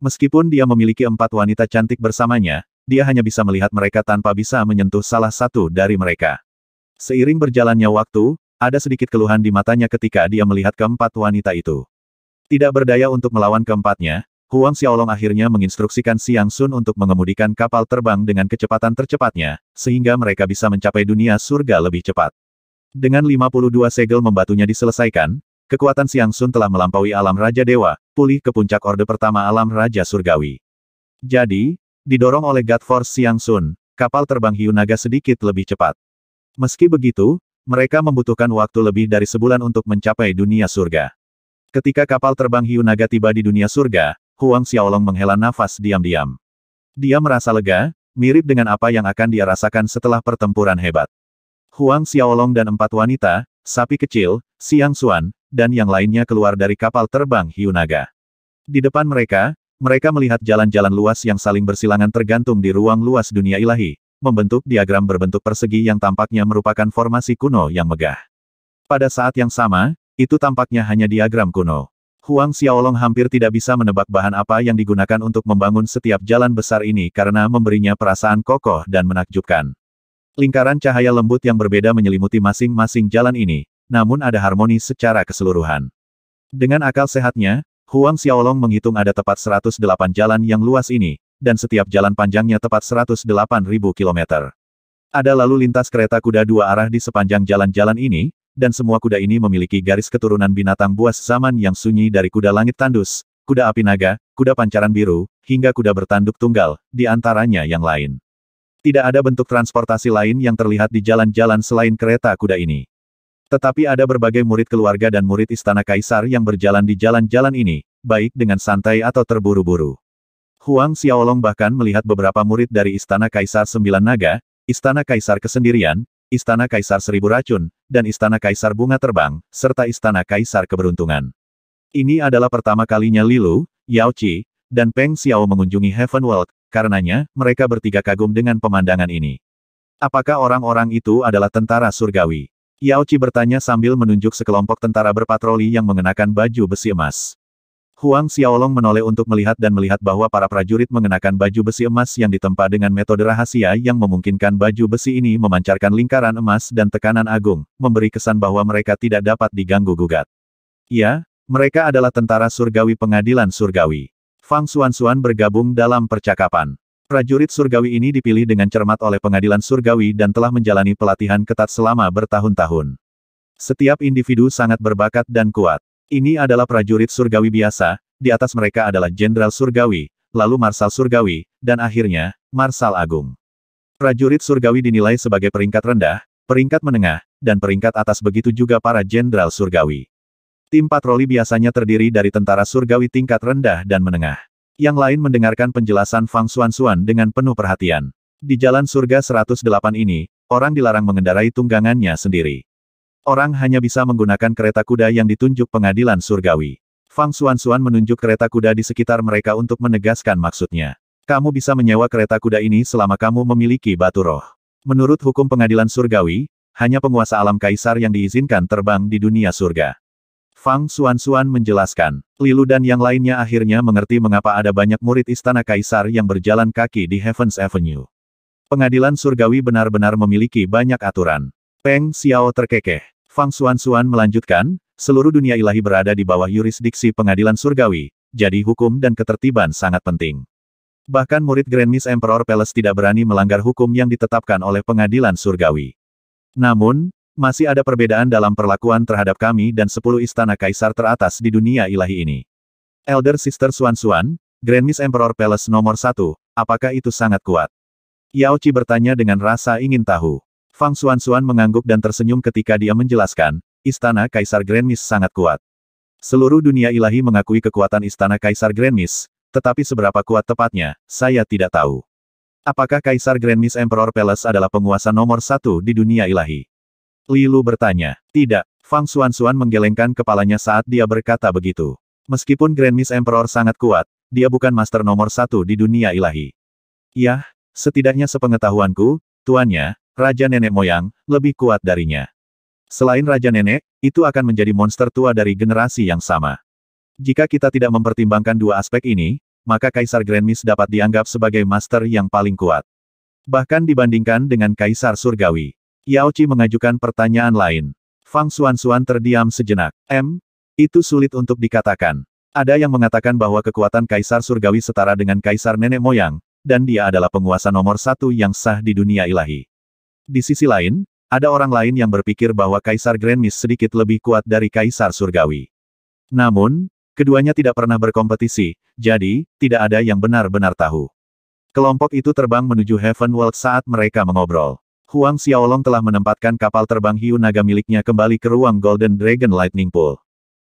Meskipun dia memiliki empat wanita cantik bersamanya, dia hanya bisa melihat mereka tanpa bisa menyentuh salah satu dari mereka. Seiring berjalannya waktu, ada sedikit keluhan di matanya ketika dia melihat keempat wanita itu. Tidak berdaya untuk melawan keempatnya, Huang Xiaolong akhirnya menginstruksikan Xiang Sun untuk mengemudikan kapal terbang dengan kecepatan tercepatnya, sehingga mereka bisa mencapai dunia surga lebih cepat. Dengan 52 segel membatunya diselesaikan, kekuatan Siang Sun telah melampaui alam Raja Dewa, pulih ke puncak Orde Pertama Alam Raja Surgawi. Jadi, didorong oleh God Force Siang Sun, kapal terbang hiu naga sedikit lebih cepat. Meski begitu, mereka membutuhkan waktu lebih dari sebulan untuk mencapai dunia surga. Ketika kapal terbang hiu naga tiba di dunia surga, Huang Xiaolong menghela nafas diam-diam. Dia merasa lega, mirip dengan apa yang akan dia rasakan setelah pertempuran hebat. Huang Xiaolong dan empat wanita, sapi kecil, Siang Xuan, dan yang lainnya keluar dari kapal terbang Hyunaga. Di depan mereka, mereka melihat jalan-jalan luas yang saling bersilangan tergantung di ruang luas dunia ilahi, membentuk diagram berbentuk persegi yang tampaknya merupakan formasi kuno yang megah. Pada saat yang sama, itu tampaknya hanya diagram kuno. Huang Xiaolong hampir tidak bisa menebak bahan apa yang digunakan untuk membangun setiap jalan besar ini karena memberinya perasaan kokoh dan menakjubkan. Lingkaran cahaya lembut yang berbeda menyelimuti masing-masing jalan ini, namun ada harmoni secara keseluruhan. Dengan akal sehatnya, Huang Xiaolong menghitung ada tepat 108 jalan yang luas ini, dan setiap jalan panjangnya tepat 108.000 km. Ada lalu lintas kereta kuda dua arah di sepanjang jalan-jalan ini, dan semua kuda ini memiliki garis keturunan binatang buas zaman yang sunyi dari kuda langit tandus, kuda api naga, kuda pancaran biru, hingga kuda bertanduk tunggal, di antaranya yang lain. Tidak ada bentuk transportasi lain yang terlihat di jalan-jalan selain kereta kuda ini. Tetapi ada berbagai murid keluarga dan murid istana kaisar yang berjalan di jalan-jalan ini, baik dengan santai atau terburu-buru. Huang Xiaolong bahkan melihat beberapa murid dari istana kaisar Sembilan Naga, istana kaisar kesendirian, istana kaisar Seribu Racun, dan istana kaisar Bunga Terbang, serta istana kaisar keberuntungan. Ini adalah pertama kalinya Lilu, Yao Qi, dan Peng Xiao mengunjungi Heaven World, Karenanya, mereka bertiga kagum dengan pemandangan ini. Apakah orang-orang itu adalah tentara surgawi? Yao Qi bertanya sambil menunjuk sekelompok tentara berpatroli yang mengenakan baju besi emas. Huang Xiaolong menoleh untuk melihat dan melihat bahwa para prajurit mengenakan baju besi emas yang ditempa dengan metode rahasia yang memungkinkan baju besi ini memancarkan lingkaran emas dan tekanan agung, memberi kesan bahwa mereka tidak dapat diganggu-gugat. Ya, mereka adalah tentara surgawi pengadilan surgawi. Fang Xuan-Xuan bergabung dalam percakapan. Prajurit surgawi ini dipilih dengan cermat oleh pengadilan surgawi dan telah menjalani pelatihan ketat selama bertahun-tahun. Setiap individu sangat berbakat dan kuat. Ini adalah prajurit surgawi biasa, di atas mereka adalah jenderal surgawi, lalu marsal surgawi, dan akhirnya, marsal agung. Prajurit surgawi dinilai sebagai peringkat rendah, peringkat menengah, dan peringkat atas begitu juga para jenderal surgawi. Tim patroli biasanya terdiri dari tentara surgawi tingkat rendah dan menengah. Yang lain mendengarkan penjelasan Fang Xuanxuan dengan penuh perhatian. Di jalan surga 108 ini, orang dilarang mengendarai tunggangannya sendiri. Orang hanya bisa menggunakan kereta kuda yang ditunjuk pengadilan surgawi. Fang Xuanxuan menunjuk kereta kuda di sekitar mereka untuk menegaskan maksudnya. Kamu bisa menyewa kereta kuda ini selama kamu memiliki batu roh. Menurut hukum pengadilan surgawi, hanya penguasa alam kaisar yang diizinkan terbang di dunia surga. Fang Xuan menjelaskan, Lilu dan yang lainnya akhirnya mengerti mengapa ada banyak murid istana kaisar yang berjalan kaki di Heaven's Avenue. Pengadilan surgawi benar-benar memiliki banyak aturan. Peng Xiao terkekeh. Fang Xuan melanjutkan, seluruh dunia ilahi berada di bawah yurisdiksi pengadilan surgawi, jadi hukum dan ketertiban sangat penting. Bahkan murid Grand Miss Emperor Palace tidak berani melanggar hukum yang ditetapkan oleh pengadilan surgawi. Namun, masih ada perbedaan dalam perlakuan terhadap kami dan sepuluh istana kaisar teratas di dunia ilahi ini. Elder Sister Suan Suan, Grand Miss Emperor Palace nomor satu, apakah itu sangat kuat? Yao Qi bertanya dengan rasa ingin tahu. Fang Suan Suan mengangguk dan tersenyum ketika dia menjelaskan, istana kaisar Grand Miss sangat kuat. Seluruh dunia ilahi mengakui kekuatan istana kaisar Grand Miss, tetapi seberapa kuat tepatnya, saya tidak tahu. Apakah Kaisar Grand Miss Emperor Palace adalah penguasa nomor satu di dunia ilahi? Lilu bertanya. Tidak. Fang Xuan Xuan menggelengkan kepalanya saat dia berkata begitu. Meskipun Grand Miss Emperor sangat kuat, dia bukan master nomor satu di dunia ilahi. Yah, setidaknya sepengetahuanku, tuannya, Raja Nenek Moyang, lebih kuat darinya. Selain Raja Nenek, itu akan menjadi monster tua dari generasi yang sama. Jika kita tidak mempertimbangkan dua aspek ini, maka Kaisar Grand Miss dapat dianggap sebagai master yang paling kuat. Bahkan dibandingkan dengan Kaisar Surgawi. Yao Qi mengajukan pertanyaan lain. Fang Xuan-Xuan terdiam sejenak. M? Itu sulit untuk dikatakan. Ada yang mengatakan bahwa kekuatan Kaisar Surgawi setara dengan Kaisar Nenek Moyang, dan dia adalah penguasa nomor satu yang sah di dunia ilahi. Di sisi lain, ada orang lain yang berpikir bahwa Kaisar Grand sedikit lebih kuat dari Kaisar Surgawi. Namun, keduanya tidak pernah berkompetisi, jadi, tidak ada yang benar-benar tahu. Kelompok itu terbang menuju Heaven World saat mereka mengobrol. Huang Xiaolong telah menempatkan kapal terbang hiu naga miliknya kembali ke ruang Golden Dragon Lightning Pool.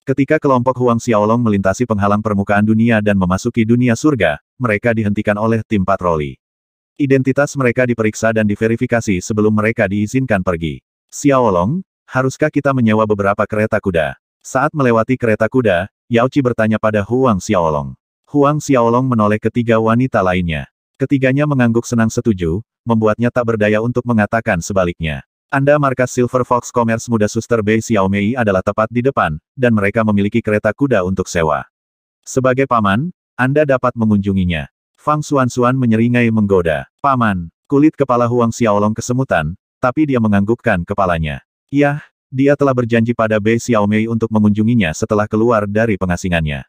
Ketika kelompok Huang Xiaolong melintasi penghalang permukaan dunia dan memasuki dunia surga, mereka dihentikan oleh tim patroli. Identitas mereka diperiksa dan diverifikasi sebelum mereka diizinkan pergi. Xiaolong, haruskah kita menyewa beberapa kereta kuda? Saat melewati kereta kuda, Yao Qi bertanya pada Huang Xiaolong. Huang Xiaolong menoleh ketiga wanita lainnya. Ketiganya mengangguk senang setuju, membuatnya tak berdaya untuk mengatakan sebaliknya. Anda markas Silver Fox Commerce muda suster Bei Xiaomei adalah tepat di depan, dan mereka memiliki kereta kuda untuk sewa. Sebagai paman, Anda dapat mengunjunginya. Fang Xuan Xuan menyeringai menggoda. Paman, kulit kepala Huang Xiaolong kesemutan, tapi dia menganggukkan kepalanya. Yah, dia telah berjanji pada Bei Xiaomei untuk mengunjunginya setelah keluar dari pengasingannya.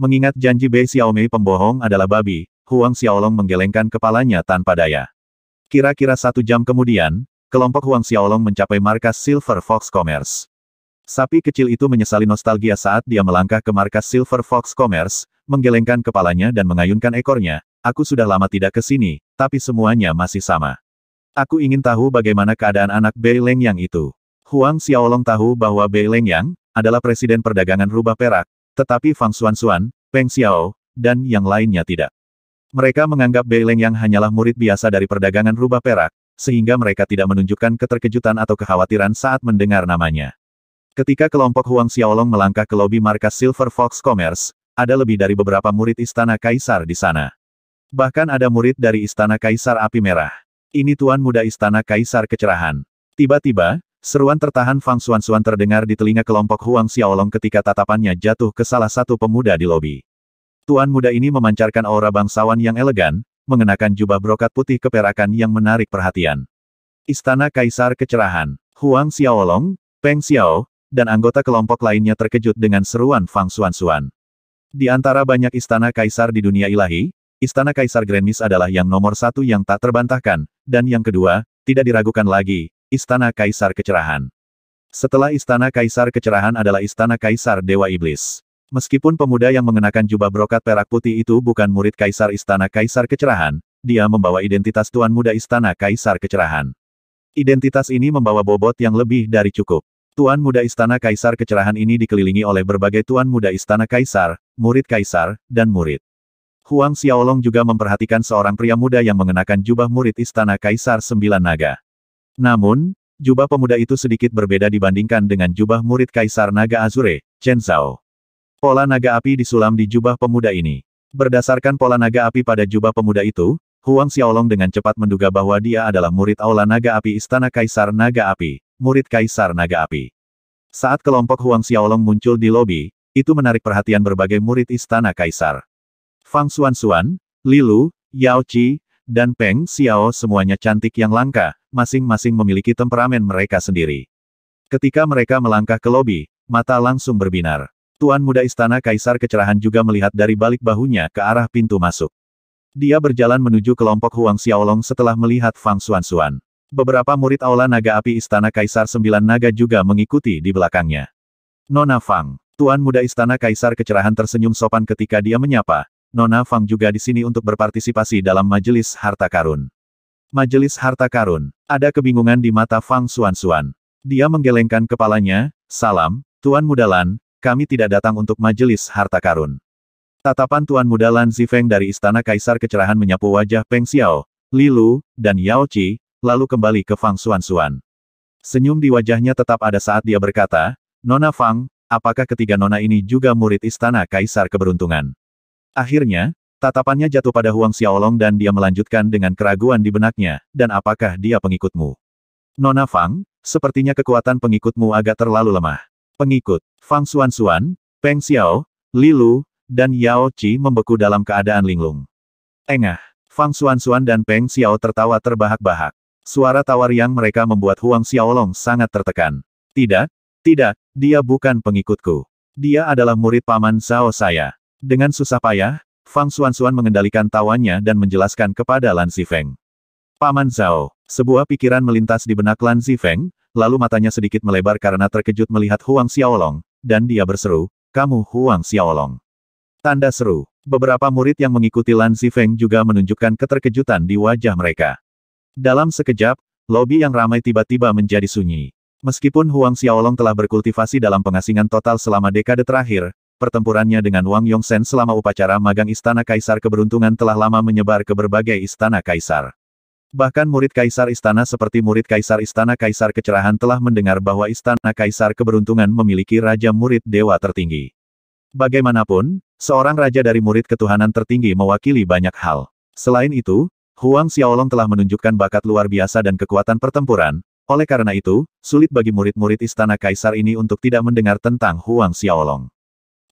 Mengingat janji Bei Xiaomei pembohong adalah babi, Huang Xiaolong menggelengkan kepalanya tanpa daya. Kira-kira satu jam kemudian, kelompok Huang Xiaolong mencapai markas Silver Fox Commerce. Sapi kecil itu menyesali nostalgia saat dia melangkah ke markas Silver Fox Commerce, menggelengkan kepalanya dan mengayunkan ekornya, aku sudah lama tidak ke sini, tapi semuanya masih sama. Aku ingin tahu bagaimana keadaan anak Bei Leng Yang itu. Huang Xiaolong tahu bahwa Bei Leng Yang adalah presiden perdagangan rubah perak, tetapi Fang Xuan Xuan, Peng Xiao, dan yang lainnya tidak. Mereka menganggap Beileng yang hanyalah murid biasa dari perdagangan rubah perak, sehingga mereka tidak menunjukkan keterkejutan atau kekhawatiran saat mendengar namanya. Ketika kelompok Huang Xiaolong melangkah ke lobi markas Silver Fox Commerce, ada lebih dari beberapa murid Istana Kaisar di sana. Bahkan ada murid dari Istana Kaisar Api Merah. Ini Tuan Muda Istana Kaisar Kecerahan. Tiba-tiba, seruan tertahan Fang Suan-Suan terdengar di telinga kelompok Huang Xiaolong ketika tatapannya jatuh ke salah satu pemuda di lobi. Tuan muda ini memancarkan aura bangsawan yang elegan, mengenakan jubah brokat putih keperakan yang menarik perhatian. Istana Kaisar Kecerahan, Huang Xiaolong, Peng Xiao, dan anggota kelompok lainnya terkejut dengan seruan Fang Xuanxuan. Di antara banyak istana kaisar di dunia ilahi, Istana Kaisar Miss adalah yang nomor satu yang tak terbantahkan, dan yang kedua, tidak diragukan lagi, Istana Kaisar Kecerahan. Setelah Istana Kaisar Kecerahan adalah Istana Kaisar Dewa Iblis. Meskipun pemuda yang mengenakan jubah brokat perak putih itu bukan murid Kaisar Istana Kaisar Kecerahan, dia membawa identitas Tuan Muda Istana Kaisar Kecerahan. Identitas ini membawa bobot yang lebih dari cukup. Tuan Muda Istana Kaisar Kecerahan ini dikelilingi oleh berbagai Tuan Muda Istana Kaisar, murid Kaisar, dan murid. Huang Xiaolong juga memperhatikan seorang pria muda yang mengenakan jubah murid Istana Kaisar Sembilan Naga. Namun, jubah pemuda itu sedikit berbeda dibandingkan dengan jubah murid Kaisar Naga Azure, Chen Zhao. Pola naga api disulam di jubah pemuda ini. Berdasarkan pola naga api pada jubah pemuda itu, Huang Xiaolong dengan cepat menduga bahwa dia adalah murid aula naga api Istana Kaisar Naga Api, murid Kaisar Naga Api. Saat kelompok Huang Xiaolong muncul di lobi, itu menarik perhatian berbagai murid Istana Kaisar. Fang Xuan Xuan, Lilu, Yao Qi, dan Peng Xiao semuanya cantik yang langka, masing-masing memiliki temperamen mereka sendiri. Ketika mereka melangkah ke lobi, mata langsung berbinar. Tuan muda istana kaisar kecerahan juga melihat dari balik bahunya ke arah pintu masuk. Dia berjalan menuju kelompok Huang Xiaolong setelah melihat Fang Xuan-Xuan. Beberapa murid aula naga api istana kaisar sembilan naga juga mengikuti di belakangnya. Nona Fang, Tuan muda istana kaisar kecerahan tersenyum sopan ketika dia menyapa, Nona Fang juga di sini untuk berpartisipasi dalam majelis harta karun. Majelis harta karun, ada kebingungan di mata Fang Xuan-Xuan. Dia menggelengkan kepalanya, salam, Tuan Mudalan, kami tidak datang untuk majelis harta karun. Tatapan Tuan Muda Lan Zifeng dari Istana Kaisar kecerahan menyapu wajah Peng Xiao, Li Lu, dan Yao Qi, lalu kembali ke Fang Xuan-Xuan. Senyum di wajahnya tetap ada saat dia berkata, Nona Fang, apakah ketiga nona ini juga murid Istana Kaisar Keberuntungan? Akhirnya, Tatapannya jatuh pada Huang Xiaolong dan dia melanjutkan dengan keraguan di benaknya, dan apakah dia pengikutmu? Nona Fang, sepertinya kekuatan pengikutmu agak terlalu lemah. Pengikut, Fang Xuan-Xuan, Peng Xiao, Li Lu, dan Yao Qi membeku dalam keadaan linglung. Engah, Fang Xuan-Xuan dan Peng Xiao tertawa terbahak-bahak. Suara tawar yang mereka membuat Huang Xiaolong sangat tertekan. Tidak, tidak, dia bukan pengikutku. Dia adalah murid paman Zhao saya. Dengan susah payah, Fang Xuan-Xuan mengendalikan tawanya dan menjelaskan kepada Lan Zifeng. Paman Zhao, sebuah pikiran melintas di benak Lan Zifeng, lalu matanya sedikit melebar karena terkejut melihat Huang Xiaolong, dan dia berseru, kamu Huang Xiaolong. Tanda seru. Beberapa murid yang mengikuti Lan Zifeng juga menunjukkan keterkejutan di wajah mereka. Dalam sekejap, lobi yang ramai tiba-tiba menjadi sunyi. Meskipun Huang Xiaolong telah berkultivasi dalam pengasingan total selama dekade terakhir, pertempurannya dengan Wang Yongsen selama upacara magang Istana Kaisar keberuntungan telah lama menyebar ke berbagai istana kaisar. Bahkan murid kaisar istana seperti murid kaisar istana kaisar kecerahan telah mendengar bahwa istana kaisar keberuntungan memiliki raja murid dewa tertinggi. Bagaimanapun, seorang raja dari murid ketuhanan tertinggi mewakili banyak hal. Selain itu, Huang Xiaolong telah menunjukkan bakat luar biasa dan kekuatan pertempuran, oleh karena itu, sulit bagi murid-murid istana kaisar ini untuk tidak mendengar tentang Huang Xiaolong.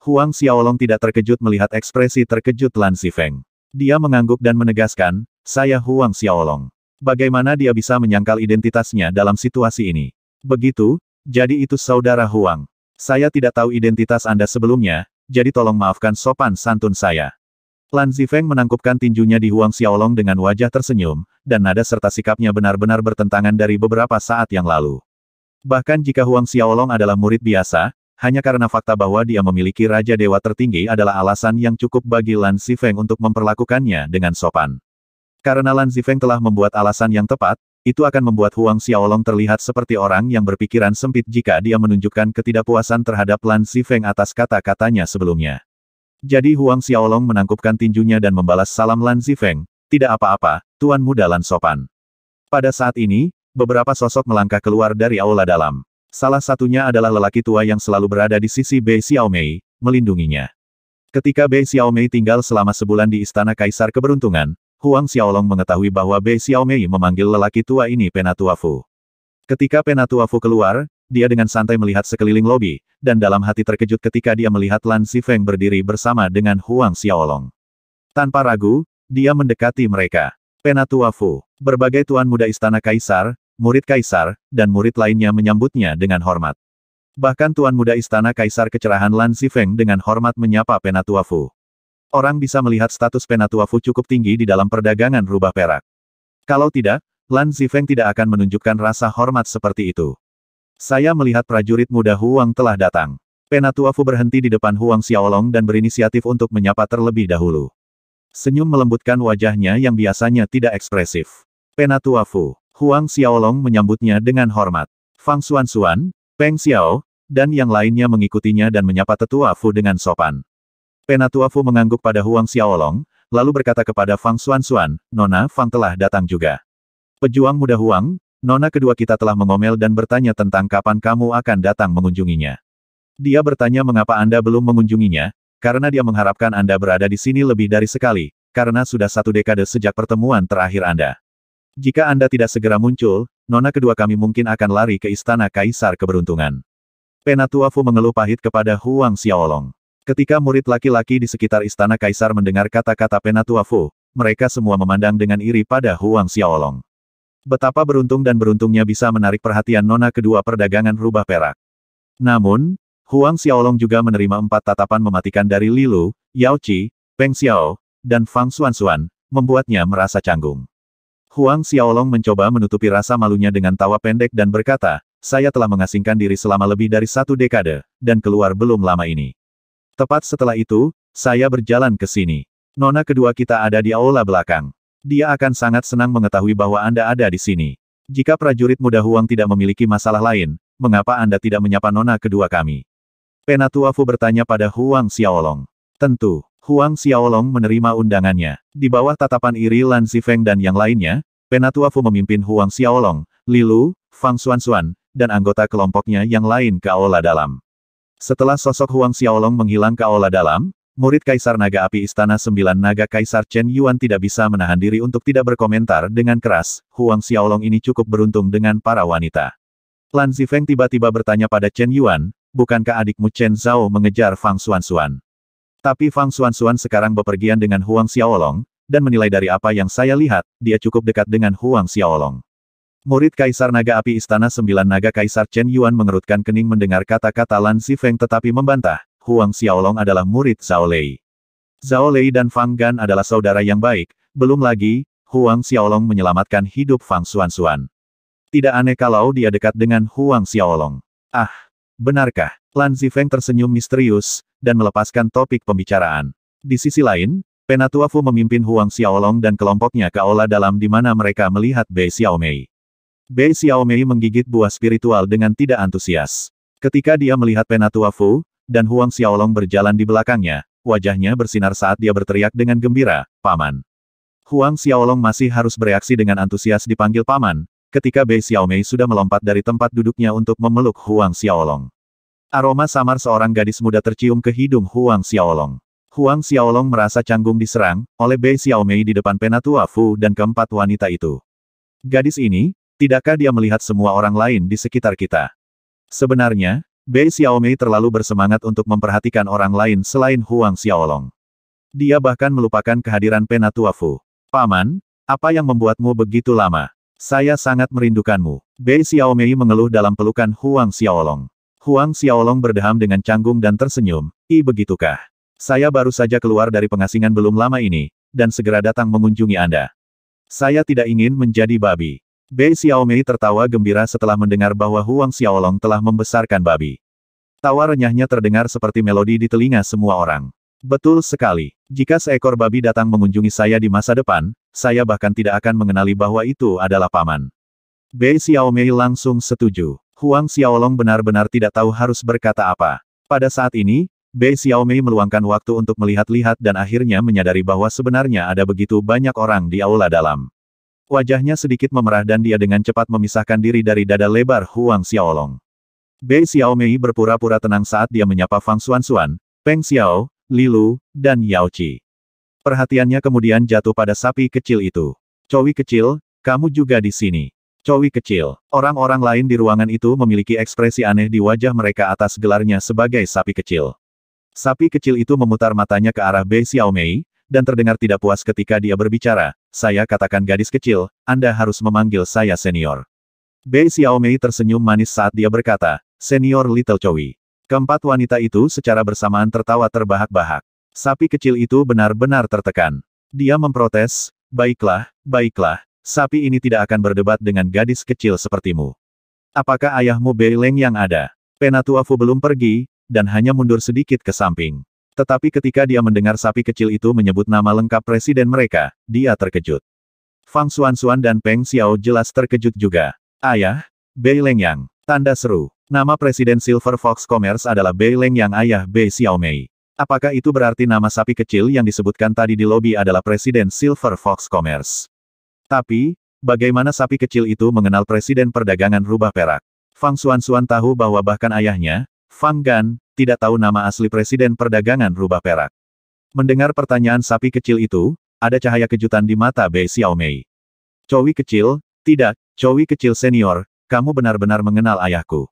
Huang Xiaolong tidak terkejut melihat ekspresi terkejut Lan Sifeng. Dia mengangguk dan menegaskan, saya Huang Xiaolong. Bagaimana dia bisa menyangkal identitasnya dalam situasi ini? Begitu, jadi itu saudara Huang. Saya tidak tahu identitas Anda sebelumnya, jadi tolong maafkan sopan santun saya. Lan Zifeng menangkupkan tinjunya di Huang Xiaolong dengan wajah tersenyum, dan nada serta sikapnya benar-benar bertentangan dari beberapa saat yang lalu. Bahkan jika Huang Xiaolong adalah murid biasa, hanya karena fakta bahwa dia memiliki Raja Dewa tertinggi adalah alasan yang cukup bagi Lan Zifeng untuk memperlakukannya dengan sopan. Karena Lan Zifeng telah membuat alasan yang tepat, itu akan membuat Huang Xiaolong terlihat seperti orang yang berpikiran sempit jika dia menunjukkan ketidakpuasan terhadap Lan Zifeng atas kata-katanya sebelumnya. Jadi Huang Xiaolong menangkupkan tinjunya dan membalas salam Lan Zifeng, tidak apa-apa, Tuan Muda Lan Sopan. Pada saat ini, beberapa sosok melangkah keluar dari aula dalam. Salah satunya adalah lelaki tua yang selalu berada di sisi Bei Xiaomei, melindunginya. Ketika Bei Xiaomei tinggal selama sebulan di Istana Kaisar Keberuntungan, Huang Xiaolong mengetahui bahwa Bei Xiaomei memanggil lelaki tua ini Penatua Fu. Ketika Penatua Fu keluar, dia dengan santai melihat sekeliling lobi, dan dalam hati terkejut ketika dia melihat Lan Sifeng berdiri bersama dengan Huang Xiaolong. Tanpa ragu, dia mendekati mereka. Penatua Fu, berbagai tuan muda istana kaisar, murid kaisar, dan murid lainnya menyambutnya dengan hormat. Bahkan tuan muda istana kaisar kecerahan Lan Sifeng dengan hormat menyapa Penatua Fu. Orang bisa melihat status Penatuafu cukup tinggi di dalam perdagangan rubah perak. Kalau tidak, Lan Zifeng tidak akan menunjukkan rasa hormat seperti itu. Saya melihat prajurit muda Huang telah datang. Penatuafu berhenti di depan Huang Xiaolong dan berinisiatif untuk menyapa terlebih dahulu. Senyum melembutkan wajahnya yang biasanya tidak ekspresif. Penatuafu, Huang Xiaolong menyambutnya dengan hormat. Fang Xuan Xuan, Peng Xiao, dan yang lainnya mengikutinya dan menyapa tetua Fu dengan sopan. Penatua Fu mengangguk pada Huang Xiaolong, lalu berkata kepada Fang Xuan-Xuan, Nona Fang telah datang juga. Pejuang muda Huang, Nona kedua kita telah mengomel dan bertanya tentang kapan kamu akan datang mengunjunginya. Dia bertanya mengapa Anda belum mengunjunginya, karena dia mengharapkan Anda berada di sini lebih dari sekali, karena sudah satu dekade sejak pertemuan terakhir Anda. Jika Anda tidak segera muncul, nona kedua kami mungkin akan lari ke istana kaisar keberuntungan. Penatua Fu mengeluh pahit kepada Huang Xiaolong. Ketika murid laki-laki di sekitar istana kaisar mendengar kata-kata Penatua Fu, mereka semua memandang dengan iri pada Huang Xiaolong. Betapa beruntung dan beruntungnya bisa menarik perhatian nona kedua perdagangan rubah perak. Namun, Huang Xiaolong juga menerima empat tatapan mematikan dari Lilu, Yao Qi, Peng Xiao, dan Fang Xuanxuan, membuatnya merasa canggung. Huang Xiaolong mencoba menutupi rasa malunya dengan tawa pendek dan berkata, saya telah mengasingkan diri selama lebih dari satu dekade, dan keluar belum lama ini. Tepat setelah itu, saya berjalan ke sini. Nona kedua kita ada di aula belakang. Dia akan sangat senang mengetahui bahwa Anda ada di sini. Jika prajurit muda Huang tidak memiliki masalah lain, mengapa Anda tidak menyapa Nona kedua kami? Penatua Fu bertanya pada Huang Xiaolong. Tentu, Huang Xiaolong menerima undangannya. Di bawah tatapan iri Lan Zifeng dan yang lainnya, Penatua Fu memimpin Huang Xiaolong, Lilu, Fang Xuan, dan anggota kelompoknya yang lain ke aula dalam. Setelah sosok Huang Xiaolong menghilang ke aula dalam, murid Kaisar Naga Api Istana Sembilan Naga Kaisar Chen Yuan tidak bisa menahan diri untuk tidak berkomentar dengan keras, Huang Xiaolong ini cukup beruntung dengan para wanita. Lan Zifeng tiba-tiba bertanya pada Chen Yuan, bukankah adikmu Chen Zhao mengejar Fang Xuanxuan? Tapi Fang Xuanxuan sekarang bepergian dengan Huang Xiaolong, dan menilai dari apa yang saya lihat, dia cukup dekat dengan Huang Xiaolong. Murid Kaisar Naga Api Istana Sembilan Naga Kaisar Chen Yuan mengerutkan kening mendengar kata-kata Lan Zifeng tetapi membantah, Huang Xiaolong adalah murid Zhao Lei. Zhao Lei dan Fang Gan adalah saudara yang baik, belum lagi, Huang Xiaolong menyelamatkan hidup Fang Xuan Xuan. Tidak aneh kalau dia dekat dengan Huang Xiaolong. Ah, benarkah? Lan Zifeng tersenyum misterius, dan melepaskan topik pembicaraan. Di sisi lain, Penatua Fu memimpin Huang Xiaolong dan kelompoknya ke aula dalam di mana mereka melihat Bei Xiaomei. Bei Xiaomei menggigit buah spiritual dengan tidak antusias. Ketika dia melihat Penatua Fu, dan Huang Xiaolong berjalan di belakangnya, wajahnya bersinar saat dia berteriak dengan gembira, Paman. Huang Xiaolong masih harus bereaksi dengan antusias dipanggil Paman, ketika Bei Xiaomei sudah melompat dari tempat duduknya untuk memeluk Huang Xiaolong. Aroma samar seorang gadis muda tercium ke hidung Huang Xiaolong. Huang Xiaolong merasa canggung diserang, oleh Bei Xiaomei di depan Penatua Fu dan keempat wanita itu. Gadis ini, Tidakkah dia melihat semua orang lain di sekitar kita? Sebenarnya, Bei Xiaomei terlalu bersemangat untuk memperhatikan orang lain selain Huang Xiaolong. Dia bahkan melupakan kehadiran Penatua Fu. Paman, apa yang membuatmu begitu lama? Saya sangat merindukanmu. Bei Xiaomei mengeluh dalam pelukan Huang Xiaolong. Huang Xiaolong berdeham dengan canggung dan tersenyum, I begitukah? Saya baru saja keluar dari pengasingan belum lama ini, dan segera datang mengunjungi Anda. Saya tidak ingin menjadi babi. Bei Xiaomei tertawa gembira setelah mendengar bahwa Huang Xiaolong telah membesarkan babi. Tawa renyahnya terdengar seperti melodi di telinga semua orang. Betul sekali. Jika seekor babi datang mengunjungi saya di masa depan, saya bahkan tidak akan mengenali bahwa itu adalah paman. Bei Xiaomei langsung setuju. Huang Xiaolong benar-benar tidak tahu harus berkata apa. Pada saat ini, Bei Xiaomei meluangkan waktu untuk melihat-lihat dan akhirnya menyadari bahwa sebenarnya ada begitu banyak orang di aula dalam. Wajahnya sedikit memerah dan dia dengan cepat memisahkan diri dari dada lebar Huang Xiaolong. Bei Xiaomei berpura-pura tenang saat dia menyapa Fang Xuan-Xuan, Peng Xiao, Lilu, dan Yao Qi. Perhatiannya kemudian jatuh pada sapi kecil itu. Cowi kecil, kamu juga di sini. Cowi kecil. Orang-orang lain di ruangan itu memiliki ekspresi aneh di wajah mereka atas gelarnya sebagai sapi kecil. Sapi kecil itu memutar matanya ke arah Bei Xiaomei, dan terdengar tidak puas ketika dia berbicara, saya katakan gadis kecil, Anda harus memanggil saya senior. Bei Xiaomei tersenyum manis saat dia berkata, senior Little Chowi. Keempat wanita itu secara bersamaan tertawa terbahak-bahak. Sapi kecil itu benar-benar tertekan. Dia memprotes, baiklah, baiklah, sapi ini tidak akan berdebat dengan gadis kecil sepertimu. Apakah ayahmu Bei Leng yang ada? Penatua Fu belum pergi, dan hanya mundur sedikit ke samping. Tetapi ketika dia mendengar sapi kecil itu menyebut nama lengkap presiden mereka, dia terkejut. Fang Xuanxuan dan Peng Xiao jelas terkejut juga. Ayah, Bei Lengyang, tanda seru. Nama presiden Silver Fox Commerce adalah Bei Lengyang ayah Bei Xiao Mei. Apakah itu berarti nama sapi kecil yang disebutkan tadi di lobi adalah presiden Silver Fox Commerce? Tapi, bagaimana sapi kecil itu mengenal presiden perdagangan rubah perak? Fang Xuanxuan tahu bahwa bahkan ayahnya, Fang Gan, tidak tahu nama asli Presiden Perdagangan Rubah Perak. Mendengar pertanyaan sapi kecil itu, ada cahaya kejutan di mata Bei Xiaomei. Cowi kecil, tidak, Cowi kecil senior, kamu benar-benar mengenal ayahku.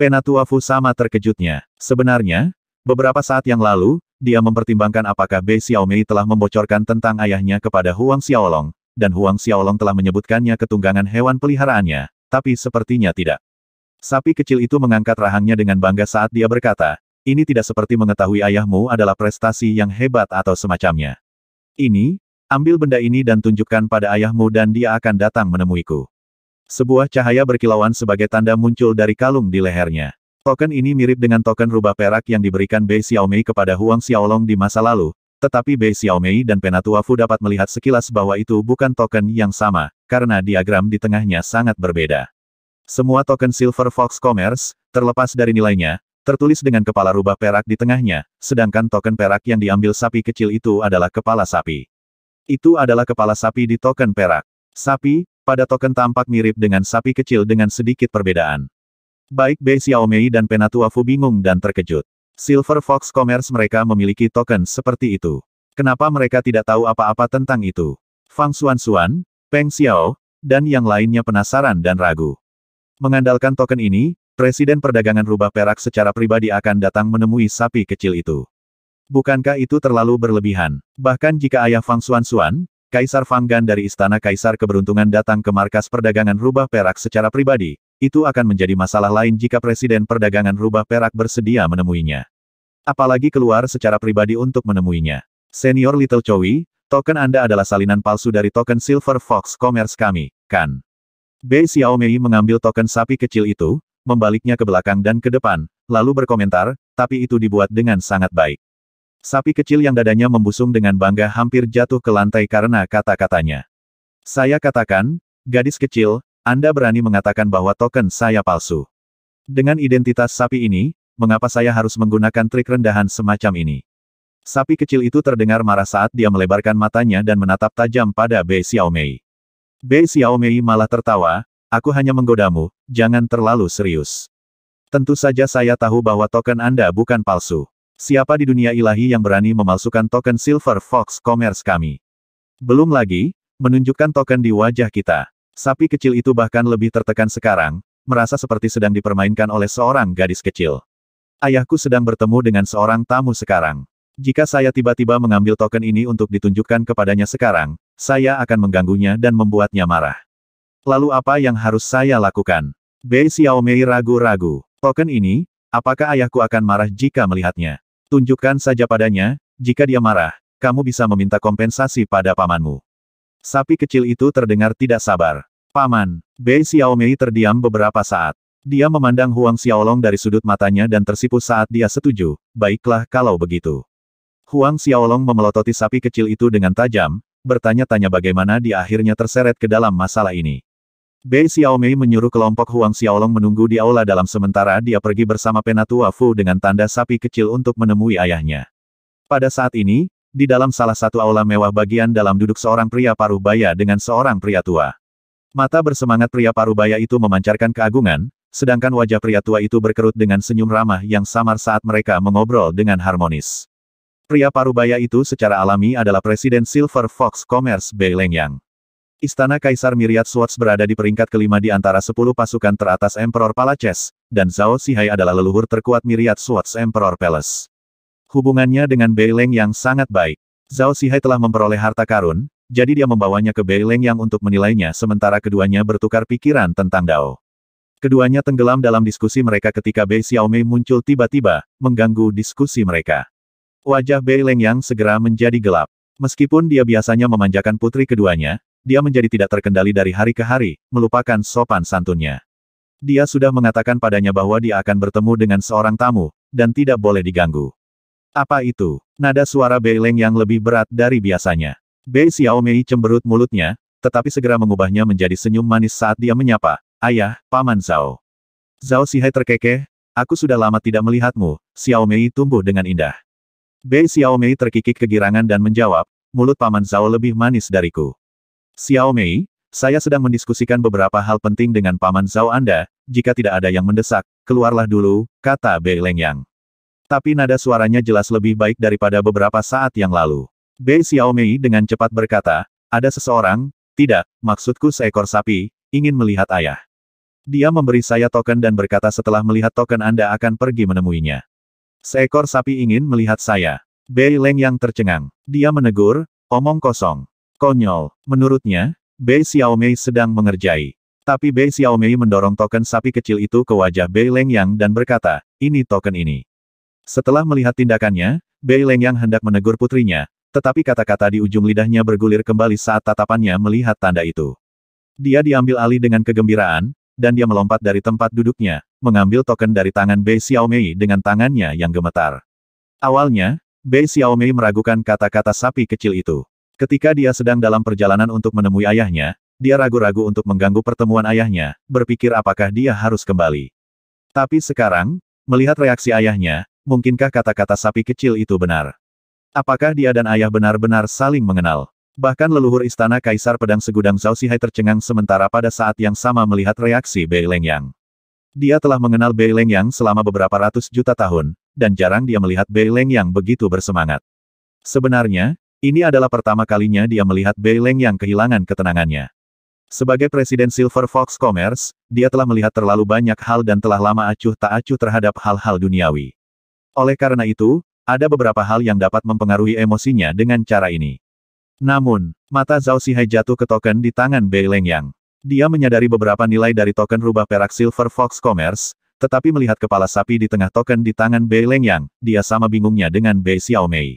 Penatua Fu sama terkejutnya. Sebenarnya, beberapa saat yang lalu, dia mempertimbangkan apakah Bei Xiaomei telah membocorkan tentang ayahnya kepada Huang Xiaolong, dan Huang Xiaolong telah menyebutkannya ketunggangan hewan peliharaannya, tapi sepertinya tidak. Sapi kecil itu mengangkat rahangnya dengan bangga saat dia berkata, ini tidak seperti mengetahui ayahmu adalah prestasi yang hebat atau semacamnya. Ini, ambil benda ini dan tunjukkan pada ayahmu dan dia akan datang menemuiku. Sebuah cahaya berkilauan sebagai tanda muncul dari kalung di lehernya. Token ini mirip dengan token rubah perak yang diberikan Bei Xiaomei kepada Huang Xiaolong di masa lalu, tetapi Bei Xiaomei dan Penatua Fu dapat melihat sekilas bahwa itu bukan token yang sama, karena diagram di tengahnya sangat berbeda. Semua token Silver Fox Commerce, terlepas dari nilainya, tertulis dengan kepala rubah perak di tengahnya, sedangkan token perak yang diambil sapi kecil itu adalah kepala sapi. Itu adalah kepala sapi di token perak. Sapi, pada token tampak mirip dengan sapi kecil dengan sedikit perbedaan. Baik Bei Xiaomei dan Penatua Fu bingung dan terkejut. Silver Fox Commerce mereka memiliki token seperti itu. Kenapa mereka tidak tahu apa-apa tentang itu? Fang Xuan Xuan, Peng Xiao, dan yang lainnya penasaran dan ragu. Mengandalkan token ini, Presiden Perdagangan Rubah Perak secara pribadi akan datang menemui sapi kecil itu. Bukankah itu terlalu berlebihan? Bahkan jika ayah Fang Xuan, Kaisar Fanggan dari Istana Kaisar Keberuntungan datang ke markas perdagangan Rubah Perak secara pribadi, itu akan menjadi masalah lain jika Presiden Perdagangan Rubah Perak bersedia menemuinya. Apalagi keluar secara pribadi untuk menemuinya. Senior Little Chowi, token Anda adalah salinan palsu dari token Silver Fox Commerce kami, kan? B. Mei mengambil token sapi kecil itu, membaliknya ke belakang dan ke depan, lalu berkomentar, tapi itu dibuat dengan sangat baik. Sapi kecil yang dadanya membusung dengan bangga hampir jatuh ke lantai karena kata-katanya. Saya katakan, gadis kecil, Anda berani mengatakan bahwa token saya palsu. Dengan identitas sapi ini, mengapa saya harus menggunakan trik rendahan semacam ini? Sapi kecil itu terdengar marah saat dia melebarkan matanya dan menatap tajam pada Bei Xiaomei. B. Xiaomei malah tertawa, aku hanya menggodamu, jangan terlalu serius. Tentu saja saya tahu bahwa token Anda bukan palsu. Siapa di dunia ilahi yang berani memalsukan token Silver Fox Commerce kami? Belum lagi, menunjukkan token di wajah kita. Sapi kecil itu bahkan lebih tertekan sekarang, merasa seperti sedang dipermainkan oleh seorang gadis kecil. Ayahku sedang bertemu dengan seorang tamu sekarang. Jika saya tiba-tiba mengambil token ini untuk ditunjukkan kepadanya sekarang, saya akan mengganggunya dan membuatnya marah. Lalu apa yang harus saya lakukan? Bei Xiaomei ragu-ragu. Token ini, apakah ayahku akan marah jika melihatnya? Tunjukkan saja padanya, jika dia marah, kamu bisa meminta kompensasi pada pamanmu. Sapi kecil itu terdengar tidak sabar. Paman, Bei Xiaomei terdiam beberapa saat. Dia memandang Huang Xiaolong dari sudut matanya dan tersipu saat dia setuju, baiklah kalau begitu. Huang Xiaolong memelototi sapi kecil itu dengan tajam, bertanya-tanya bagaimana dia akhirnya terseret ke dalam masalah ini. Bei Xiaomei menyuruh kelompok Huang Xiaolong menunggu di aula dalam sementara dia pergi bersama Penatua Fu dengan tanda sapi kecil untuk menemui ayahnya. Pada saat ini, di dalam salah satu aula mewah bagian dalam duduk seorang pria paruh baya dengan seorang pria tua. Mata bersemangat pria paruh baya itu memancarkan keagungan, sedangkan wajah pria tua itu berkerut dengan senyum ramah yang samar saat mereka mengobrol dengan harmonis. Pria parubaya itu secara alami adalah Presiden Silver Fox Commerce Bei Lengyang. Istana Kaisar Miriat Swords berada di peringkat kelima di antara sepuluh pasukan teratas Emperor Palaces, dan Zhao Sihai adalah leluhur terkuat Miriat Swords Emperor Palace. Hubungannya dengan Bei yang sangat baik. Zhao Sihai telah memperoleh harta karun, jadi dia membawanya ke Bei yang untuk menilainya sementara keduanya bertukar pikiran tentang Dao. Keduanya tenggelam dalam diskusi mereka ketika Bei Xiaomei muncul tiba-tiba, mengganggu diskusi mereka. Wajah Bei Yang segera menjadi gelap. Meskipun dia biasanya memanjakan putri keduanya, dia menjadi tidak terkendali dari hari ke hari, melupakan sopan santunnya. Dia sudah mengatakan padanya bahwa dia akan bertemu dengan seorang tamu, dan tidak boleh diganggu. Apa itu? Nada suara Bei Leng yang lebih berat dari biasanya. Bei Mei cemberut mulutnya, tetapi segera mengubahnya menjadi senyum manis saat dia menyapa, Ayah, Paman Zhao. Zhao Sihai terkekeh, aku sudah lama tidak melihatmu, Xiao Mei tumbuh dengan indah. Bei Mei terkikik kegirangan dan menjawab, mulut Paman Zhao lebih manis dariku. Xiao Mei, saya sedang mendiskusikan beberapa hal penting dengan Paman Zhao Anda, jika tidak ada yang mendesak, keluarlah dulu, kata Bei Lengyang. Tapi nada suaranya jelas lebih baik daripada beberapa saat yang lalu. Bei Mei dengan cepat berkata, ada seseorang, tidak, maksudku seekor sapi, ingin melihat ayah. Dia memberi saya token dan berkata setelah melihat token Anda akan pergi menemuinya. Seekor sapi ingin melihat saya. Bei Leng yang tercengang. Dia menegur, omong kosong. Konyol. Menurutnya, Bei Xiaomei sedang mengerjai. Tapi Bei Xiaomei mendorong token sapi kecil itu ke wajah Bei Leng Yang dan berkata, ini token ini. Setelah melihat tindakannya, Bei Leng Yang hendak menegur putrinya, tetapi kata-kata di ujung lidahnya bergulir kembali saat tatapannya melihat tanda itu. Dia diambil alih dengan kegembiraan, dan dia melompat dari tempat duduknya, mengambil token dari tangan Bei Xiaomei dengan tangannya yang gemetar. Awalnya, Bei Xiaomei meragukan kata-kata sapi kecil itu. Ketika dia sedang dalam perjalanan untuk menemui ayahnya, dia ragu-ragu untuk mengganggu pertemuan ayahnya, berpikir apakah dia harus kembali. Tapi sekarang, melihat reaksi ayahnya, mungkinkah kata-kata sapi kecil itu benar? Apakah dia dan ayah benar-benar saling mengenal? Bahkan leluhur istana Kaisar Pedang Segudang Zhao Sihai tercengang sementara pada saat yang sama melihat reaksi Bei Lengyang. Dia telah mengenal Bei Lengyang selama beberapa ratus juta tahun, dan jarang dia melihat Bei Lengyang begitu bersemangat. Sebenarnya, ini adalah pertama kalinya dia melihat Bei Lengyang kehilangan ketenangannya. Sebagai Presiden Silver Fox Commerce, dia telah melihat terlalu banyak hal dan telah lama acuh tak acuh terhadap hal-hal duniawi. Oleh karena itu, ada beberapa hal yang dapat mempengaruhi emosinya dengan cara ini. Namun, mata Zhao Sihai jatuh ke token di tangan Bei Lengyang. Dia menyadari beberapa nilai dari token rubah perak Silver Fox Commerce, tetapi melihat kepala sapi di tengah token di tangan Bei Lengyang, dia sama bingungnya dengan Bei Xiao Mei.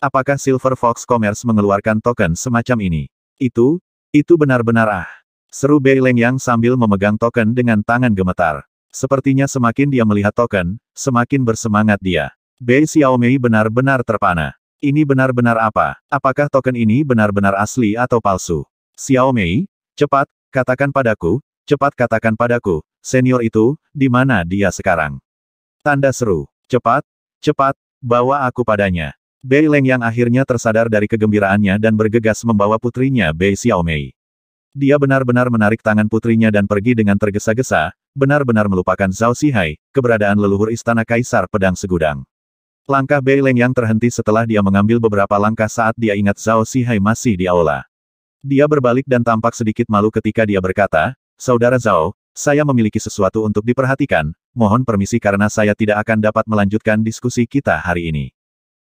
Apakah Silver Fox Commerce mengeluarkan token semacam ini? Itu, itu benar-benar ah. Seru Bei Lengyang sambil memegang token dengan tangan gemetar. Sepertinya semakin dia melihat token, semakin bersemangat dia. Bei Xiaomei benar-benar terpana. Ini benar-benar apa? Apakah token ini benar-benar asli atau palsu? Xiao Mei, cepat, katakan padaku, cepat katakan padaku, senior itu, di mana dia sekarang? Tanda seru, cepat, cepat, bawa aku padanya. Bei Leng yang akhirnya tersadar dari kegembiraannya dan bergegas membawa putrinya Bei Xiao Mei. Dia benar-benar menarik tangan putrinya dan pergi dengan tergesa-gesa, benar-benar melupakan Zhao Sihai, keberadaan leluhur istana kaisar pedang segudang. Langkah Bei Leng yang terhenti setelah dia mengambil beberapa langkah saat dia ingat Zhao Sihai masih di aula. Dia berbalik dan tampak sedikit malu ketika dia berkata, Saudara Zhao, saya memiliki sesuatu untuk diperhatikan, mohon permisi karena saya tidak akan dapat melanjutkan diskusi kita hari ini.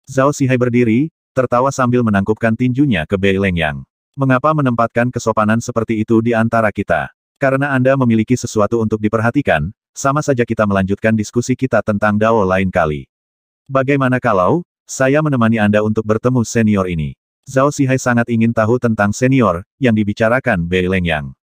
Zhao Sihai berdiri, tertawa sambil menangkupkan tinjunya ke Bei Leng Yang. Mengapa menempatkan kesopanan seperti itu di antara kita? Karena Anda memiliki sesuatu untuk diperhatikan, sama saja kita melanjutkan diskusi kita tentang Dao lain kali. Bagaimana kalau, saya menemani Anda untuk bertemu senior ini? Zhao Sihai sangat ingin tahu tentang senior, yang dibicarakan Bei Yang.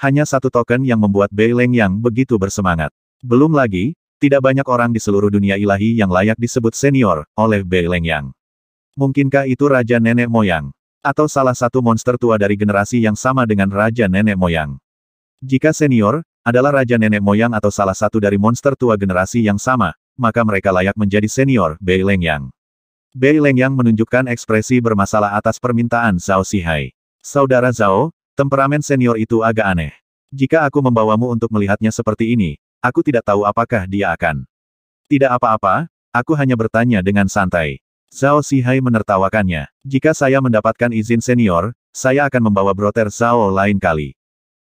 Hanya satu token yang membuat Bei Yang begitu bersemangat. Belum lagi, tidak banyak orang di seluruh dunia ilahi yang layak disebut senior, oleh Bei Yang. Mungkinkah itu Raja Nenek Moyang? Atau salah satu monster tua dari generasi yang sama dengan Raja Nenek Moyang? Jika senior, adalah raja nenek moyang atau salah satu dari monster tua generasi yang sama, maka mereka layak menjadi senior Bei Lengyang. Bei Lengyang menunjukkan ekspresi bermasalah atas permintaan Zhao Sihai. Saudara Zhao, temperamen senior itu agak aneh. Jika aku membawamu untuk melihatnya seperti ini, aku tidak tahu apakah dia akan. Tidak apa-apa, aku hanya bertanya dengan santai. Zhao Sihai menertawakannya. Jika saya mendapatkan izin senior, saya akan membawa broter Zhao lain kali.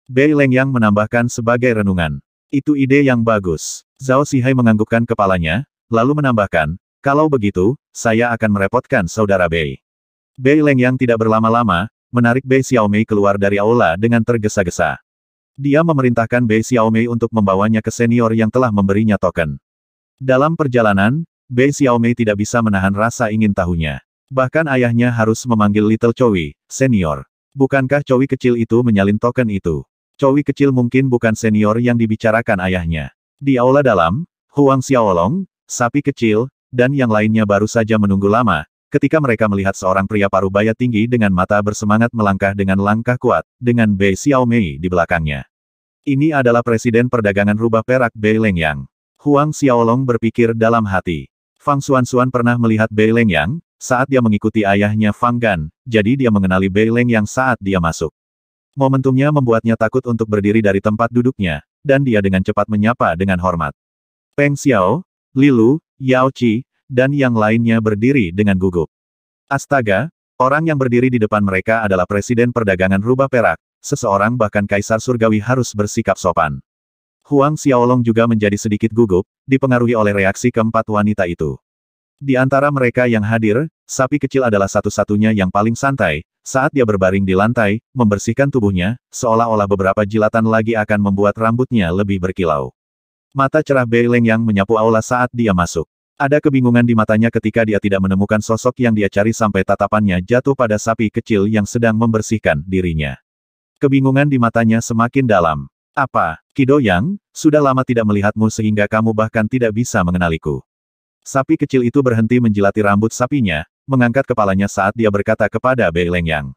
Bei Lengyang menambahkan sebagai renungan. Itu ide yang bagus. Zhao Sihai menganggukkan kepalanya, lalu menambahkan, kalau begitu, saya akan merepotkan saudara Bei. Bei Leng yang tidak berlama-lama, menarik Bei Xiaomei keluar dari aula dengan tergesa-gesa. Dia memerintahkan Bei Xiaomei untuk membawanya ke senior yang telah memberinya token. Dalam perjalanan, Bei Xiaomei tidak bisa menahan rasa ingin tahunya. Bahkan ayahnya harus memanggil Little Chowi, senior. Bukankah Chowi kecil itu menyalin token itu? Chowi kecil mungkin bukan senior yang dibicarakan ayahnya. Di aula dalam, Huang Xiaolong, sapi kecil, dan yang lainnya baru saja menunggu lama, ketika mereka melihat seorang pria paruh baya tinggi dengan mata bersemangat melangkah dengan langkah kuat, dengan Bei Xiaomei di belakangnya. Ini adalah Presiden Perdagangan Rubah Perak Bei Lengyang. Huang Xiaolong berpikir dalam hati. Fang Xuanxuan pernah melihat Bei Lengyang, saat dia mengikuti ayahnya Fang Gan, jadi dia mengenali Bei Lengyang saat dia masuk. Momentumnya membuatnya takut untuk berdiri dari tempat duduknya, dan dia dengan cepat menyapa dengan hormat. Peng Xiao, Lilu, Yao Qi, dan yang lainnya berdiri dengan gugup. Astaga, orang yang berdiri di depan mereka adalah Presiden Perdagangan Rubah Perak, seseorang bahkan Kaisar Surgawi harus bersikap sopan. Huang Xiaolong juga menjadi sedikit gugup, dipengaruhi oleh reaksi keempat wanita itu. Di antara mereka yang hadir, sapi kecil adalah satu-satunya yang paling santai. Saat dia berbaring di lantai, membersihkan tubuhnya, seolah-olah beberapa jilatan lagi akan membuat rambutnya lebih berkilau. Mata cerah Beileng yang menyapu aula saat dia masuk. Ada kebingungan di matanya ketika dia tidak menemukan sosok yang dia cari sampai tatapannya jatuh pada sapi kecil yang sedang membersihkan dirinya. Kebingungan di matanya semakin dalam. Apa, Kido Yang, sudah lama tidak melihatmu sehingga kamu bahkan tidak bisa mengenaliku. Sapi kecil itu berhenti menjilati rambut sapinya, mengangkat kepalanya saat dia berkata kepada Bei Leng Yang.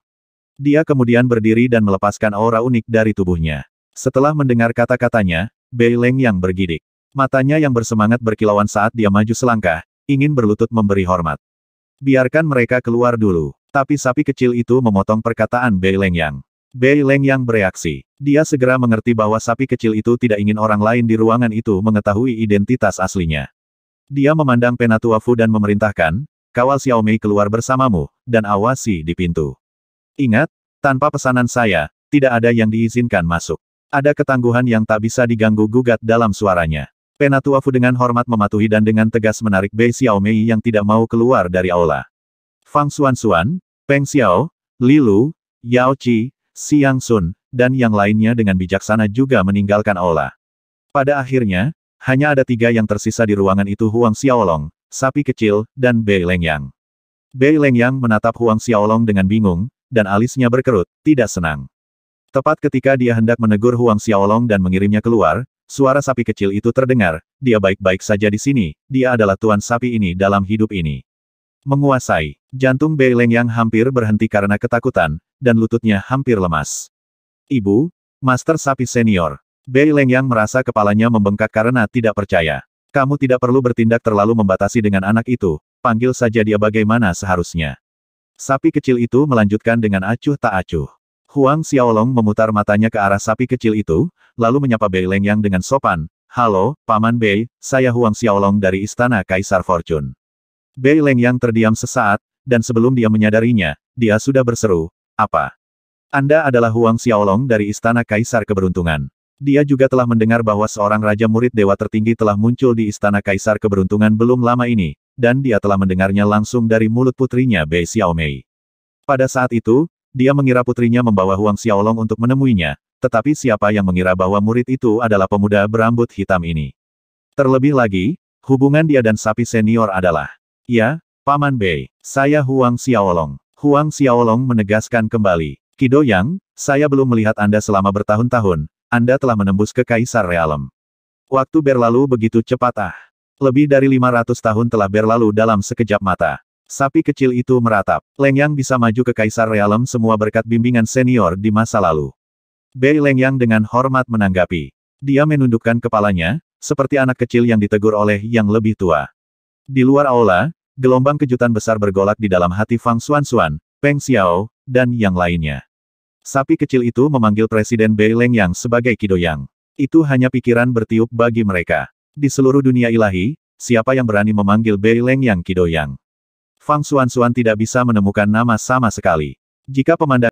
Dia kemudian berdiri dan melepaskan aura unik dari tubuhnya. Setelah mendengar kata-katanya, Bei Leng Yang bergidik. Matanya yang bersemangat berkilauan saat dia maju selangkah, ingin berlutut memberi hormat. Biarkan mereka keluar dulu. Tapi sapi kecil itu memotong perkataan Bei Leng Yang. Bei Leng Yang bereaksi. Dia segera mengerti bahwa sapi kecil itu tidak ingin orang lain di ruangan itu mengetahui identitas aslinya. Dia memandang Penatua Fu dan memerintahkan, kawal Xiao Mei keluar bersamamu, dan awasi di pintu. Ingat, tanpa pesanan saya, tidak ada yang diizinkan masuk. Ada ketangguhan yang tak bisa diganggu-gugat dalam suaranya. Penatua Fu dengan hormat mematuhi dan dengan tegas menarik Bei Xiao Mei yang tidak mau keluar dari aula. Fang Xuan-Xuan, Peng Xiao, Li Lu, Yao Qi, Xiang Sun, dan yang lainnya dengan bijaksana juga meninggalkan aula. Pada akhirnya, hanya ada tiga yang tersisa di ruangan itu Huang Xiaolong, sapi kecil, dan Bei Lengyang. Bei Lengyang menatap Huang Xiaolong dengan bingung, dan alisnya berkerut, tidak senang. Tepat ketika dia hendak menegur Huang Xiaolong dan mengirimnya keluar, suara sapi kecil itu terdengar, dia baik-baik saja di sini, dia adalah tuan sapi ini dalam hidup ini. Menguasai, jantung Bei Lengyang hampir berhenti karena ketakutan, dan lututnya hampir lemas. Ibu, Master Sapi Senior, Bei Yang merasa kepalanya membengkak karena tidak percaya. Kamu tidak perlu bertindak terlalu membatasi dengan anak itu, panggil saja dia bagaimana seharusnya. Sapi kecil itu melanjutkan dengan acuh tak acuh. Huang Xiaolong memutar matanya ke arah sapi kecil itu, lalu menyapa Bei Yang dengan sopan, Halo, Paman Bei, saya Huang Xiaolong dari Istana Kaisar Fortune. Bei Yang terdiam sesaat, dan sebelum dia menyadarinya, dia sudah berseru, Apa? Anda adalah Huang Xiaolong dari Istana Kaisar Keberuntungan. Dia juga telah mendengar bahwa seorang raja murid dewa tertinggi telah muncul di istana kaisar keberuntungan belum lama ini, dan dia telah mendengarnya langsung dari mulut putrinya Bei Xiaomei. Pada saat itu, dia mengira putrinya membawa Huang Xiaolong untuk menemuinya, tetapi siapa yang mengira bahwa murid itu adalah pemuda berambut hitam ini? Terlebih lagi, hubungan dia dan sapi senior adalah, ya, Paman Bei, saya Huang Xiaolong. Huang Xiaolong menegaskan kembali, Kido Yang, saya belum melihat Anda selama bertahun-tahun, anda telah menembus ke Kaisar Realem. Waktu berlalu begitu cepat ah. Lebih dari 500 tahun telah berlalu dalam sekejap mata. Sapi kecil itu meratap. Lengyang bisa maju ke Kaisar Realem semua berkat bimbingan senior di masa lalu. Bei Lengyang dengan hormat menanggapi. Dia menundukkan kepalanya, seperti anak kecil yang ditegur oleh yang lebih tua. Di luar aula, gelombang kejutan besar bergolak di dalam hati Fang Xuan, Peng Xiao, dan yang lainnya. Sapi kecil itu memanggil Presiden Bei Leng Yang sebagai Kidoyang. Itu hanya pikiran bertiup bagi mereka. Di seluruh dunia ilahi, siapa yang berani memanggil Bei Leng Yang Kidoyang? Fang Xuan tidak bisa menemukan nama sama sekali. Jika pemandangan